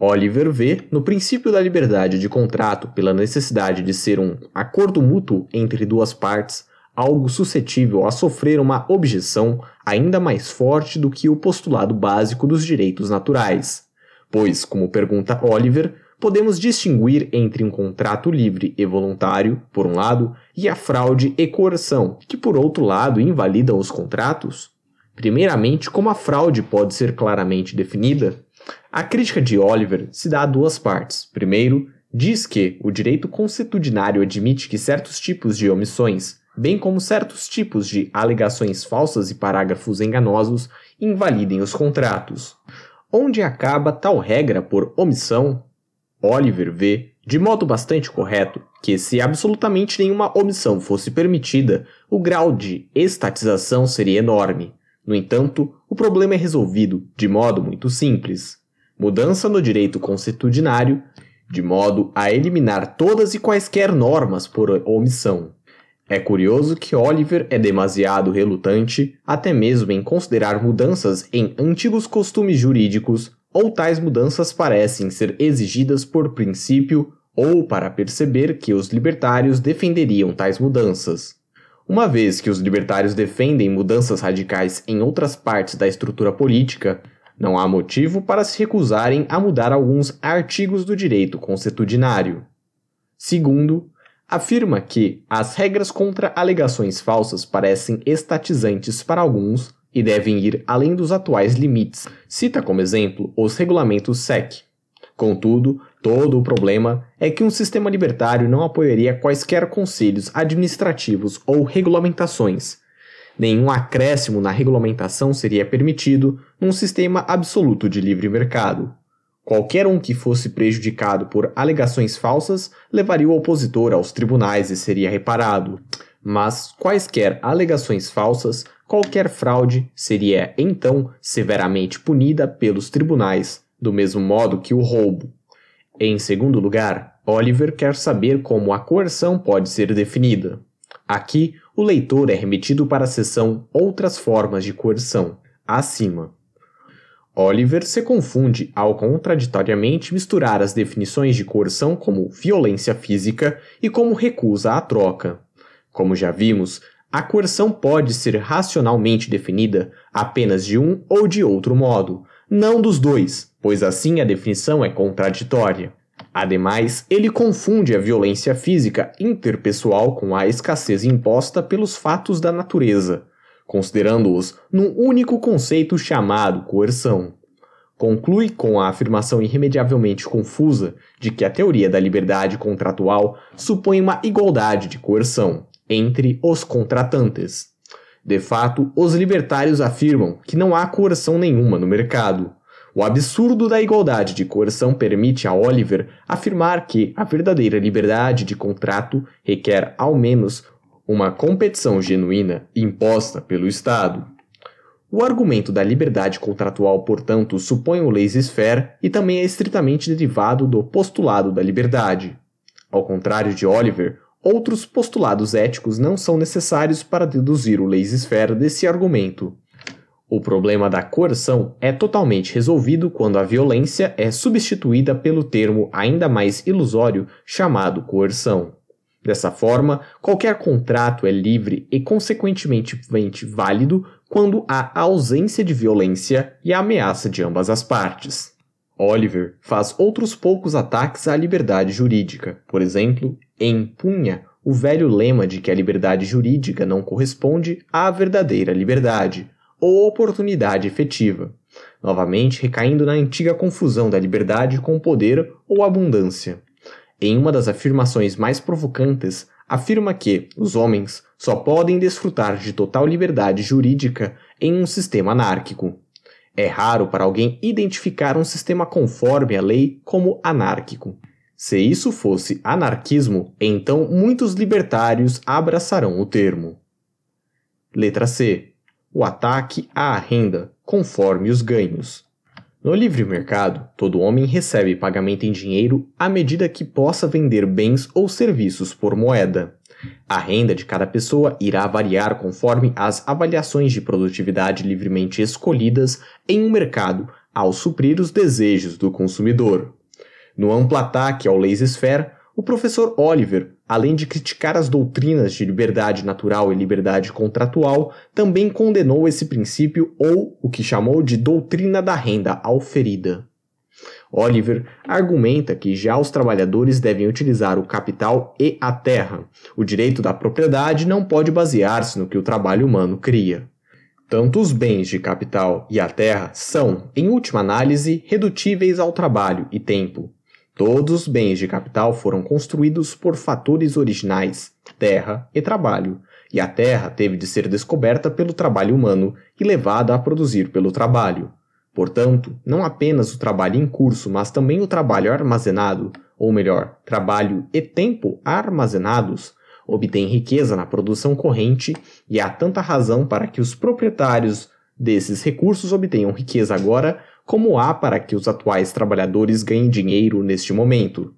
Oliver vê, no princípio da liberdade de contrato pela necessidade de ser um acordo mútuo entre duas partes, algo suscetível a sofrer uma objeção ainda mais forte do que o postulado básico dos direitos naturais. Pois, como pergunta Oliver, podemos distinguir entre um contrato livre e voluntário, por um lado, e a fraude e coerção, que por outro lado invalidam os contratos? Primeiramente, como a fraude pode ser claramente definida? A crítica de Oliver se dá a duas partes. Primeiro, diz que o direito constitucional admite que certos tipos de omissões, bem como certos tipos de alegações falsas e parágrafos enganosos, invalidem os contratos. Onde acaba tal regra por omissão, Oliver vê, de modo bastante correto, que se absolutamente nenhuma omissão fosse permitida, o grau de estatização seria enorme. No entanto, o problema é resolvido de modo muito simples. Mudança no direito constitucionário, de modo a eliminar todas e quaisquer normas por omissão. É curioso que Oliver é demasiado relutante, até mesmo em considerar mudanças em antigos costumes jurídicos ou tais mudanças parecem ser exigidas por princípio ou para perceber que os libertários defenderiam tais mudanças. Uma vez que os libertários defendem mudanças radicais em outras partes da estrutura política, não há motivo para se recusarem a mudar alguns artigos do direito consuetudinário. Segundo, afirma que as regras contra alegações falsas parecem estatizantes para alguns, e devem ir além dos atuais limites. Cita como exemplo os regulamentos SEC. Contudo, todo o problema é que um sistema libertário não apoiaria quaisquer conselhos administrativos ou regulamentações. Nenhum acréscimo na regulamentação seria permitido num sistema absoluto de livre mercado. Qualquer um que fosse prejudicado por alegações falsas levaria o opositor aos tribunais e seria reparado mas quaisquer alegações falsas, qualquer fraude seria então severamente punida pelos tribunais, do mesmo modo que o roubo. Em segundo lugar, Oliver quer saber como a coerção pode ser definida. Aqui, o leitor é remetido para a seção Outras formas de coerção, acima. Oliver se confunde ao contraditoriamente misturar as definições de coerção como violência física e como recusa à troca. Como já vimos, a coerção pode ser racionalmente definida apenas de um ou de outro modo, não dos dois, pois assim a definição é contraditória. Ademais, ele confunde a violência física interpessoal com a escassez imposta pelos fatos da natureza, considerando-os num único conceito chamado coerção. Conclui com a afirmação irremediavelmente confusa de que a teoria da liberdade contratual supõe uma igualdade de coerção, entre os contratantes. De fato, os libertários afirmam que não há coerção nenhuma no mercado. O absurdo da igualdade de coerção permite a Oliver afirmar que a verdadeira liberdade de contrato requer, ao menos, uma competição genuína imposta pelo Estado. O argumento da liberdade contratual, portanto, supõe o laissez-faire e também é estritamente derivado do postulado da liberdade. Ao contrário de Oliver, Outros postulados éticos não são necessários para deduzir o leis-esfera desse argumento. O problema da coerção é totalmente resolvido quando a violência é substituída pelo termo ainda mais ilusório chamado coerção. Dessa forma, qualquer contrato é livre e consequentemente válido quando há ausência de violência e ameaça de ambas as partes. Oliver faz outros poucos ataques à liberdade jurídica, por exemplo, empunha o velho lema de que a liberdade jurídica não corresponde à verdadeira liberdade ou oportunidade efetiva, novamente recaindo na antiga confusão da liberdade com poder ou abundância. Em uma das afirmações mais provocantes, afirma que os homens só podem desfrutar de total liberdade jurídica em um sistema anárquico, é raro para alguém identificar um sistema conforme à lei como anárquico. Se isso fosse anarquismo, então muitos libertários abraçarão o termo. Letra C. O ataque à renda, conforme os ganhos. No livre mercado, todo homem recebe pagamento em dinheiro à medida que possa vender bens ou serviços por moeda. A renda de cada pessoa irá variar conforme as avaliações de produtividade livremente escolhidas em um mercado ao suprir os desejos do consumidor. No amplo ataque ao laissez-faire, o professor Oliver, além de criticar as doutrinas de liberdade natural e liberdade contratual, também condenou esse princípio ou o que chamou de doutrina da renda auferida. Oliver argumenta que já os trabalhadores devem utilizar o capital e a terra. O direito da propriedade não pode basear-se no que o trabalho humano cria. Tanto os bens de capital e a terra são, em última análise, redutíveis ao trabalho e tempo. Todos os bens de capital foram construídos por fatores originais, terra e trabalho, e a terra teve de ser descoberta pelo trabalho humano e levada a produzir pelo trabalho. Portanto, não apenas o trabalho em curso, mas também o trabalho armazenado, ou melhor, trabalho e tempo armazenados, obtém riqueza na produção corrente e há tanta razão para que os proprietários desses recursos obtenham riqueza agora, como há para que os atuais trabalhadores ganhem dinheiro neste momento.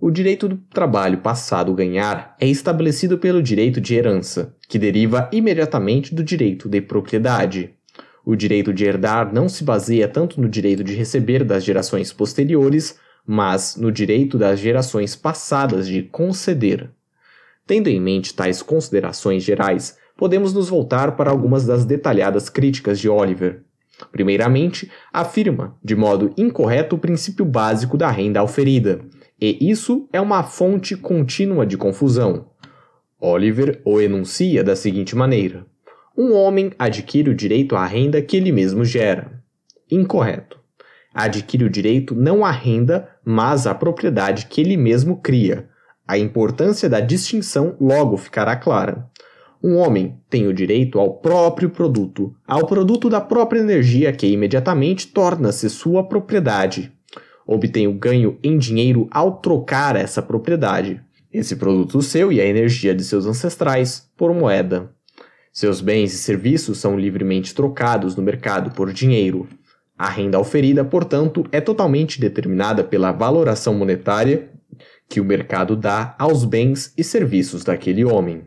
O direito do trabalho passado ganhar é estabelecido pelo direito de herança, que deriva imediatamente do direito de propriedade. O direito de herdar não se baseia tanto no direito de receber das gerações posteriores, mas no direito das gerações passadas de conceder. Tendo em mente tais considerações gerais, podemos nos voltar para algumas das detalhadas críticas de Oliver. Primeiramente, afirma, de modo incorreto, o princípio básico da renda oferida, e isso é uma fonte contínua de confusão. Oliver o enuncia da seguinte maneira: um homem adquire o direito à renda que ele mesmo gera. Incorreto. Adquire o direito não à renda, mas à propriedade que ele mesmo cria. A importância da distinção logo ficará clara. Um homem tem o direito ao próprio produto, ao produto da própria energia que imediatamente torna-se sua propriedade. Obtém o ganho em dinheiro ao trocar essa propriedade, esse produto seu e a energia de seus ancestrais, por moeda. Seus bens e serviços são livremente trocados no mercado por dinheiro. A renda oferida, portanto, é totalmente determinada pela valoração monetária que o mercado dá aos bens e serviços daquele homem.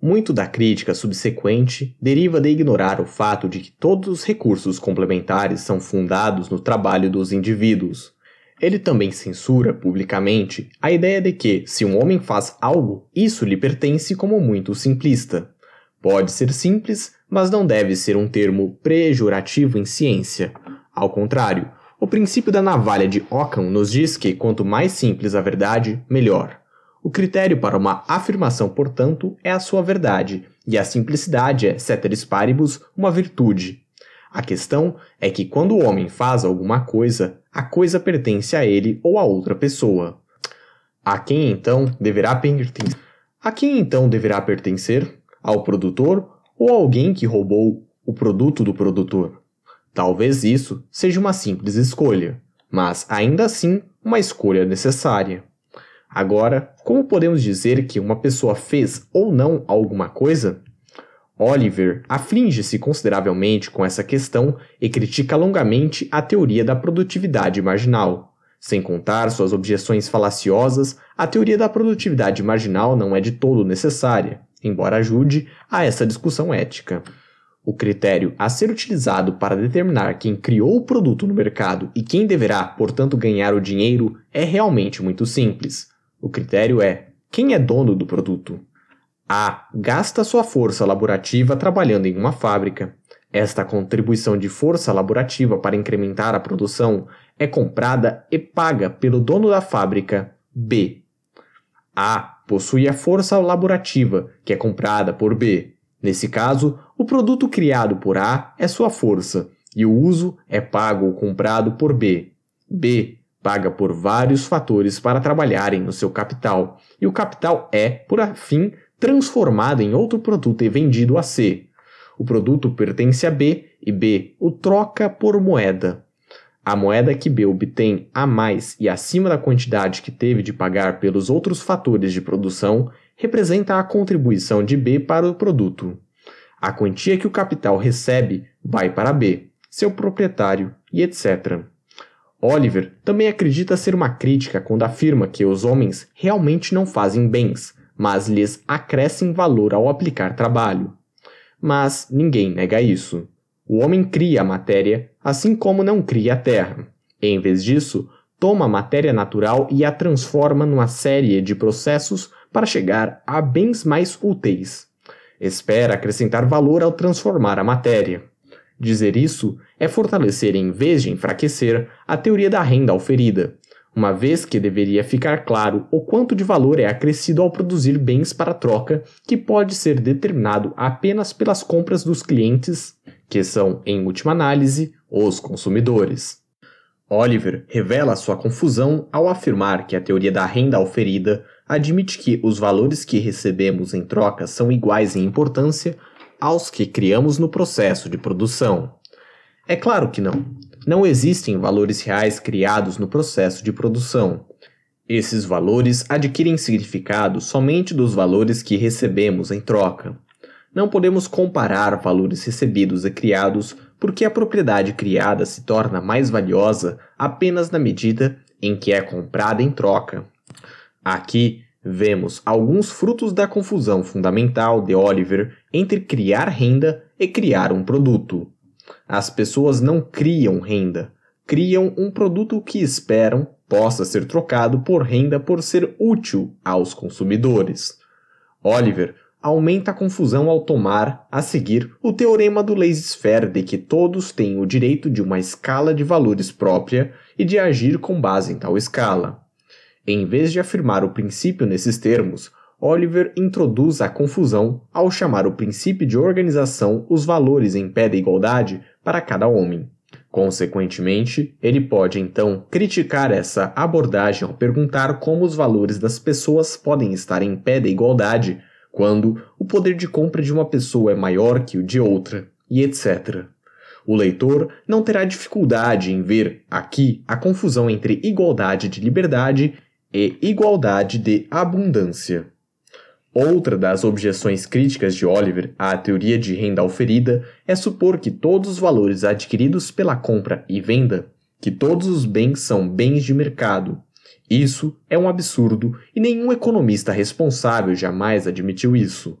Muito da crítica subsequente deriva de ignorar o fato de que todos os recursos complementares são fundados no trabalho dos indivíduos. Ele também censura publicamente a ideia de que, se um homem faz algo, isso lhe pertence como muito simplista. Pode ser simples, mas não deve ser um termo prejurativo em ciência. Ao contrário, o princípio da navalha de Occam nos diz que quanto mais simples a verdade, melhor. O critério para uma afirmação, portanto, é a sua verdade, e a simplicidade é, ceteris paribus, uma virtude. A questão é que quando o homem faz alguma coisa, a coisa pertence a ele ou a outra pessoa. A quem então deverá pertencer? A quem então deverá pertencer? ao produtor ou alguém que roubou o produto do produtor. Talvez isso seja uma simples escolha, mas ainda assim uma escolha necessária. Agora, como podemos dizer que uma pessoa fez ou não alguma coisa? Oliver aflige-se consideravelmente com essa questão e critica longamente a teoria da produtividade marginal. Sem contar suas objeções falaciosas, a teoria da produtividade marginal não é de todo necessária, embora ajude a essa discussão ética. O critério a ser utilizado para determinar quem criou o produto no mercado e quem deverá, portanto, ganhar o dinheiro é realmente muito simples. O critério é quem é dono do produto. A. Gasta sua força laborativa trabalhando em uma fábrica. Esta contribuição de força laborativa para incrementar a produção é comprada e paga pelo dono da fábrica. B. A possui a força laborativa, que é comprada por B. Nesse caso, o produto criado por A é sua força, e o uso é pago ou comprado por B. B paga por vários fatores para trabalharem no seu capital, e o capital é, por fim, transformado em outro produto e vendido a C. O produto pertence a B e B o troca por moeda. A moeda que B obtém a mais e acima da quantidade que teve de pagar pelos outros fatores de produção representa a contribuição de B para o produto. A quantia que o capital recebe vai para B, seu proprietário e etc. Oliver também acredita ser uma crítica quando afirma que os homens realmente não fazem bens, mas lhes acrescem valor ao aplicar trabalho. Mas ninguém nega isso. O homem cria a matéria assim como não cria a Terra. Em vez disso, toma a matéria natural e a transforma numa série de processos para chegar a bens mais úteis. Espera acrescentar valor ao transformar a matéria. Dizer isso é fortalecer em vez de enfraquecer a teoria da renda oferida. uma vez que deveria ficar claro o quanto de valor é acrescido ao produzir bens para troca, que pode ser determinado apenas pelas compras dos clientes, que são, em última análise, os consumidores. Oliver revela sua confusão ao afirmar que a teoria da renda oferida admite que os valores que recebemos em troca são iguais em importância aos que criamos no processo de produção. É claro que não. Não existem valores reais criados no processo de produção. Esses valores adquirem significado somente dos valores que recebemos em troca. Não podemos comparar valores recebidos e criados porque a propriedade criada se torna mais valiosa apenas na medida em que é comprada em troca. Aqui vemos alguns frutos da confusão fundamental de Oliver entre criar renda e criar um produto. As pessoas não criam renda, criam um produto que esperam possa ser trocado por renda por ser útil aos consumidores. Oliver aumenta a confusão ao tomar, a seguir, o teorema do laissez-faire de que todos têm o direito de uma escala de valores própria e de agir com base em tal escala. Em vez de afirmar o princípio nesses termos, Oliver introduz a confusão ao chamar o princípio de organização os valores em pé da igualdade para cada homem. Consequentemente, ele pode então criticar essa abordagem ao perguntar como os valores das pessoas podem estar em pé da igualdade quando o poder de compra de uma pessoa é maior que o de outra, e etc. O leitor não terá dificuldade em ver aqui a confusão entre igualdade de liberdade e igualdade de abundância. Outra das objeções críticas de Oliver à teoria de renda auferida é supor que todos os valores adquiridos pela compra e venda, que todos os bens são bens de mercado, isso é um absurdo e nenhum economista responsável jamais admitiu isso.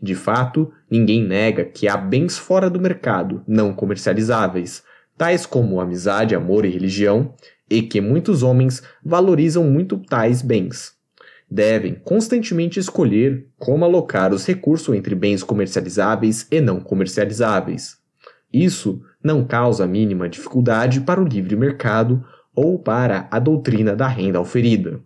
De fato, ninguém nega que há bens fora do mercado, não comercializáveis, tais como amizade, amor e religião, e que muitos homens valorizam muito tais bens. Devem constantemente escolher como alocar os recursos entre bens comercializáveis e não comercializáveis. Isso não causa a mínima dificuldade para o livre mercado, ou para a doutrina da renda oferida.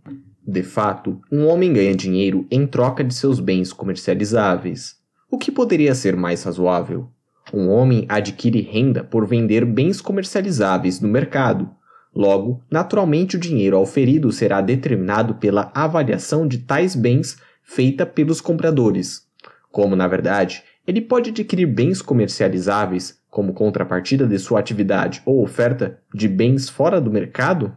De fato, um homem ganha dinheiro em troca de seus bens comercializáveis. O que poderia ser mais razoável? Um homem adquire renda por vender bens comercializáveis no mercado. Logo, naturalmente o dinheiro oferido será determinado pela avaliação de tais bens feita pelos compradores. Como, na verdade, ele pode adquirir bens comercializáveis como contrapartida de sua atividade ou oferta de bens fora do mercado?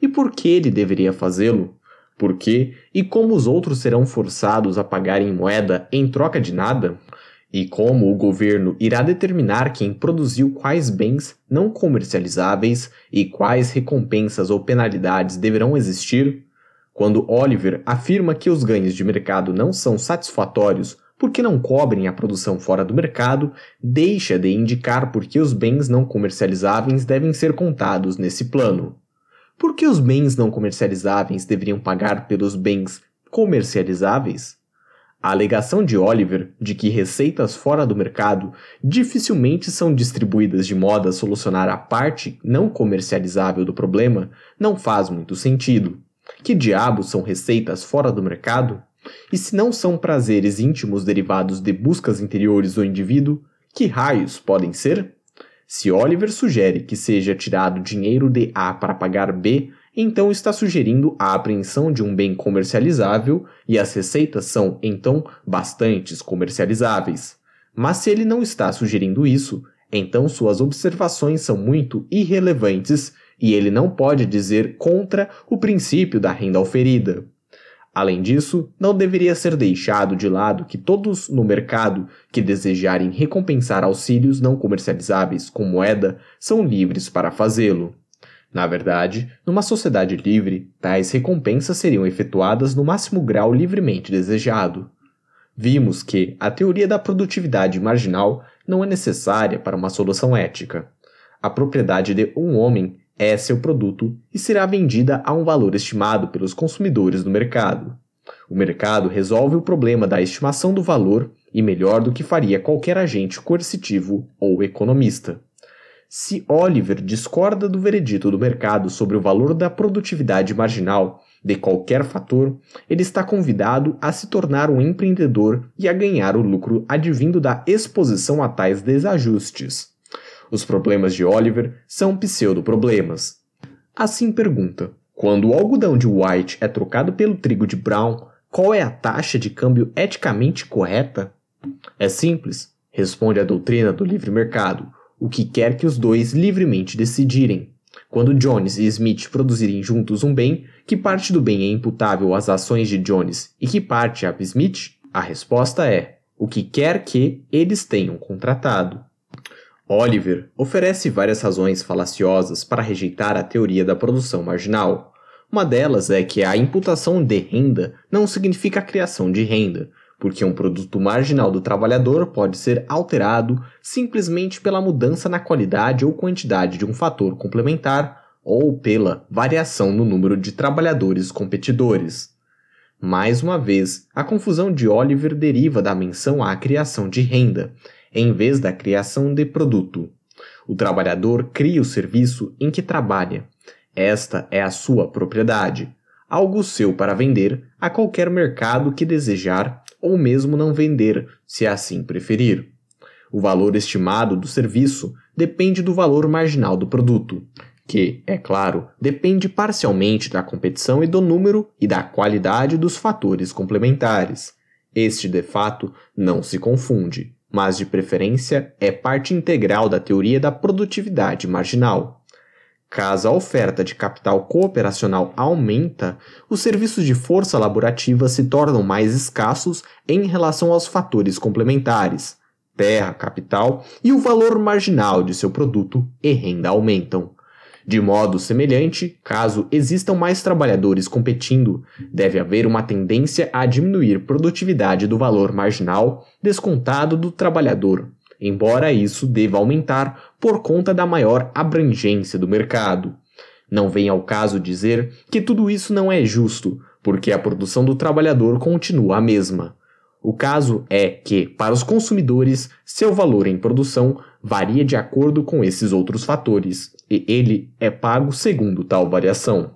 E por que ele deveria fazê-lo? Por quê? E como os outros serão forçados a pagar em moeda em troca de nada? E como o governo irá determinar quem produziu quais bens não comercializáveis e quais recompensas ou penalidades deverão existir? Quando Oliver afirma que os ganhos de mercado não são satisfatórios porque não cobrem a produção fora do mercado, deixa de indicar por que os bens não comercializáveis devem ser contados nesse plano. Por que os bens não comercializáveis deveriam pagar pelos bens comercializáveis? A alegação de Oliver de que receitas fora do mercado dificilmente são distribuídas de modo a solucionar a parte não comercializável do problema não faz muito sentido. Que diabo são receitas fora do mercado? E se não são prazeres íntimos derivados de buscas interiores do indivíduo, que raios podem ser? Se Oliver sugere que seja tirado dinheiro de A para pagar B, então está sugerindo a apreensão de um bem comercializável e as receitas são, então, bastantes comercializáveis. Mas se ele não está sugerindo isso, então suas observações são muito irrelevantes e ele não pode dizer contra o princípio da renda oferida. Além disso, não deveria ser deixado de lado que todos no mercado que desejarem recompensar auxílios não comercializáveis com moeda são livres para fazê-lo. Na verdade, numa sociedade livre, tais recompensas seriam efetuadas no máximo grau livremente desejado. Vimos que a teoria da produtividade marginal não é necessária para uma solução ética. A propriedade de um homem é seu produto e será vendida a um valor estimado pelos consumidores do mercado. O mercado resolve o problema da estimação do valor e melhor do que faria qualquer agente coercitivo ou economista. Se Oliver discorda do veredito do mercado sobre o valor da produtividade marginal de qualquer fator, ele está convidado a se tornar um empreendedor e a ganhar o lucro advindo da exposição a tais desajustes. Os problemas de Oliver são pseudo-problemas. Assim pergunta: quando o algodão de White é trocado pelo trigo de Brown, qual é a taxa de câmbio eticamente correta? É simples, responde a doutrina do livre mercado, o que quer que os dois livremente decidirem. Quando Jones e Smith produzirem juntos um bem, que parte do bem é imputável às ações de Jones e que parte a Smith? A resposta é o que quer que eles tenham contratado. Oliver oferece várias razões falaciosas para rejeitar a teoria da produção marginal. Uma delas é que a imputação de renda não significa a criação de renda, porque um produto marginal do trabalhador pode ser alterado simplesmente pela mudança na qualidade ou quantidade de um fator complementar ou pela variação no número de trabalhadores competidores. Mais uma vez, a confusão de Oliver deriva da menção à criação de renda, em vez da criação de produto. O trabalhador cria o serviço em que trabalha. Esta é a sua propriedade, algo seu para vender a qualquer mercado que desejar ou mesmo não vender, se assim preferir. O valor estimado do serviço depende do valor marginal do produto, que, é claro, depende parcialmente da competição e do número e da qualidade dos fatores complementares. Este, de fato, não se confunde mas de preferência é parte integral da teoria da produtividade marginal. Caso a oferta de capital cooperacional aumenta, os serviços de força laborativa se tornam mais escassos em relação aos fatores complementares, terra, capital e o valor marginal de seu produto e renda aumentam. De modo semelhante, caso existam mais trabalhadores competindo, deve haver uma tendência a diminuir a produtividade do valor marginal descontado do trabalhador, embora isso deva aumentar por conta da maior abrangência do mercado. Não vem ao caso dizer que tudo isso não é justo, porque a produção do trabalhador continua a mesma. O caso é que, para os consumidores, seu valor em produção varia de acordo com esses outros fatores, e ele é pago segundo tal variação.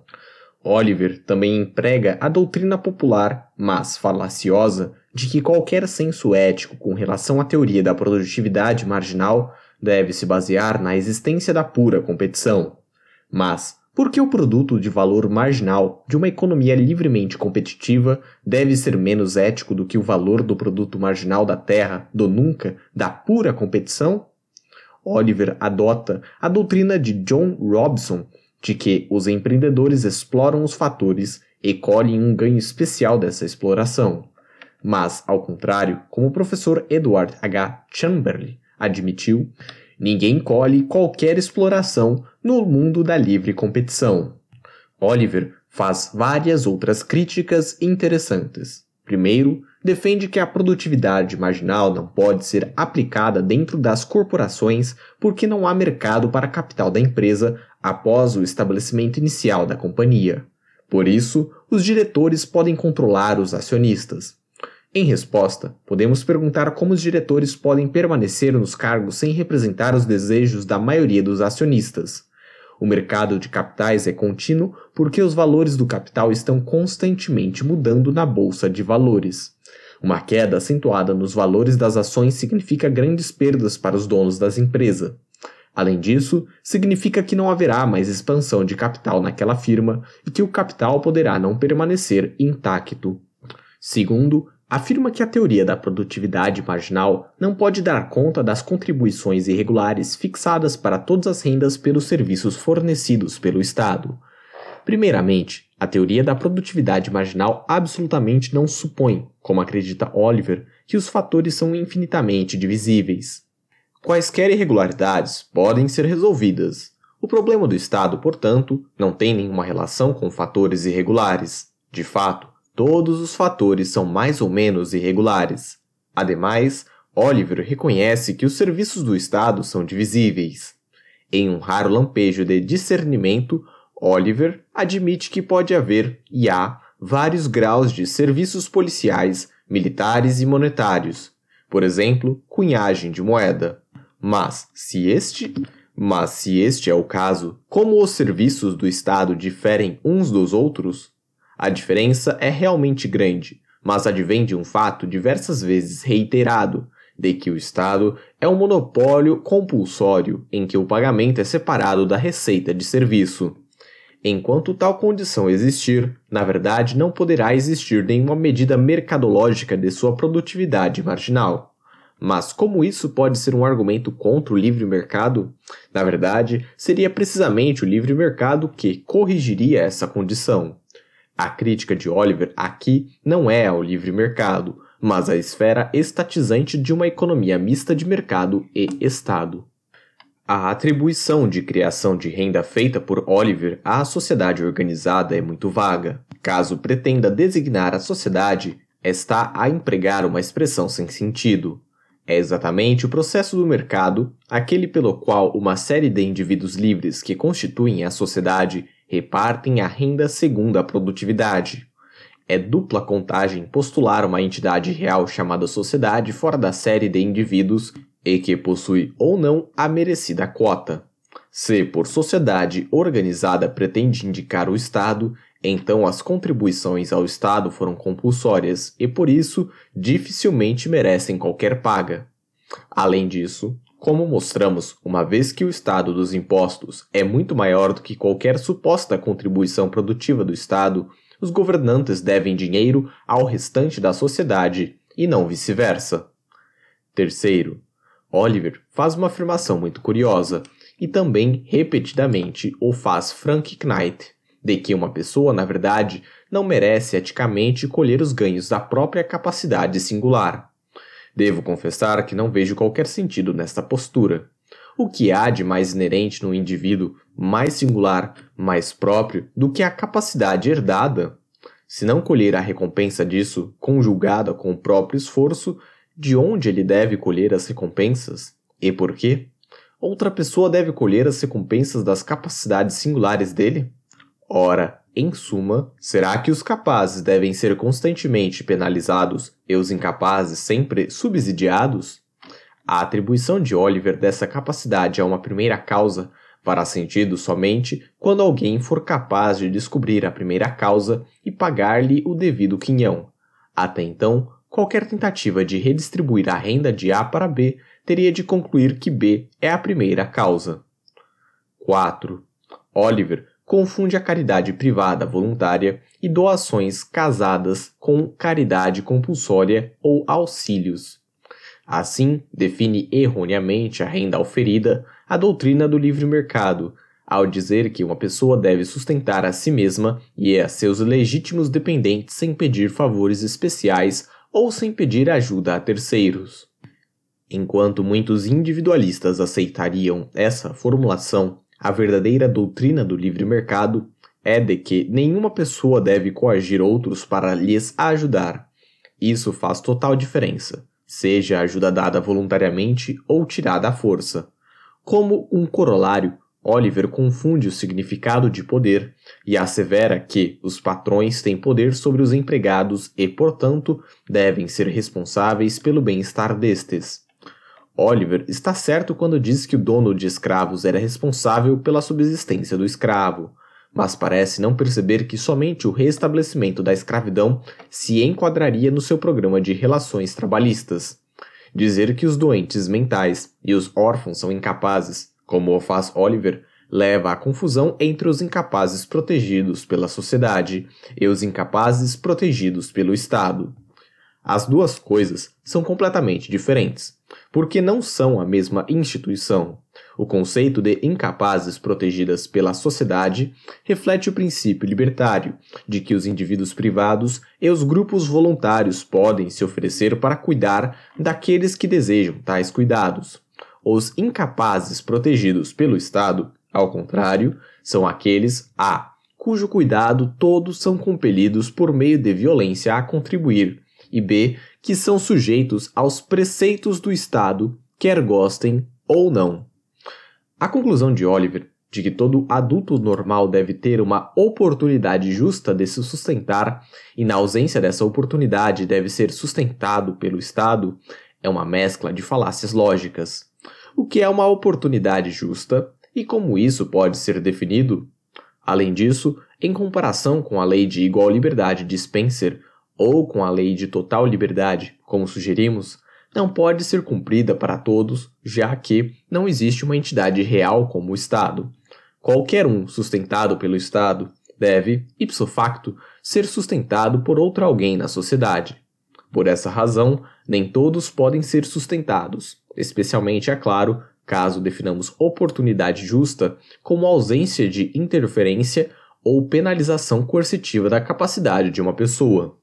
Oliver também emprega a doutrina popular, mas falaciosa, de que qualquer senso ético com relação à teoria da produtividade marginal deve se basear na existência da pura competição. Mas por que o produto de valor marginal de uma economia livremente competitiva deve ser menos ético do que o valor do produto marginal da terra, do nunca, da pura competição? Oliver adota a doutrina de John Robson de que os empreendedores exploram os fatores e colhem um ganho especial dessa exploração. Mas, ao contrário, como o professor Edward H. Chamberlain admitiu, ninguém colhe qualquer exploração no mundo da livre competição. Oliver faz várias outras críticas interessantes. Primeiro, defende que a produtividade marginal não pode ser aplicada dentro das corporações porque não há mercado para capital da empresa após o estabelecimento inicial da companhia. Por isso, os diretores podem controlar os acionistas. Em resposta, podemos perguntar como os diretores podem permanecer nos cargos sem representar os desejos da maioria dos acionistas. O mercado de capitais é contínuo porque os valores do capital estão constantemente mudando na bolsa de valores. Uma queda acentuada nos valores das ações significa grandes perdas para os donos das empresas. Além disso, significa que não haverá mais expansão de capital naquela firma e que o capital poderá não permanecer intacto. Segundo, afirma que a teoria da produtividade marginal não pode dar conta das contribuições irregulares fixadas para todas as rendas pelos serviços fornecidos pelo Estado. Primeiramente, a teoria da produtividade marginal absolutamente não supõe, como acredita Oliver, que os fatores são infinitamente divisíveis. Quaisquer irregularidades podem ser resolvidas. O problema do Estado, portanto, não tem nenhuma relação com fatores irregulares. De fato, todos os fatores são mais ou menos irregulares. Ademais, Oliver reconhece que os serviços do Estado são divisíveis. Em um raro lampejo de discernimento, Oliver admite que pode haver e há vários graus de serviços policiais, militares e monetários, por exemplo, cunhagem de moeda. Mas se este, mas se este é o caso, como os serviços do Estado diferem uns dos outros? A diferença é realmente grande, mas advém de um fato diversas vezes reiterado, de que o Estado é um monopólio compulsório em que o pagamento é separado da receita de serviço. Enquanto tal condição existir, na verdade não poderá existir nenhuma medida mercadológica de sua produtividade marginal. Mas como isso pode ser um argumento contra o livre mercado? Na verdade, seria precisamente o livre mercado que corrigiria essa condição. A crítica de Oliver aqui não é ao livre mercado, mas à esfera estatizante de uma economia mista de mercado e Estado. A atribuição de criação de renda feita por Oliver à sociedade organizada é muito vaga. Caso pretenda designar a sociedade, está a empregar uma expressão sem sentido. É exatamente o processo do mercado, aquele pelo qual uma série de indivíduos livres que constituem a sociedade repartem a renda segundo a produtividade. É dupla contagem postular uma entidade real chamada sociedade fora da série de indivíduos e que possui ou não a merecida cota. Se por sociedade organizada pretende indicar o Estado, então as contribuições ao Estado foram compulsórias e, por isso, dificilmente merecem qualquer paga. Além disso, como mostramos, uma vez que o Estado dos impostos é muito maior do que qualquer suposta contribuição produtiva do Estado, os governantes devem dinheiro ao restante da sociedade e não vice-versa. Terceiro, Oliver faz uma afirmação muito curiosa e também repetidamente o faz Frank Knight, de que uma pessoa, na verdade, não merece eticamente colher os ganhos da própria capacidade singular. Devo confessar que não vejo qualquer sentido nesta postura. O que há de mais inerente no indivíduo, mais singular, mais próprio, do que a capacidade herdada? Se não colher a recompensa disso, conjugada com o próprio esforço, de onde ele deve colher as recompensas e por quê? Outra pessoa deve colher as recompensas das capacidades singulares dele? Ora, em suma, será que os capazes devem ser constantemente penalizados e os incapazes sempre subsidiados? A atribuição de Oliver dessa capacidade a uma primeira causa fará sentido somente quando alguém for capaz de descobrir a primeira causa e pagar-lhe o devido quinhão. Até então, qualquer tentativa de redistribuir a renda de A para B teria de concluir que B é a primeira causa. 4. Oliver confunde a caridade privada voluntária e doações casadas com caridade compulsória ou auxílios. Assim, define erroneamente a renda oferida a doutrina do livre mercado, ao dizer que uma pessoa deve sustentar a si mesma e a seus legítimos dependentes sem pedir favores especiais ou sem pedir ajuda a terceiros. Enquanto muitos individualistas aceitariam essa formulação, a verdadeira doutrina do livre mercado é de que nenhuma pessoa deve coagir outros para lhes ajudar. Isso faz total diferença, seja a ajuda dada voluntariamente ou tirada à força. Como um corolário, Oliver confunde o significado de poder e assevera que os patrões têm poder sobre os empregados e, portanto, devem ser responsáveis pelo bem-estar destes. Oliver está certo quando diz que o dono de escravos era responsável pela subsistência do escravo, mas parece não perceber que somente o restabelecimento da escravidão se enquadraria no seu programa de relações trabalhistas. Dizer que os doentes mentais e os órfãos são incapazes como o faz Oliver, leva à confusão entre os incapazes protegidos pela sociedade e os incapazes protegidos pelo Estado. As duas coisas são completamente diferentes, porque não são a mesma instituição. O conceito de incapazes protegidas pela sociedade reflete o princípio libertário de que os indivíduos privados e os grupos voluntários podem se oferecer para cuidar daqueles que desejam tais cuidados. Os incapazes protegidos pelo Estado, ao contrário, são aqueles a cujo cuidado todos são compelidos por meio de violência a contribuir, e b que são sujeitos aos preceitos do Estado, quer gostem ou não. A conclusão de Oliver de que todo adulto normal deve ter uma oportunidade justa de se sustentar e, na ausência dessa oportunidade, deve ser sustentado pelo Estado, é uma mescla de falácias lógicas o que é uma oportunidade justa e como isso pode ser definido. Além disso, em comparação com a lei de igual liberdade de Spencer ou com a lei de total liberdade, como sugerimos, não pode ser cumprida para todos, já que não existe uma entidade real como o Estado. Qualquer um sustentado pelo Estado deve, ipso facto, ser sustentado por outro alguém na sociedade. Por essa razão, nem todos podem ser sustentados, especialmente, é claro, caso definamos oportunidade justa como ausência de interferência ou penalização coercitiva da capacidade de uma pessoa.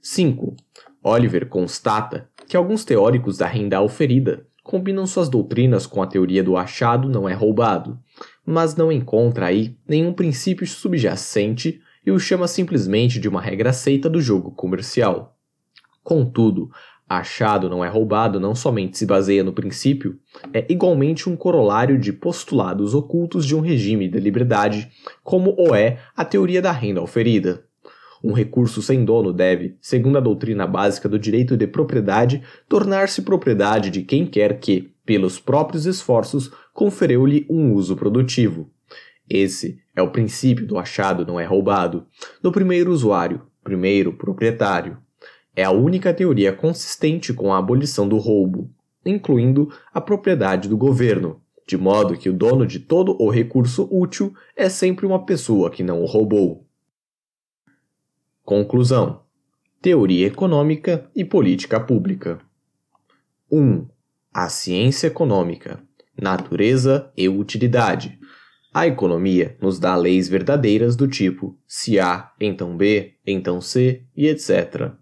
5. Oliver constata que alguns teóricos da renda oferida combinam suas doutrinas com a teoria do achado não é roubado, mas não encontra aí nenhum princípio subjacente e o chama simplesmente de uma regra aceita do jogo comercial. Contudo, achado não é roubado não somente se baseia no princípio, é igualmente um corolário de postulados ocultos de um regime da liberdade, como o é a teoria da renda oferida. Um recurso sem dono deve, segundo a doutrina básica do direito de propriedade, tornar-se propriedade de quem quer que, pelos próprios esforços, confereu-lhe um uso produtivo. Esse é o princípio do achado não é roubado, do primeiro usuário, primeiro proprietário é a única teoria consistente com a abolição do roubo, incluindo a propriedade do governo, de modo que o dono de todo o recurso útil é sempre uma pessoa que não o roubou. Conclusão: Teoria econômica e política pública. 1. Um, a ciência econômica, natureza e utilidade. A economia nos dá leis verdadeiras do tipo se A, então B, então C e etc.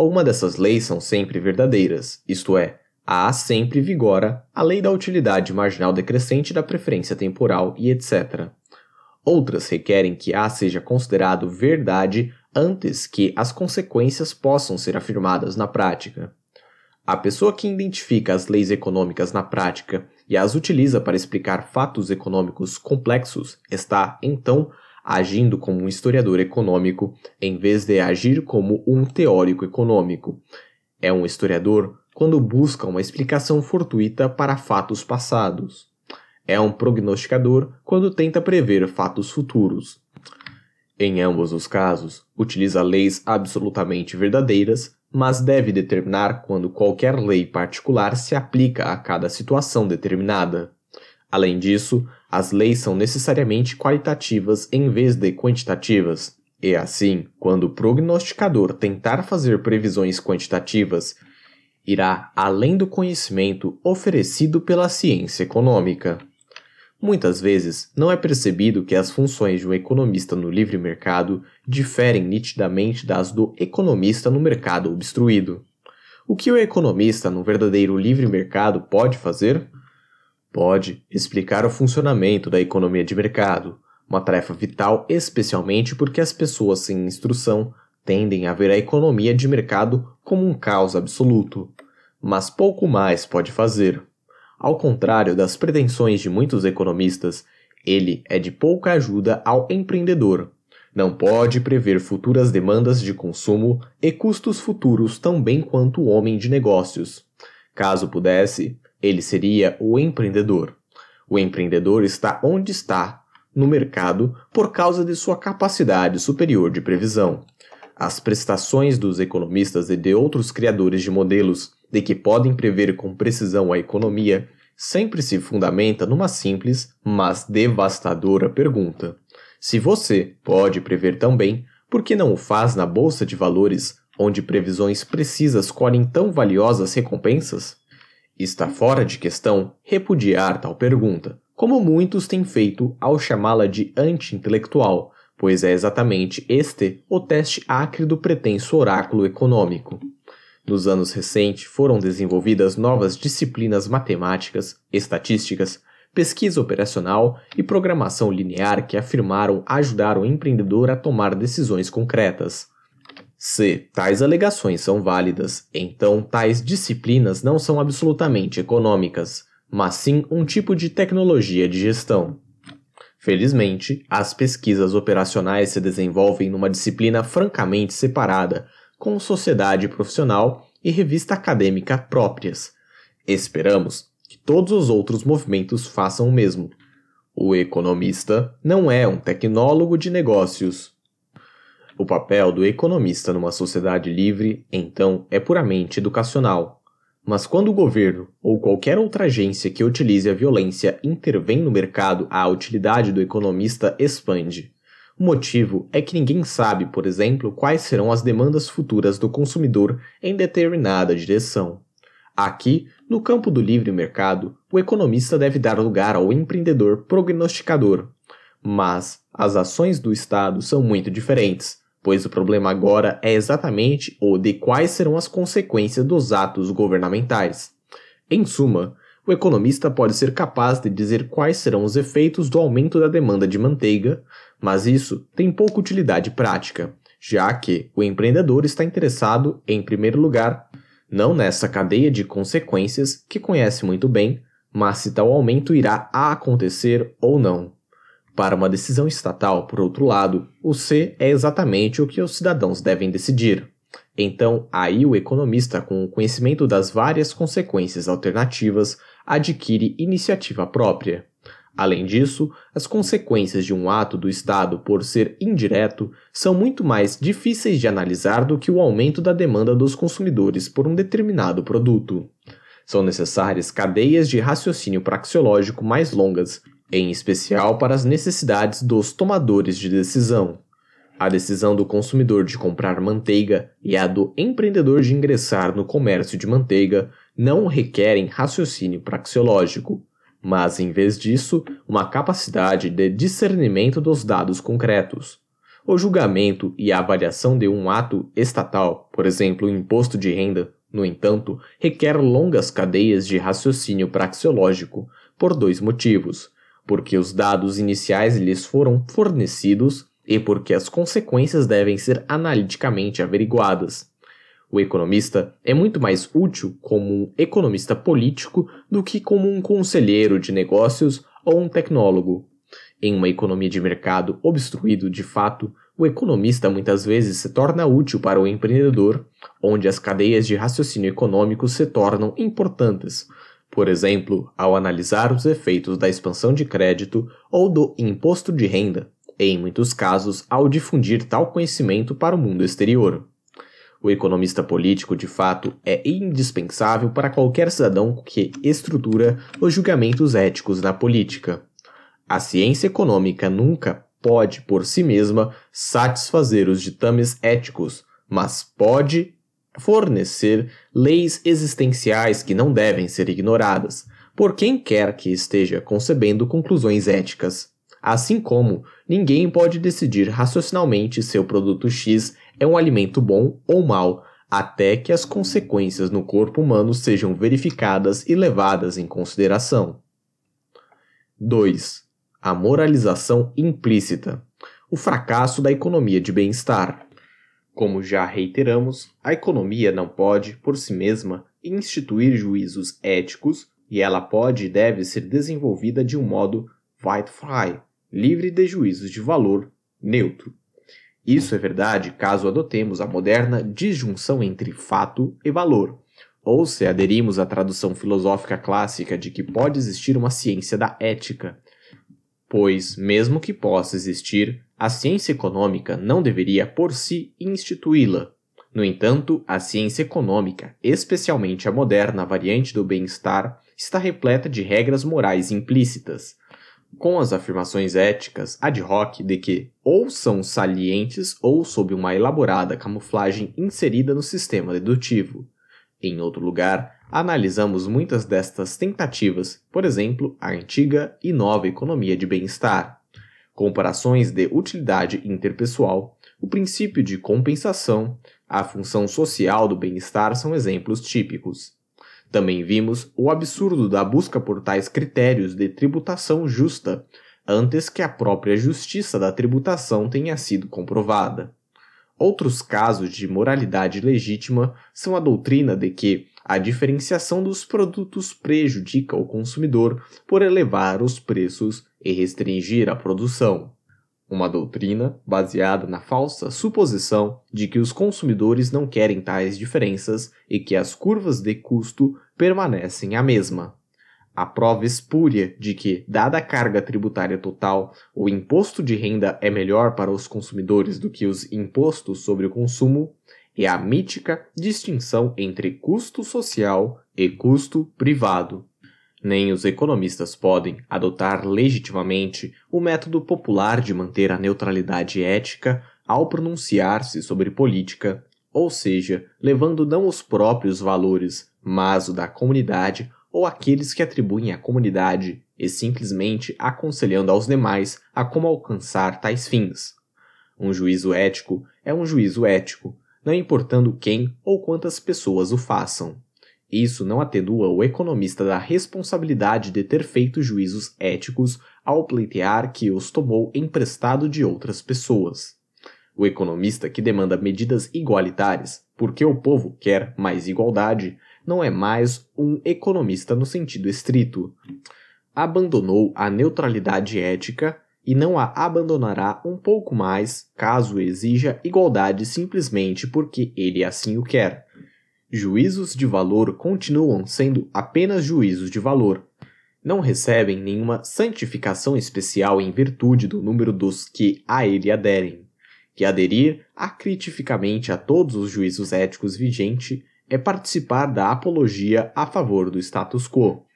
Alguma dessas leis são sempre verdadeiras, isto é, há sempre vigora a lei da utilidade marginal decrescente da preferência temporal e etc. Outras requerem que A seja considerado verdade antes que as consequências possam ser afirmadas na prática. A pessoa que identifica as leis econômicas na prática e as utiliza para explicar fatos econômicos complexos está, então, agindo como um historiador econômico em vez de agir como um teórico econômico. É um historiador quando busca uma explicação fortuita para fatos passados. É um prognosticador quando tenta prever fatos futuros. Em ambos os casos, utiliza leis absolutamente verdadeiras, mas deve determinar quando qualquer lei particular se aplica a cada situação determinada. Além disso, as leis são necessariamente qualitativas em vez de quantitativas. E assim, quando o prognosticador tentar fazer previsões quantitativas, irá além do conhecimento oferecido pela ciência econômica. Muitas vezes, não é percebido que as funções de um economista no livre mercado diferem nitidamente das do economista no mercado obstruído. O que o economista no verdadeiro livre mercado pode fazer? Pode explicar o funcionamento da economia de mercado, uma tarefa vital especialmente porque as pessoas sem instrução tendem a ver a economia de mercado como um caos absoluto. Mas pouco mais pode fazer. Ao contrário das pretensões de muitos economistas, ele é de pouca ajuda ao empreendedor. Não pode prever futuras demandas de consumo e custos futuros tão bem quanto o homem de negócios. Caso pudesse, ele seria o empreendedor. O empreendedor está onde está, no mercado, por causa de sua capacidade superior de previsão. As prestações dos economistas e de outros criadores de modelos de que podem prever com precisão a economia sempre se fundamenta numa simples, mas devastadora pergunta. Se você pode prever tão bem, por que não o faz na bolsa de valores, onde previsões precisas colhem tão valiosas recompensas? Está fora de questão repudiar tal pergunta, como muitos têm feito ao chamá-la de anti-intelectual, pois é exatamente este o teste acre do pretenso oráculo econômico. Nos anos recentes foram desenvolvidas novas disciplinas matemáticas, estatísticas, pesquisa operacional e programação linear que afirmaram ajudar o empreendedor a tomar decisões concretas. Se tais alegações são válidas, então tais disciplinas não são absolutamente econômicas, mas sim um tipo de tecnologia de gestão. Felizmente, as pesquisas operacionais se desenvolvem numa disciplina francamente separada, com sociedade profissional e revista acadêmica próprias. Esperamos que todos os outros movimentos façam o mesmo. O economista não é um tecnólogo de negócios, o papel do economista numa sociedade livre, então, é puramente educacional. Mas quando o governo ou qualquer outra agência que utilize a violência intervém no mercado, a utilidade do economista expande. O motivo é que ninguém sabe, por exemplo, quais serão as demandas futuras do consumidor em determinada direção. Aqui, no campo do livre mercado, o economista deve dar lugar ao empreendedor prognosticador. Mas as ações do Estado são muito diferentes pois o problema agora é exatamente o de quais serão as consequências dos atos governamentais. Em suma, o economista pode ser capaz de dizer quais serão os efeitos do aumento da demanda de manteiga, mas isso tem pouca utilidade prática, já que o empreendedor está interessado, em primeiro lugar, não nessa cadeia de consequências que conhece muito bem, mas se tal aumento irá acontecer ou não. Para uma decisão estatal, por outro lado, o C é exatamente o que os cidadãos devem decidir. Então, aí o economista, com o conhecimento das várias consequências alternativas, adquire iniciativa própria. Além disso, as consequências de um ato do Estado por ser indireto são muito mais difíceis de analisar do que o aumento da demanda dos consumidores por um determinado produto. São necessárias cadeias de raciocínio praxeológico mais longas em especial para as necessidades dos tomadores de decisão. A decisão do consumidor de comprar manteiga e a do empreendedor de ingressar no comércio de manteiga não requerem raciocínio praxeológico, mas, em vez disso, uma capacidade de discernimento dos dados concretos. O julgamento e a avaliação de um ato estatal, por exemplo, o imposto de renda, no entanto, requer longas cadeias de raciocínio praxeológico, por dois motivos porque os dados iniciais lhes foram fornecidos e porque as consequências devem ser analiticamente averiguadas. O economista é muito mais útil como um economista político do que como um conselheiro de negócios ou um tecnólogo. Em uma economia de mercado obstruído de fato, o economista muitas vezes se torna útil para o empreendedor, onde as cadeias de raciocínio econômico se tornam importantes, por exemplo, ao analisar os efeitos da expansão de crédito ou do imposto de renda, e em muitos casos ao difundir tal conhecimento para o mundo exterior. O economista político, de fato, é indispensável para qualquer cidadão que estrutura os julgamentos éticos na política. A ciência econômica nunca pode, por si mesma, satisfazer os ditames éticos, mas pode fornecer leis existenciais que não devem ser ignoradas por quem quer que esteja concebendo conclusões éticas. Assim como ninguém pode decidir racionalmente se o produto X é um alimento bom ou mau, até que as consequências no corpo humano sejam verificadas e levadas em consideração. 2. A moralização implícita. O fracasso da economia de bem-estar. Como já reiteramos, a economia não pode, por si mesma, instituir juízos éticos e ela pode e deve ser desenvolvida de um modo white frei livre de juízos de valor neutro. Isso é verdade caso adotemos a moderna disjunção entre fato e valor, ou se aderimos à tradução filosófica clássica de que pode existir uma ciência da ética, pois, mesmo que possa existir, a ciência econômica não deveria por si instituí-la. No entanto, a ciência econômica, especialmente a moderna variante do bem-estar, está repleta de regras morais implícitas, com as afirmações éticas ad hoc de que ou são salientes ou sob uma elaborada camuflagem inserida no sistema dedutivo. Em outro lugar, Analisamos muitas destas tentativas, por exemplo, a antiga e nova economia de bem-estar, comparações de utilidade interpessoal, o princípio de compensação, a função social do bem-estar são exemplos típicos. Também vimos o absurdo da busca por tais critérios de tributação justa, antes que a própria justiça da tributação tenha sido comprovada. Outros casos de moralidade legítima são a doutrina de que a diferenciação dos produtos prejudica o consumidor por elevar os preços e restringir a produção. Uma doutrina baseada na falsa suposição de que os consumidores não querem tais diferenças e que as curvas de custo permanecem a mesma. A prova espúria de que, dada a carga tributária total, o imposto de renda é melhor para os consumidores do que os impostos sobre o consumo é a mítica distinção entre custo social e custo privado. Nem os economistas podem adotar legitimamente o método popular de manter a neutralidade ética ao pronunciar-se sobre política, ou seja, levando não os próprios valores, mas o da comunidade ou aqueles que atribuem à comunidade e simplesmente aconselhando aos demais a como alcançar tais fins. Um juízo ético é um juízo ético, não importando quem ou quantas pessoas o façam. Isso não atenua o economista da responsabilidade de ter feito juízos éticos ao pleitear que os tomou emprestado de outras pessoas. O economista que demanda medidas igualitárias, porque o povo quer mais igualdade, não é mais um economista no sentido estrito. Abandonou a neutralidade ética e não a abandonará um pouco mais caso exija igualdade simplesmente porque ele assim o quer. Juízos de valor continuam sendo apenas juízos de valor. Não recebem nenhuma santificação especial em virtude do número dos que a ele aderem. Que aderir acritificamente a todos os juízos éticos vigente é participar da apologia a favor do status quo.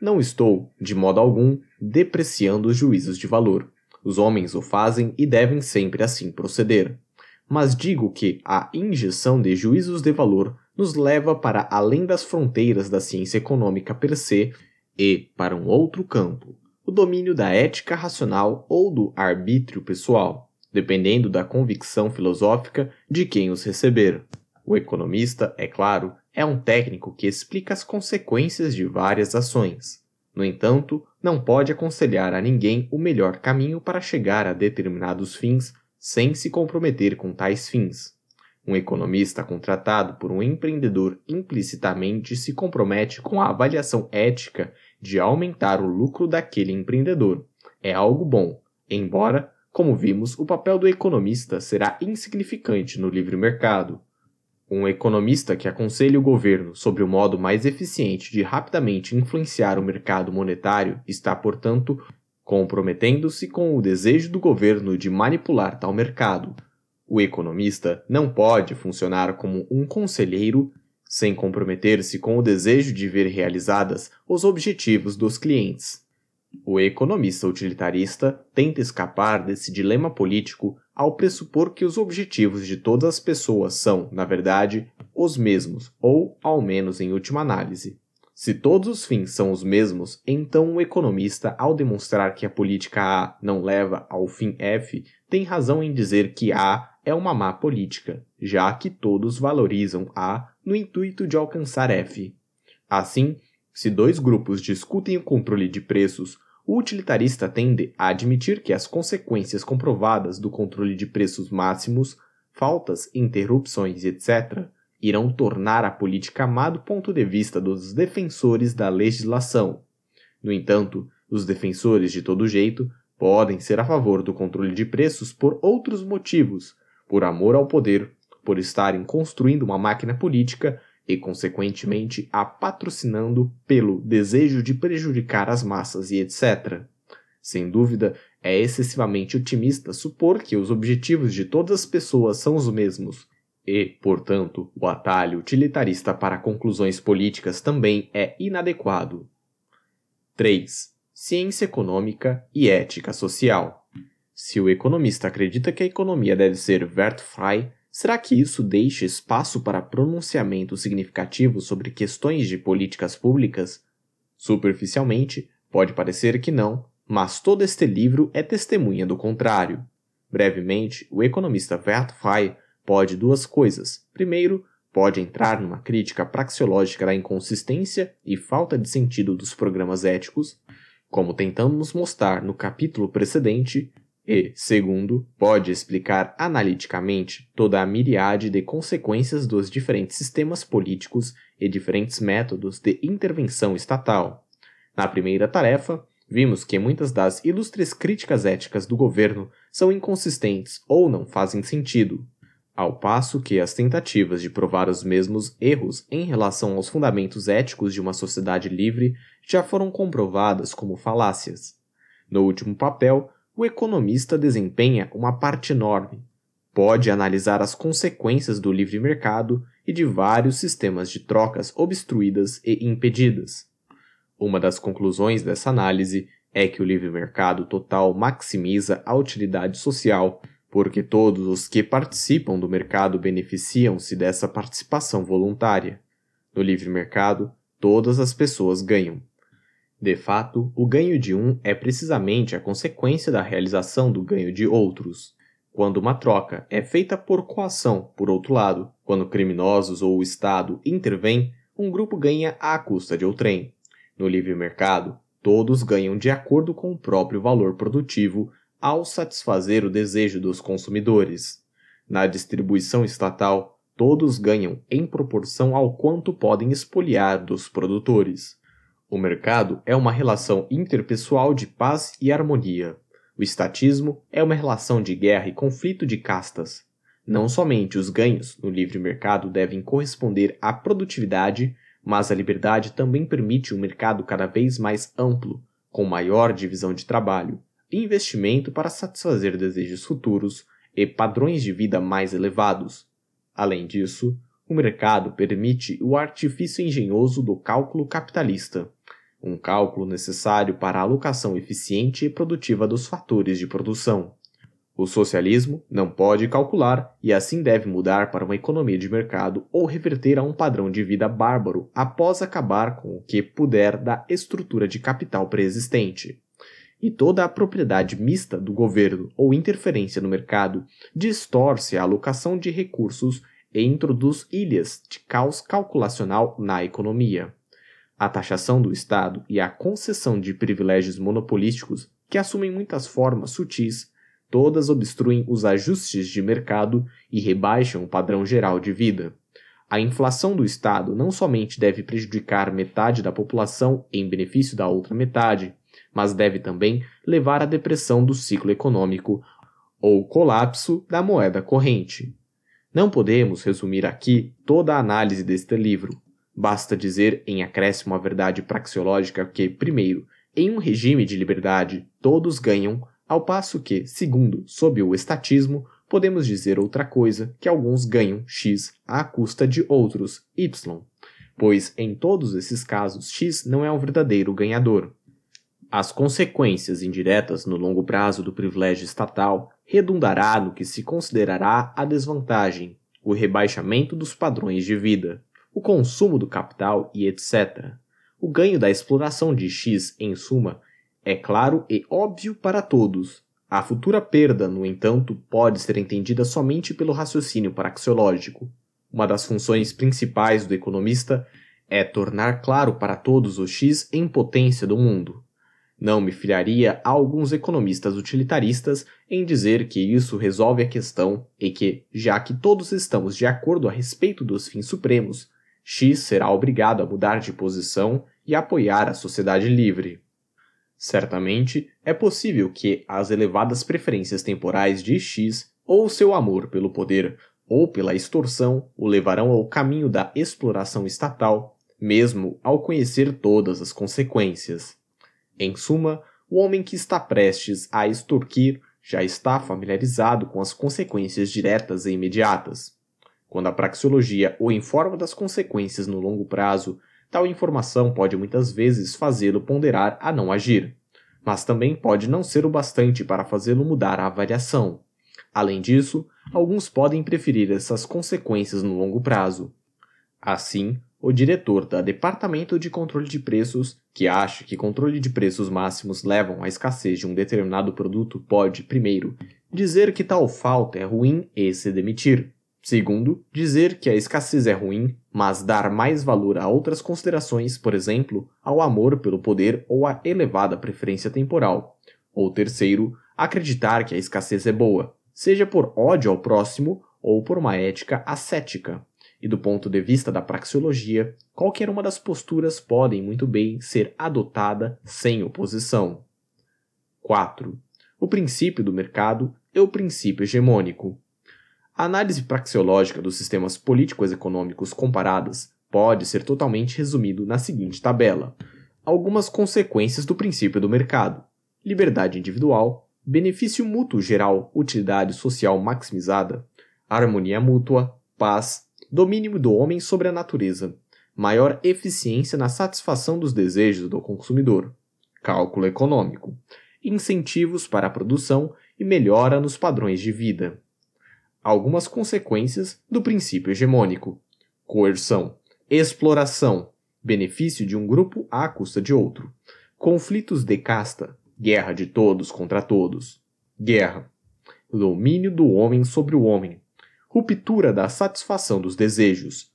Não estou, de modo algum, depreciando os juízos de valor. Os homens o fazem e devem sempre assim proceder. Mas digo que a injeção de juízos de valor nos leva para além das fronteiras da ciência econômica per se e para um outro campo, o domínio da ética racional ou do arbítrio pessoal, dependendo da convicção filosófica de quem os receber. O economista, é claro, é um técnico que explica as consequências de várias ações. No entanto, não pode aconselhar a ninguém o melhor caminho para chegar a determinados fins sem se comprometer com tais fins. Um economista contratado por um empreendedor implicitamente se compromete com a avaliação ética de aumentar o lucro daquele empreendedor. É algo bom, embora, como vimos, o papel do economista será insignificante no livre mercado um economista que aconselha o governo sobre o modo mais eficiente de rapidamente influenciar o mercado monetário está, portanto, comprometendo-se com o desejo do governo de manipular tal mercado. O economista não pode funcionar como um conselheiro sem comprometer-se com o desejo de ver realizadas os objetivos dos clientes. O economista utilitarista tenta escapar desse dilema político ao pressupor que os objetivos de todas as pessoas são, na verdade, os mesmos, ou, ao menos em última análise. Se todos os fins são os mesmos, então o economista, ao demonstrar que a política A não leva ao fim F, tem razão em dizer que A é uma má política, já que todos valorizam A no intuito de alcançar F. Assim, se dois grupos discutem o controle de preços o utilitarista tende a admitir que as consequências comprovadas do controle de preços máximos, faltas, interrupções, etc., irão tornar a política má do ponto de vista dos defensores da legislação. No entanto, os defensores de todo jeito podem ser a favor do controle de preços por outros motivos, por amor ao poder, por estarem construindo uma máquina política e, consequentemente, a patrocinando pelo desejo de prejudicar as massas e etc. Sem dúvida, é excessivamente otimista supor que os objetivos de todas as pessoas são os mesmos, e, portanto, o atalho utilitarista para conclusões políticas também é inadequado. 3. Ciência econômica e ética social. Se o economista acredita que a economia deve ser wertfrei, Será que isso deixa espaço para pronunciamentos significativos sobre questões de políticas públicas? Superficialmente, pode parecer que não, mas todo este livro é testemunha do contrário. Brevemente, o economista Bert Fay pode duas coisas. Primeiro, pode entrar numa crítica praxeológica da inconsistência e falta de sentido dos programas éticos, como tentamos mostrar no capítulo precedente, e, segundo, pode explicar analiticamente toda a miríade de consequências dos diferentes sistemas políticos e diferentes métodos de intervenção estatal. Na primeira tarefa, vimos que muitas das ilustres críticas éticas do governo são inconsistentes ou não fazem sentido, ao passo que as tentativas de provar os mesmos erros em relação aos fundamentos éticos de uma sociedade livre já foram comprovadas como falácias. No último papel, o economista desempenha uma parte enorme. Pode analisar as consequências do livre mercado e de vários sistemas de trocas obstruídas e impedidas. Uma das conclusões dessa análise é que o livre mercado total maximiza a utilidade social, porque todos os que participam do mercado beneficiam-se dessa participação voluntária. No livre mercado, todas as pessoas ganham. De fato, o ganho de um é precisamente a consequência da realização do ganho de outros. Quando uma troca é feita por coação, por outro lado, quando criminosos ou o Estado intervêm, um grupo ganha à custa de outrem. No livre mercado, todos ganham de acordo com o próprio valor produtivo ao satisfazer o desejo dos consumidores. Na distribuição estatal, todos ganham em proporção ao quanto podem espoliar dos produtores. O mercado é uma relação interpessoal de paz e harmonia. O estatismo é uma relação de guerra e conflito de castas. Não somente os ganhos no livre mercado devem corresponder à produtividade, mas a liberdade também permite um mercado cada vez mais amplo, com maior divisão de trabalho, investimento para satisfazer desejos futuros e padrões de vida mais elevados. Além disso, o mercado permite o artifício engenhoso do cálculo capitalista um cálculo necessário para a alocação eficiente e produtiva dos fatores de produção. O socialismo não pode calcular e assim deve mudar para uma economia de mercado ou reverter a um padrão de vida bárbaro após acabar com o que puder da estrutura de capital preexistente. E toda a propriedade mista do governo ou interferência no mercado distorce a alocação de recursos e introduz ilhas de caos calculacional na economia a taxação do Estado e a concessão de privilégios monopolísticos, que assumem muitas formas sutis, todas obstruem os ajustes de mercado e rebaixam o padrão geral de vida. A inflação do Estado não somente deve prejudicar metade da população em benefício da outra metade, mas deve também levar à depressão do ciclo econômico ou colapso da moeda corrente. Não podemos resumir aqui toda a análise deste livro, Basta dizer, em acréscimo à verdade praxeológica, que, primeiro, em um regime de liberdade, todos ganham, ao passo que, segundo, sob o estatismo, podemos dizer outra coisa, que alguns ganham x à custa de outros y, pois em todos esses casos x não é o um verdadeiro ganhador. As consequências indiretas no longo prazo do privilégio estatal redundará no que se considerará a desvantagem, o rebaixamento dos padrões de vida o consumo do capital e etc. O ganho da exploração de X, em suma, é claro e óbvio para todos. A futura perda, no entanto, pode ser entendida somente pelo raciocínio paraxiológico. Uma das funções principais do economista é tornar claro para todos o X em potência do mundo. Não me filiaria a alguns economistas utilitaristas em dizer que isso resolve a questão e que, já que todos estamos de acordo a respeito dos fins supremos, X será obrigado a mudar de posição e apoiar a sociedade livre. Certamente, é possível que as elevadas preferências temporais de X ou seu amor pelo poder ou pela extorsão o levarão ao caminho da exploração estatal, mesmo ao conhecer todas as consequências. Em suma, o homem que está prestes a extorquir já está familiarizado com as consequências diretas e imediatas. Quando a praxeologia o informa das consequências no longo prazo, tal informação pode muitas vezes fazê-lo ponderar a não agir, mas também pode não ser o bastante para fazê-lo mudar a avaliação. Além disso, alguns podem preferir essas consequências no longo prazo. Assim, o diretor da Departamento de Controle de Preços, que acha que controle de preços máximos levam à escassez de um determinado produto, pode, primeiro, dizer que tal falta é ruim e se demitir. Segundo, dizer que a escassez é ruim, mas dar mais valor a outras considerações, por exemplo, ao amor pelo poder ou à elevada preferência temporal. Ou terceiro, acreditar que a escassez é boa, seja por ódio ao próximo ou por uma ética ascética. E do ponto de vista da praxeologia, qualquer uma das posturas podem muito bem ser adotada sem oposição. 4. O princípio do mercado é o princípio hegemônico. A análise praxeológica dos sistemas políticos econômicos comparados pode ser totalmente resumido na seguinte tabela: algumas consequências do princípio do mercado: liberdade individual, benefício mútuo geral, utilidade social maximizada, harmonia mútua, paz, domínio do homem sobre a natureza, maior eficiência na satisfação dos desejos do consumidor, cálculo econômico, incentivos para a produção e melhora nos padrões de vida algumas consequências do princípio hegemônico: coerção, exploração, benefício de um grupo à custa de outro, conflitos de casta, guerra de todos contra todos, guerra, domínio do homem sobre o homem, ruptura da satisfação dos desejos,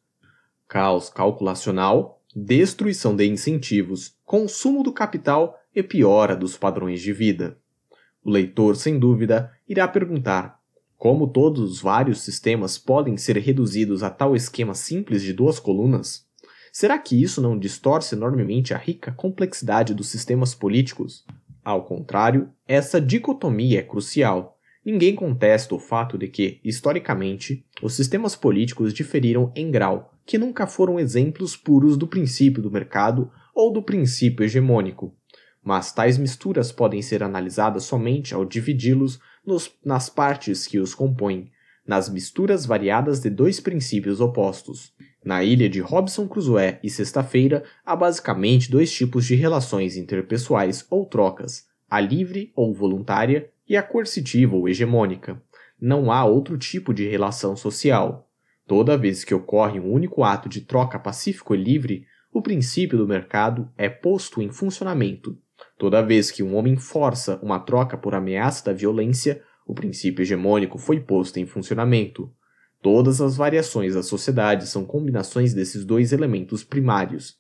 caos calculacional, destruição de incentivos, consumo do capital e piora dos padrões de vida. O leitor, sem dúvida, irá perguntar como todos os vários sistemas podem ser reduzidos a tal esquema simples de duas colunas, será que isso não distorce enormemente a rica complexidade dos sistemas políticos? Ao contrário, essa dicotomia é crucial. Ninguém contesta o fato de que, historicamente, os sistemas políticos diferiram em grau, que nunca foram exemplos puros do princípio do mercado ou do princípio hegemônico. Mas tais misturas podem ser analisadas somente ao dividi-los nos, nas partes que os compõem, nas misturas variadas de dois princípios opostos. Na ilha de Robson Crusoe e Sexta-feira, há basicamente dois tipos de relações interpessoais ou trocas, a livre ou voluntária e a coercitiva ou hegemônica. Não há outro tipo de relação social. Toda vez que ocorre um único ato de troca pacífico e livre, o princípio do mercado é posto em funcionamento. Toda vez que um homem força uma troca por ameaça da violência, o princípio hegemônico foi posto em funcionamento. Todas as variações da sociedade são combinações desses dois elementos primários.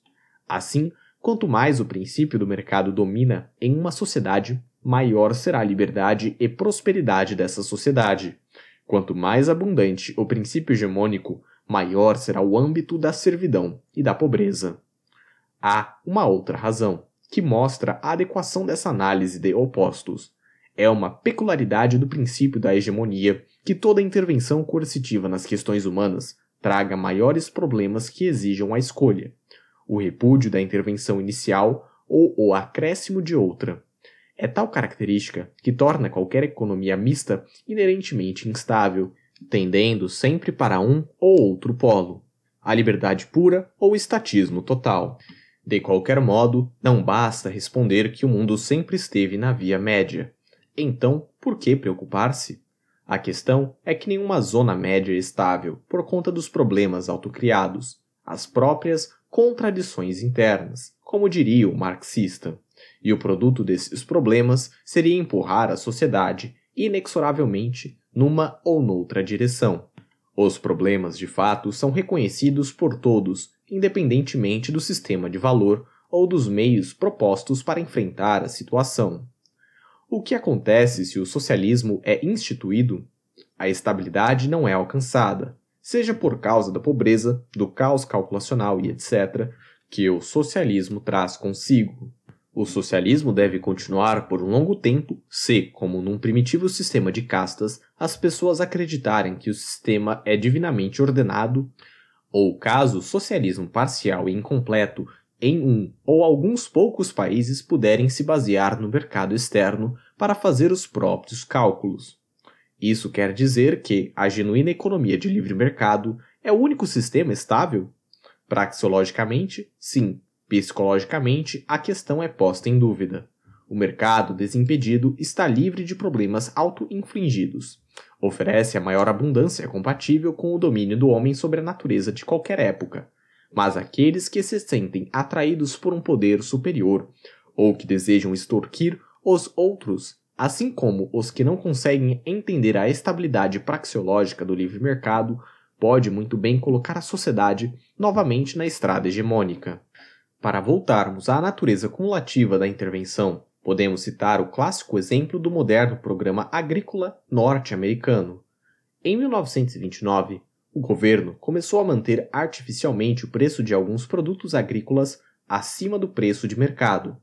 Assim, quanto mais o princípio do mercado domina em uma sociedade, maior será a liberdade e prosperidade dessa sociedade. Quanto mais abundante o princípio hegemônico, maior será o âmbito da servidão e da pobreza. Há uma outra razão que mostra a adequação dessa análise de opostos. É uma peculiaridade do princípio da hegemonia que toda intervenção coercitiva nas questões humanas traga maiores problemas que exijam a escolha, o repúdio da intervenção inicial ou o acréscimo de outra. É tal característica que torna qualquer economia mista inerentemente instável, tendendo sempre para um ou outro polo, a liberdade pura ou estatismo total. De qualquer modo, não basta responder que o mundo sempre esteve na via média. Então, por que preocupar-se? A questão é que nenhuma zona média é estável por conta dos problemas autocriados, as próprias contradições internas, como diria o marxista. E o produto desses problemas seria empurrar a sociedade, inexoravelmente, numa ou noutra direção. Os problemas, de fato, são reconhecidos por todos independentemente do sistema de valor ou dos meios propostos para enfrentar a situação. O que acontece se o socialismo é instituído? A estabilidade não é alcançada, seja por causa da pobreza, do caos calculacional e etc., que o socialismo traz consigo. O socialismo deve continuar por um longo tempo se, como num primitivo sistema de castas, as pessoas acreditarem que o sistema é divinamente ordenado ou caso o socialismo parcial e incompleto em um ou alguns poucos países puderem se basear no mercado externo para fazer os próprios cálculos. Isso quer dizer que a genuína economia de livre mercado é o único sistema estável? Praxeologicamente, sim. Psicologicamente, a questão é posta em dúvida. O mercado desimpedido está livre de problemas auto-infligidos. Oferece a maior abundância compatível com o domínio do homem sobre a natureza de qualquer época, mas aqueles que se sentem atraídos por um poder superior, ou que desejam extorquir os outros, assim como os que não conseguem entender a estabilidade praxeológica do livre mercado, pode muito bem colocar a sociedade novamente na estrada hegemônica. Para voltarmos à natureza cumulativa da intervenção Podemos citar o clássico exemplo do moderno programa agrícola norte-americano. Em 1929, o governo começou a manter artificialmente o preço de alguns produtos agrícolas acima do preço de mercado.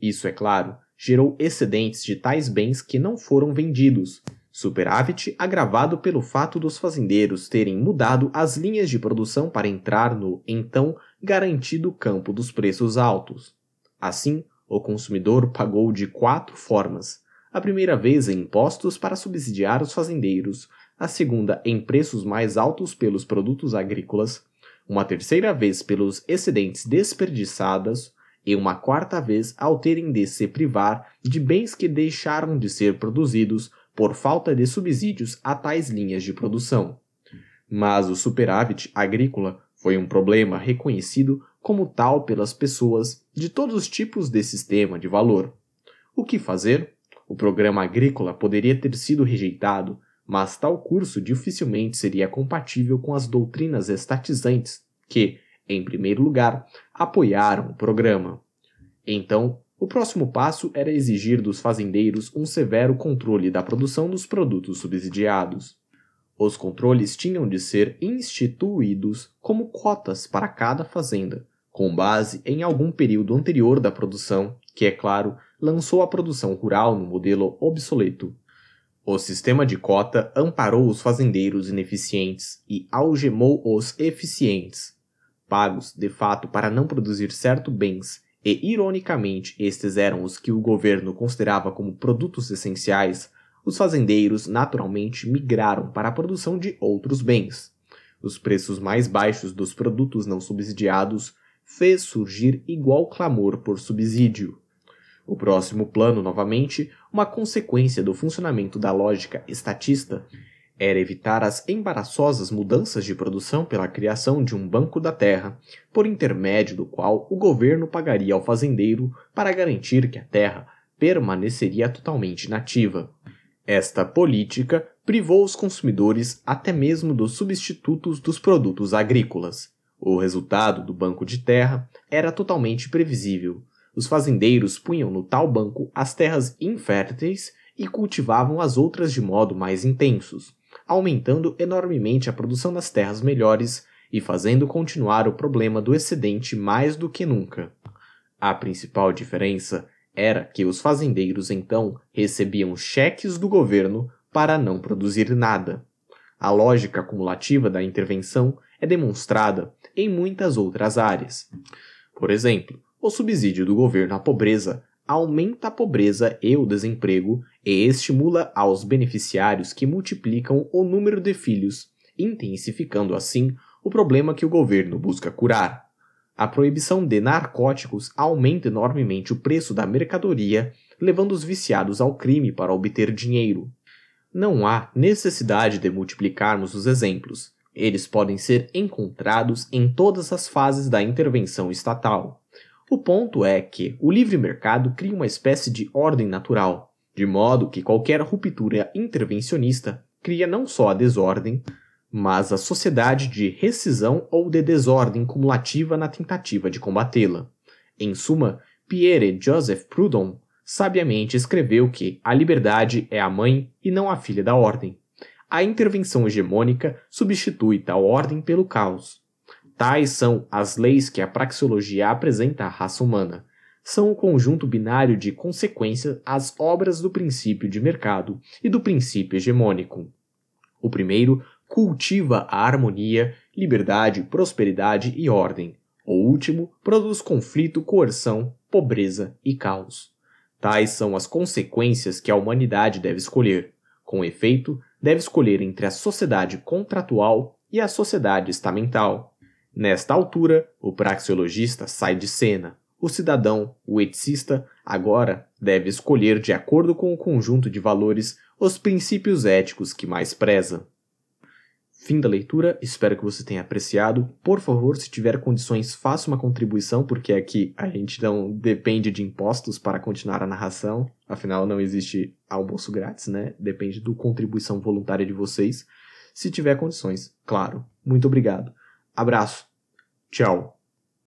Isso, é claro, gerou excedentes de tais bens que não foram vendidos, superávit agravado pelo fato dos fazendeiros terem mudado as linhas de produção para entrar no, então, garantido campo dos preços altos. Assim, o consumidor pagou de quatro formas: a primeira vez em impostos para subsidiar os fazendeiros, a segunda em preços mais altos pelos produtos agrícolas, uma terceira vez pelos excedentes desperdiçados e uma quarta vez ao terem de se privar de bens que deixaram de ser produzidos por falta de subsídios a tais linhas de produção. Mas o superávit agrícola foi um problema reconhecido como tal pelas pessoas de todos os tipos desse sistema de valor. O que fazer? O programa agrícola poderia ter sido rejeitado, mas tal curso dificilmente seria compatível com as doutrinas estatizantes que, em primeiro lugar, apoiaram o programa. Então, o próximo passo era exigir dos fazendeiros um severo controle da produção dos produtos subsidiados. Os controles tinham de ser instituídos como cotas para cada fazenda, com base em algum período anterior da produção, que, é claro, lançou a produção rural no modelo obsoleto. O sistema de cota amparou os fazendeiros ineficientes e algemou os eficientes, pagos de fato para não produzir certo bens, e ironicamente estes eram os que o governo considerava como produtos essenciais, os fazendeiros naturalmente migraram para a produção de outros bens. Os preços mais baixos dos produtos não subsidiados fez surgir igual clamor por subsídio. O próximo plano, novamente, uma consequência do funcionamento da lógica estatista, era evitar as embaraçosas mudanças de produção pela criação de um banco da terra, por intermédio do qual o governo pagaria ao fazendeiro para garantir que a terra permaneceria totalmente nativa. Esta política privou os consumidores até mesmo dos substitutos dos produtos agrícolas. O resultado do banco de terra era totalmente previsível. Os fazendeiros punham no tal banco as terras inférteis e cultivavam as outras de modo mais intensos, aumentando enormemente a produção das terras melhores e fazendo continuar o problema do excedente mais do que nunca. A principal diferença era que os fazendeiros então recebiam cheques do governo para não produzir nada. A lógica acumulativa da intervenção é demonstrada em muitas outras áreas. Por exemplo, o subsídio do governo à pobreza aumenta a pobreza e o desemprego e estimula aos beneficiários que multiplicam o número de filhos, intensificando assim o problema que o governo busca curar. A proibição de narcóticos aumenta enormemente o preço da mercadoria, levando os viciados ao crime para obter dinheiro. Não há necessidade de multiplicarmos os exemplos. Eles podem ser encontrados em todas as fases da intervenção estatal. O ponto é que o livre mercado cria uma espécie de ordem natural, de modo que qualquer ruptura intervencionista cria não só a desordem, mas a sociedade de rescisão ou de desordem cumulativa na tentativa de combatê-la. Em suma, Pierre Joseph Proudhon sabiamente escreveu que a liberdade é a mãe e não a filha da ordem a intervenção hegemônica substitui tal ordem pelo caos. Tais são as leis que a praxeologia apresenta à raça humana. São o conjunto binário de consequências às obras do princípio de mercado e do princípio hegemônico. O primeiro cultiva a harmonia, liberdade, prosperidade e ordem. O último produz conflito, coerção, pobreza e caos. Tais são as consequências que a humanidade deve escolher. Com efeito, deve escolher entre a sociedade contratual e a sociedade estamental. Nesta altura, o praxeologista sai de cena. O cidadão, o eticista, agora deve escolher de acordo com o conjunto de valores os princípios éticos que mais preza. Fim da leitura, espero que você tenha apreciado. Por favor, se tiver condições, faça uma contribuição, porque aqui a gente não depende de impostos para continuar a narração. Afinal, não existe almoço grátis, né? Depende do contribuição voluntária de vocês. Se tiver condições, claro. Muito obrigado. Abraço. Tchau.